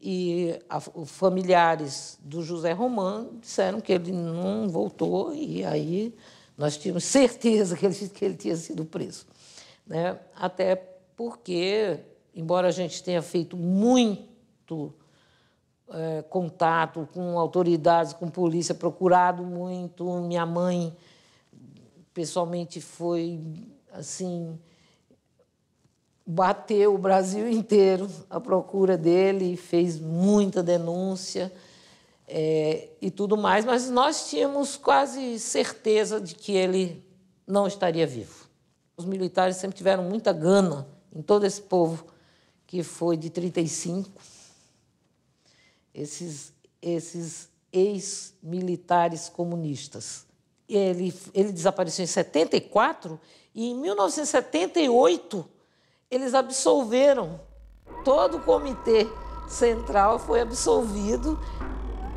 [SPEAKER 34] e a, familiares do José Romano disseram que ele não voltou, e aí nós tínhamos certeza que ele, *laughs* que ele tinha sido preso. Né? Até porque, embora a gente tenha feito muito é, contato com autoridades, com polícia, procurado muito, minha mãe pessoalmente foi assim bateu o Brasil inteiro à procura dele, fez muita denúncia é, e tudo mais, mas nós tínhamos quase certeza de que ele não estaria vivo. Os militares sempre tiveram muita gana em todo esse povo que foi de 35. Esses, esses ex-militares comunistas. Ele, ele desapareceu em 74 e em 1978 eles absolveram. Todo o comitê central foi absolvido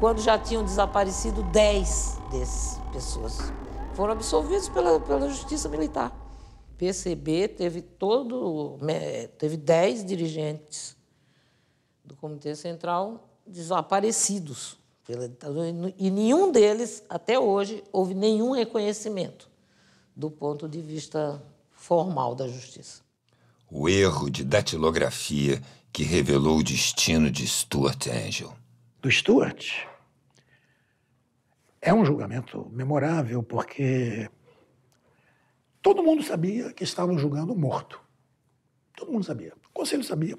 [SPEAKER 34] quando já tinham desaparecido 10 dessas pessoas. Foram absolvidos pela, pela Justiça Militar. PCB teve todo teve 10 dirigentes do Comitê Central desaparecidos pela ditadura e nenhum deles até hoje houve nenhum reconhecimento do ponto de vista formal da justiça
[SPEAKER 2] o erro de datilografia que revelou o destino de Stuart Angel. Do Stuart?
[SPEAKER 35] É um julgamento memorável porque todo mundo sabia que estavam julgando morto. Todo mundo sabia. O conselho sabia.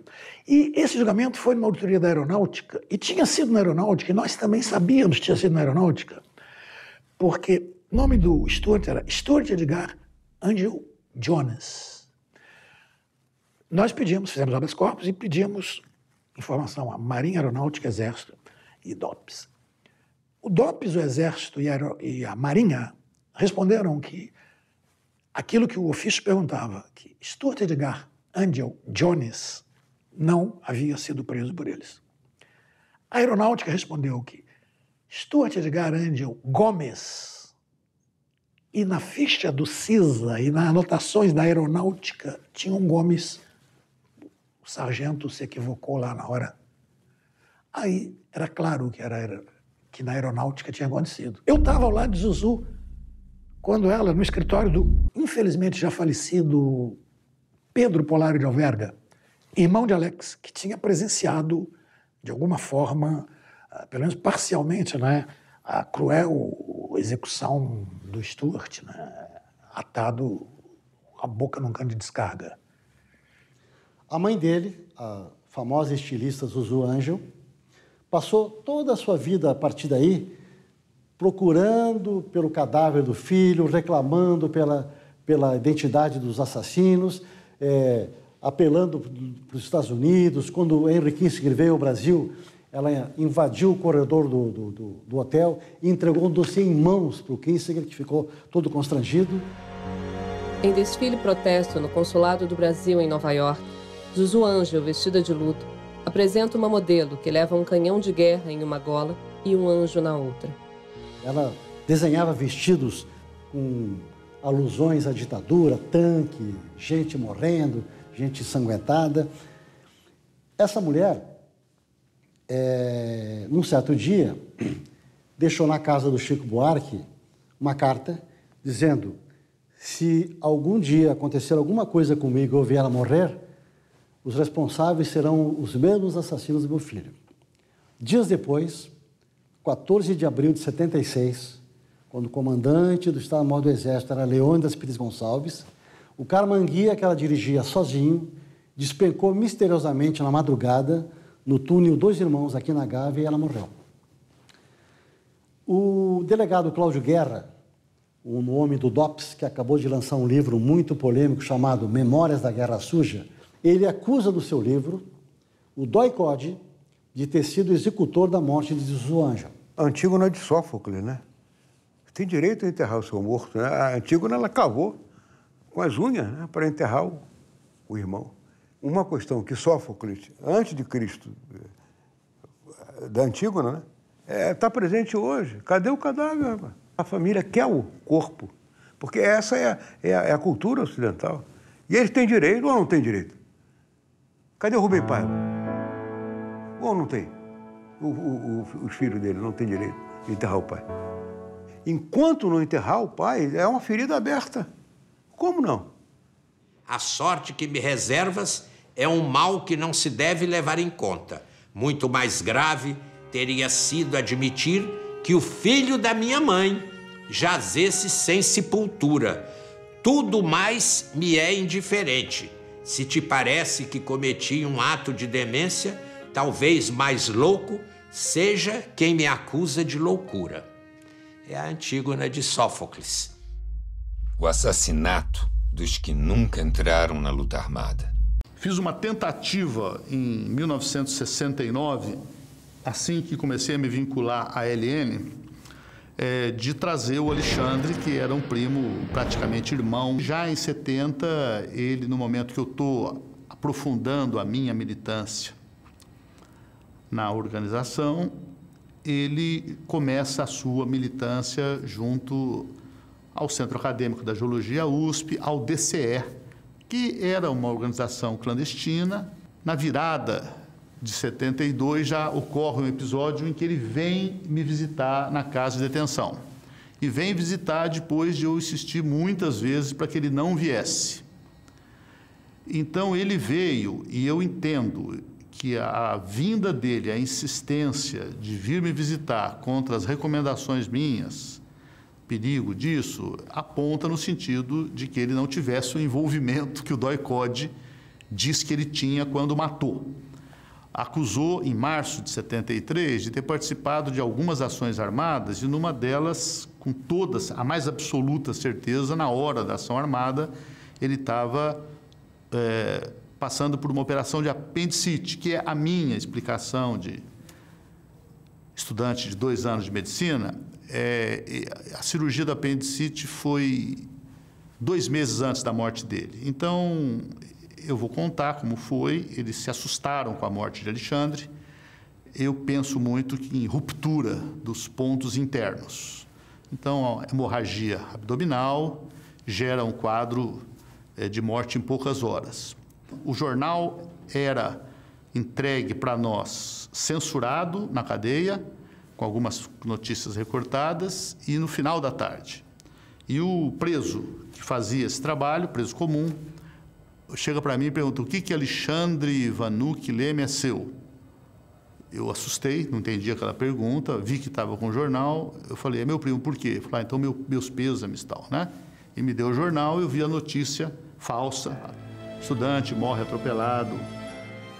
[SPEAKER 35] E esse julgamento foi numa auditoria da aeronáutica, e tinha sido na aeronáutica, e nós também sabíamos que tinha sido na aeronáutica, porque o nome do Stuart era Stuart Edgar Angel Jonas. Nós pedimos, fizemos obras corpos e pedimos informação à Marinha Aeronáutica, Exército e DOPS. O DOPS, o Exército e a, e a Marinha responderam que aquilo que o ofício perguntava, que Stuart Edgar Angel Jones não havia sido preso por eles. A aeronáutica respondeu que Stuart Edgar Angel Gomes, e na ficha do CISA e nas anotações da aeronáutica, tinha um Gomes o sargento se equivocou lá na hora. Aí era claro que, era, que na aeronáutica tinha acontecido. Eu estava ao lado de Zuzu quando ela, no escritório do infelizmente já falecido Pedro Polari de Alverga, irmão de Alex, que tinha presenciado, de alguma forma, ah, pelo menos parcialmente, né, a cruel execução do
[SPEAKER 31] Stuart, né, atado a boca num cano de descarga. A mãe dele, a famosa estilista Zuzu Angel, passou toda a sua vida a partir daí procurando pelo cadáver do filho, reclamando pela, pela identidade dos assassinos, é, apelando para os Estados Unidos. Quando Henry Kissinger veio ao Brasil, ela invadiu o corredor do, do, do, do hotel e entregou um dossiê em mãos para o Kissinger, que ficou todo constrangido.
[SPEAKER 16] Em desfile e protesto no Consulado do Brasil em Nova York, Zuzu Angel, vestida de luto, apresenta uma modelo que leva um canhão de guerra em uma gola e um anjo na outra.
[SPEAKER 31] Ela desenhava vestidos com alusões à ditadura, tanque, gente morrendo, gente ensanguentada. Essa mulher, é, num certo dia, *clears throat* deixou na casa do Chico Buarque uma carta dizendo: se algum dia acontecer alguma coisa comigo e eu vier a morrer, os responsáveis serão os mesmos assassinos do meu filho. Dias depois, 14 de abril de 76, quando o comandante do Estado-Maior do Exército era Leônidas Pires Gonçalves, o Carmanguia, que ela dirigia sozinho, despencou misteriosamente na madrugada no túnel Dois Irmãos, aqui na Gávea, e ela morreu. O delegado Cláudio Guerra, um homem do DOPS, que acabou de lançar um livro muito polêmico chamado Memórias da Guerra Suja, ele acusa no seu livro o Code de ter sido executor da
[SPEAKER 24] morte de Zuanja. Antígona é de Sófocles, né? Tem direito a enterrar o seu morto, né? A Antígona, né, ela cavou com as unhas né, para enterrar o, o irmão. Uma questão que Sófocles, antes de Cristo, eh, da Antígona, né? está é, tá presente hoje. Cadê o cadáver? A família quer o corpo, porque essa é a, é a, é a cultura ocidental. E eles têm direito ou não têm direito? Cadê o Rubem ah. Paiva? Ou não tem? O, o, o, os filhos dele não têm direito de enterrar o pai. Enquanto não enterrar o pai, é uma ferida aberta. Como não?
[SPEAKER 29] A sorte que me reservas é um mal que não se deve levar em conta. Muito mais grave teria sido admitir que o filho da minha mãe jazesse sem sepultura. Tudo mais me é indiferente. Se te parece que cometi um ato de demência, talvez mais louco, seja quem me acusa de loucura. É a Antígona de Sófocles.
[SPEAKER 2] O assassinato dos que nunca entraram na luta armada.
[SPEAKER 15] Fiz uma tentativa em 1969, assim que comecei a me vincular à LN, é, de trazer o Alexandre, que era um primo praticamente irmão. Já em 70, ele, no momento que eu estou aprofundando a minha militância na organização, ele começa a sua militância junto ao Centro Acadêmico da Geologia USP, ao DCE, que era uma organização clandestina. Na virada de 72, já ocorre um episódio em que ele vem me visitar na casa de detenção. E vem visitar depois de eu insistir muitas vezes para que ele não viesse. Então ele veio e eu entendo que a vinda dele, a insistência de vir me visitar contra as recomendações minhas, perigo disso, aponta no sentido de que ele não tivesse o envolvimento que o DOI-CODE diz que ele tinha quando matou acusou em março de 73 de ter participado de algumas ações armadas e numa delas, com todas, a mais absoluta certeza, na hora da ação armada, ele estava é, eh, passando por uma operação de apendicite, que é a minha explicação de estudante de dois anos de medicina. É, a cirurgia da apendicite foi dois meses antes da morte dele. Então, eu vou contar como foi. Eles se assustaram com a morte de Alexandre. Eu penso muito em ruptura dos pontos internos. Então, a hemorragia abdominal gera um quadro eh, de morte em poucas horas. O jornal era entregue para nós censurado na cadeia, com algumas notícias recortadas, e no final da tarde. E o preso que fazia esse trabalho, preso comum, chega para mim e pergunta o que, que Alexandre Vanuc Leme é seu? Eu assustei, não entendi aquela pergunta, vi que estava com o jornal, eu falei, é meu primo, por quê? Falei, ah, então meu, meus pêsames tal, né? E me deu o jornal, e eu vi a notícia falsa, estudante morre
[SPEAKER 16] atropelado.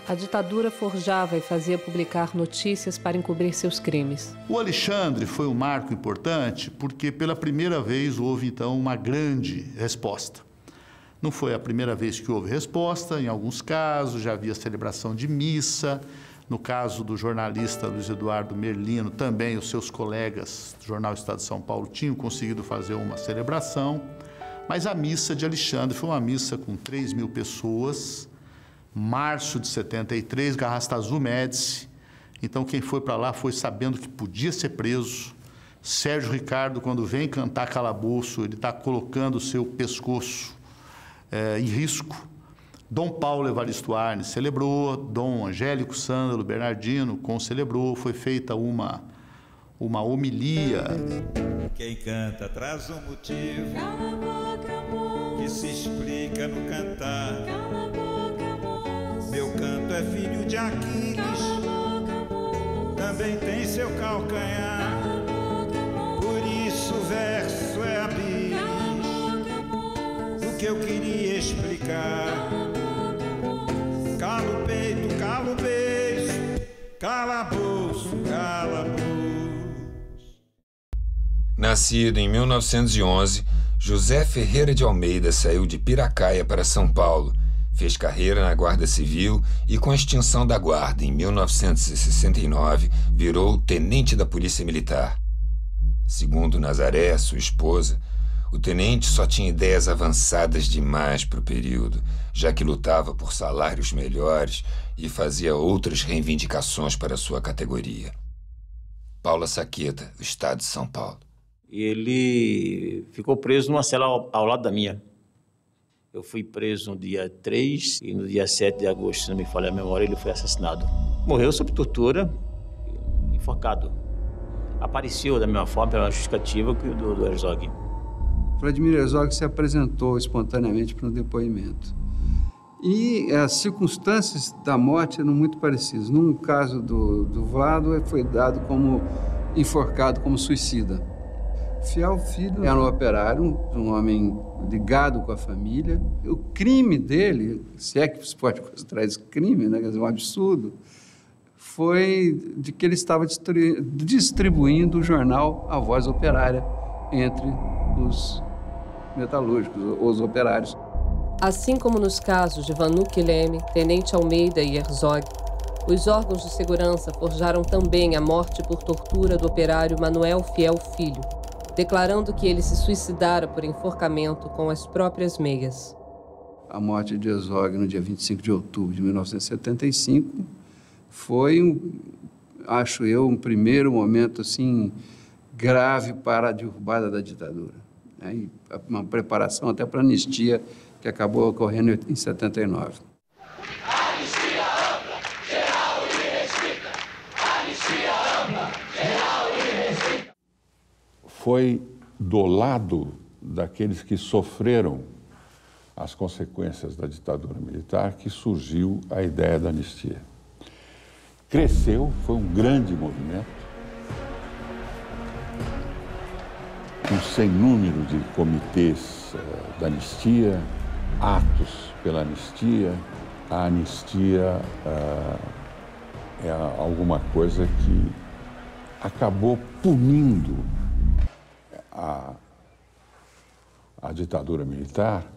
[SPEAKER 16] A ditadura forjava e fazia publicar notícias para encobrir seus crimes.
[SPEAKER 15] O Alexandre foi um marco importante porque pela primeira vez houve então uma grande resposta. Não foi a primeira vez que houve resposta, em alguns casos já havia celebração de missa. No caso do jornalista Luiz Eduardo Merlino, também os seus colegas do jornal Estado de São Paulo tinham conseguido fazer uma celebração. Mas a missa de Alexandre foi uma missa com 3 mil pessoas, março de 73, Garrasta Azul Médici. Então, quem foi para lá foi sabendo que podia ser preso. Sérgio Ricardo, quando vem cantar calabouço, ele está colocando o seu pescoço eh, em risco. Dom Paulo Evaristo Arne celebrou, Dom Angélico Sândalo Bernardino com celebrou, foi feita uma, uma homilia. Quem canta traz um motivo
[SPEAKER 1] boca,
[SPEAKER 15] que se explica no cantar.
[SPEAKER 14] Boca,
[SPEAKER 4] Meu canto é filho de
[SPEAKER 14] Aquiles, boca,
[SPEAKER 4] também tem seu calcanhar. Por isso o verso é a Bíblia que eu queria explicar. Cala o peito, cala o beijo, calabouço, calabouço.
[SPEAKER 2] Nascido em 1911, José Ferreira de Almeida saiu de Piracaia para São Paulo. Fez carreira na Guarda Civil e, com a extinção da Guarda em 1969, virou tenente da Polícia Militar. Segundo Nazaré, sua esposa, o tenente só tinha ideias avançadas demais para o período, já que lutava por salários melhores e fazia outras reivindicações para sua categoria. Paula Saqueta, do estado de São Paulo.
[SPEAKER 6] Ele ficou preso
[SPEAKER 3] numa cela ao, ao lado da minha. Eu fui preso no dia 3 e no dia 7 de agosto, se não me falha a memória, ele foi assassinado. Morreu sob tortura, enforcado. Apareceu da mesma forma, pela justificativa do, do Herzog.
[SPEAKER 36] Vladimir Herzog se apresentou espontaneamente para um depoimento. E eh, as circunstâncias da morte eram muito parecidas. Num caso do, do Vlado, foi dado como enforcado como suicida. Fial Filho era um operário, um homem ligado com a família. O crime dele, se é que se pode considerar esse crime, né? um absurdo, foi de que ele estava distribuindo o jornal A Voz Operária, entre os metalúrgicos, os operários.
[SPEAKER 16] Assim como nos casos de Vanuc Leme, Tenente Almeida e Herzog, os órgãos de segurança forjaram também a morte por tortura do operário Manuel Fiel Filho, declarando que ele se suicidara por enforcamento com as próprias meias.
[SPEAKER 36] A morte de Herzog no dia 25 de outubro de 1975 foi, acho eu, um primeiro momento assim grave para a derrubada da ditadura. Né? uma preparação até para a anistia que acabou ocorrendo em 79.
[SPEAKER 9] Foi do lado daqueles que sofreram as consequências da ditadura militar que surgiu a ideia da anistia. Cresceu, foi um grande movimento um sem número de comitês eh, da anistia, atos pela anistia. A anistia ah, é alguma coisa que acabou punindo a, a ditadura militar,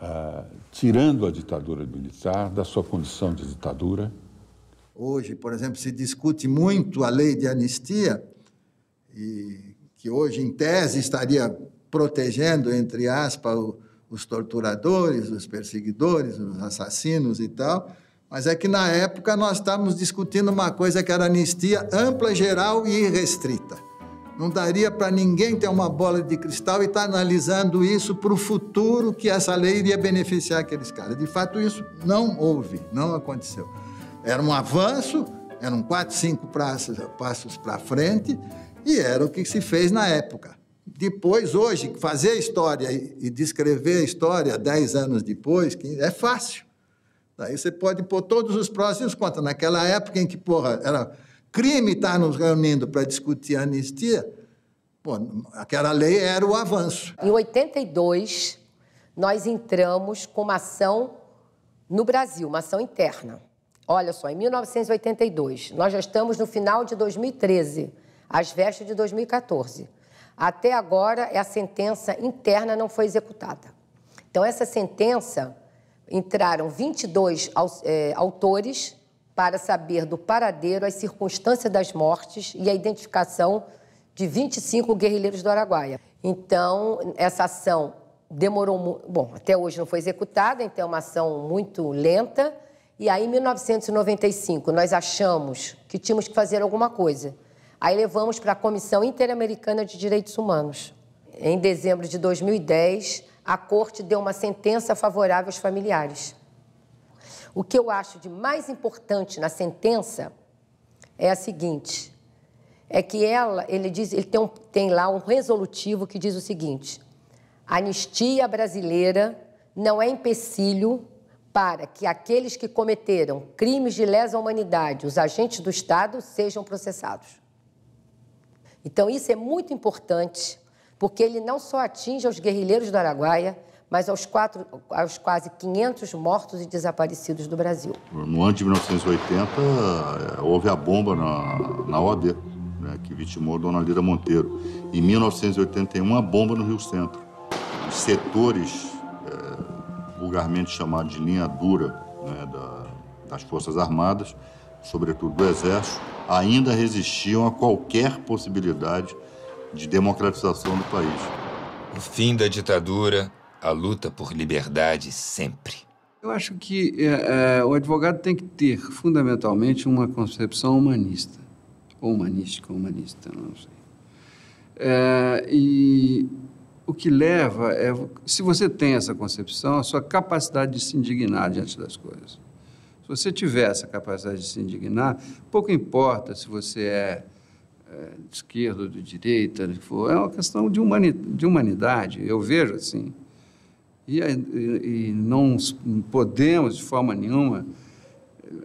[SPEAKER 9] ah, tirando a ditadura militar da sua condição de ditadura.
[SPEAKER 5] Hoje, por exemplo, se discute muito a lei de anistia e que hoje, em tese, estaria protegendo, entre aspas, os torturadores, os perseguidores, os assassinos e tal. Mas é que na época nós estávamos discutindo uma coisa que era anistia ampla, geral e irrestrita. Não daria para ninguém ter uma bola de cristal e estar tá analisando isso para o futuro que essa lei iria beneficiar aqueles caras. De fato, isso não houve, não aconteceu. Era um avanço, eram quatro, cinco praças, passos para frente, e era o que se fez na época. Depois, hoje, fazer história e descrever a história dez anos depois é fácil. Daí você pode pôr todos os próximos contas. Naquela época em que, porra, era crime estar nos reunindo para discutir a anistia, pô, aquela lei era o avanço.
[SPEAKER 37] Em 82, nós entramos com uma ação no Brasil, uma ação interna. Olha só, em 1982, nós já estamos no final de 2013 às vésperas de 2014. Até agora, a sentença interna não foi executada. Então, essa sentença, entraram 22 é, autores para saber do paradeiro as circunstâncias das mortes e a identificação de 25 guerrilheiros do Araguaia. Então, essa ação demorou, bom, até hoje não foi executada, então é uma ação muito lenta. E aí, em 1995, nós achamos que tínhamos que fazer alguma coisa. Aí levamos para a Comissão Interamericana de Direitos Humanos. Em dezembro de 2010, a Corte deu uma sentença favorável aos familiares. O que eu acho de mais importante na sentença é a seguinte: é que ela, ele diz, ele tem, um, tem lá um resolutivo que diz o seguinte: a anistia brasileira não é empecilho para que aqueles que cometeram crimes de lesa humanidade, os agentes do Estado, sejam processados. Então, isso é muito importante, porque ele não só atinge aos guerrilheiros do Araguaia, mas aos, quatro, aos quase 500 mortos e desaparecidos do Brasil.
[SPEAKER 15] No ano de 1980, é, houve a bomba na, na OAB, né, que vitimou Dona Lira Monteiro. Em 1981, a bomba no Rio Centro. Os setores, é, vulgarmente chamados de linha dura né, da, das Forças Armadas, sobretudo do Exército, ainda resistiam a qualquer possibilidade de democratização do país.
[SPEAKER 2] O fim da ditadura, a luta por liberdade sempre.
[SPEAKER 36] Eu acho que é, é o advogado tem que ter, fundamentalmente, uma concepção humanista. Ou humanística, humanista, não sei. É, e o que leva é, se você tem essa concepção, a sua capacidade de se indignar diante das coisas. Se você tiver essa capacidade de se indignar, pouco importa se você é, é de esquerda ou de direita, é uma questão de, de humanidade, eu vejo assim. E, e, e não podemos, de forma nenhuma,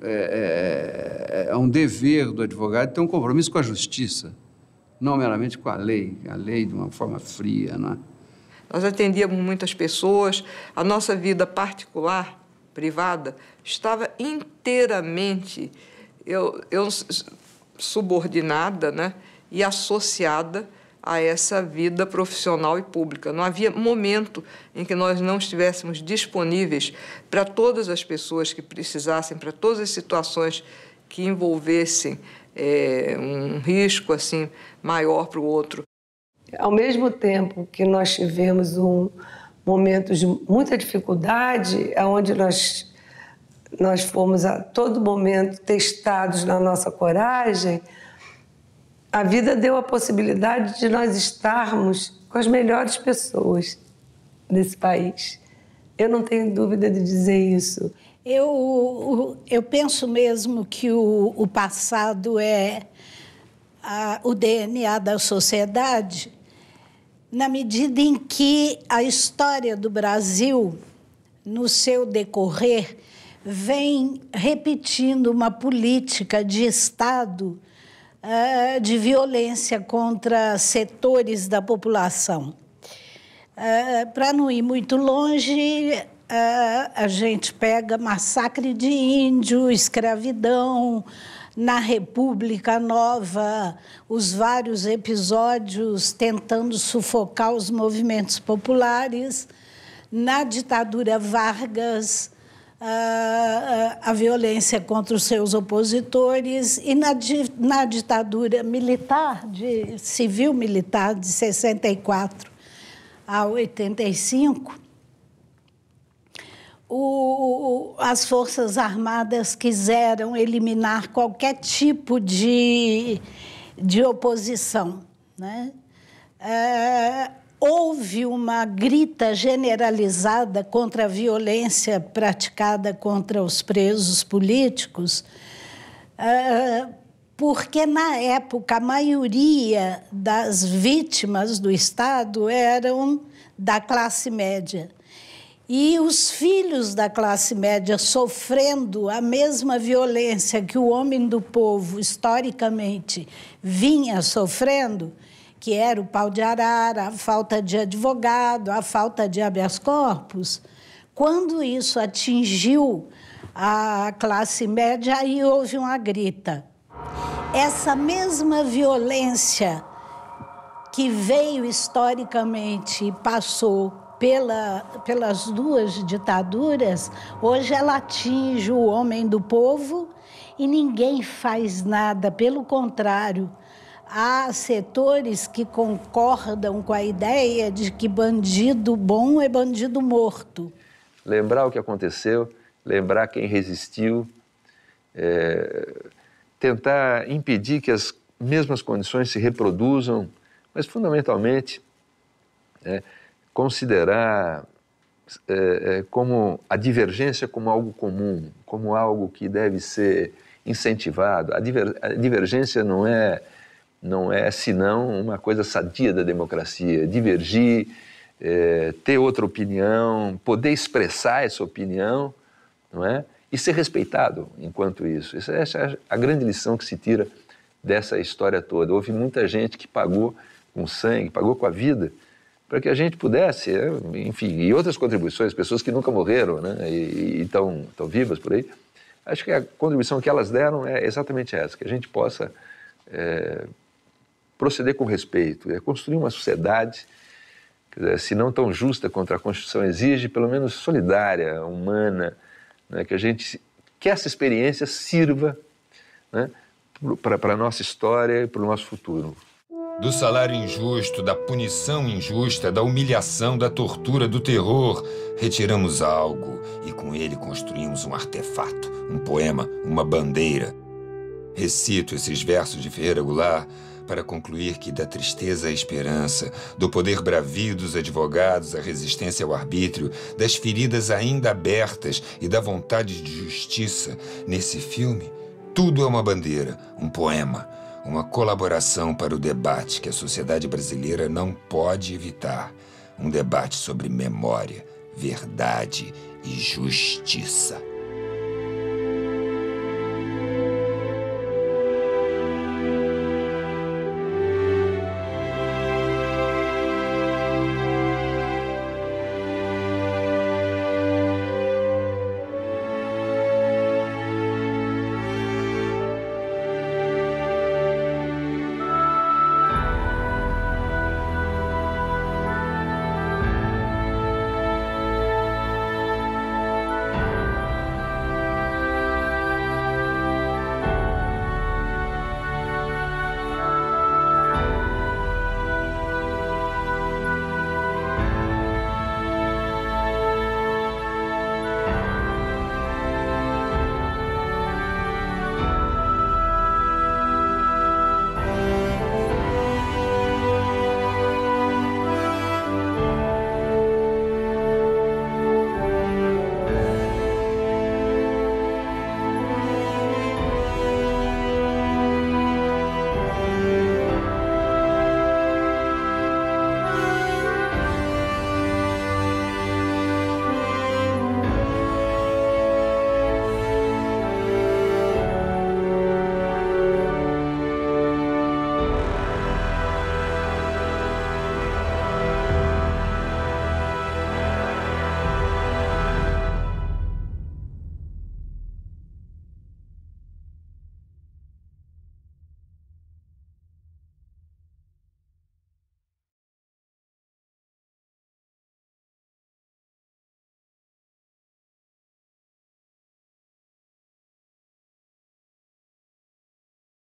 [SPEAKER 36] é, é, é, é, um dever do advogado ter um
[SPEAKER 22] compromisso com a justiça, não meramente com a lei, a lei de uma forma fria. Né? Nós atendíamos muitas pessoas, a nossa vida particular privada estava inteiramente eu, eu subordinada né, e associada a essa vida profissional e pública. Não havia momento em que nós não estivéssemos disponíveis para todas as pessoas que precisassem, para todas as situações que envolvessem é, um risco assim maior para o outro. Ao mesmo tempo que nós
[SPEAKER 28] tivemos um, momentos de muita dificuldade, é onde nós, nós fomos a todo momento testados na nossa coragem, a vida deu a possibilidade de nós estarmos com as melhores
[SPEAKER 12] pessoas desse país. Eu não tenho dúvida de dizer isso. Eu, eu penso mesmo que o, o passado é a, o DNA da sociedade na medida em que a história do Brasil, no seu decorrer, vem repetindo uma política de Estado uh, de violência contra setores da população. Uh, eh, Para não ir muito longe, uh, a gente pega massacre de índio, escravidão, na República Nova, os vários episódios tentando sufocar os movimentos populares, na ditadura Vargas, a, ah, ah, a, violência contra os seus opositores e na, na ditadura militar, de civil-militar de 64 a 85, o, as Forças Armadas quiseram eliminar qualquer tipo de, de oposição. Né? É, houve uma grita generalizada contra a violência praticada contra os presos políticos, é, porque na época a maioria das vítimas do Estado eram da classe média e os filhos da classe média sofrendo a mesma violência que o homem do povo historicamente vinha sofrendo, que era o pau de arara, a falta de advogado, a falta de habeas corpus, quando isso atingiu a classe média, aí houve uma grita. Essa mesma violência que veio historicamente e passou pela, pelas duas ditaduras, hoje ela atinge o homem do povo e ninguém faz nada, pelo contrário. Há setores que concordam com a ideia de que bandido bom é bandido morto.
[SPEAKER 32] Lembrar o que aconteceu, lembrar quem resistiu, é, tentar impedir que as mesmas condições se reproduzam, mas fundamentalmente é, considerar é, é, como a divergência como algo comum, como algo que deve ser incentivado. A, diver, a divergência não é não é senão uma coisa sadia da democracia. Divergir, é, ter outra opinião, poder expressar essa opinião, não é? E ser respeitado enquanto isso. Essa, essa é a grande lição que se tira dessa história toda. Houve muita gente que pagou com sangue, pagou com a vida para que a gente pudesse, né, enfim, e outras contribuições, pessoas que nunca morreram né, e estão vivas por aí, acho que a contribuição que elas deram é exatamente essa, que a gente possa é, proceder com respeito, é construir uma sociedade, dizer, se não tão justa quanto a Constituição exige, pelo menos solidária, humana, né, que a gente,
[SPEAKER 2] que essa experiência sirva
[SPEAKER 32] né, para a nossa história
[SPEAKER 2] e para o nosso futuro do salário injusto, da punição injusta, da humilhação, da tortura, do terror, retiramos algo e com ele construímos um artefato, um poema, uma bandeira. Recito esses versos de Ferreira Goulart para concluir que da tristeza à esperança, do poder bravio dos advogados à resistência ao arbítrio, das feridas ainda abertas e da vontade de justiça, nesse filme, tudo é uma bandeira, um poema, uma colaboração para o debate que a sociedade brasileira não pode evitar um debate sobre memória, verdade e justiça.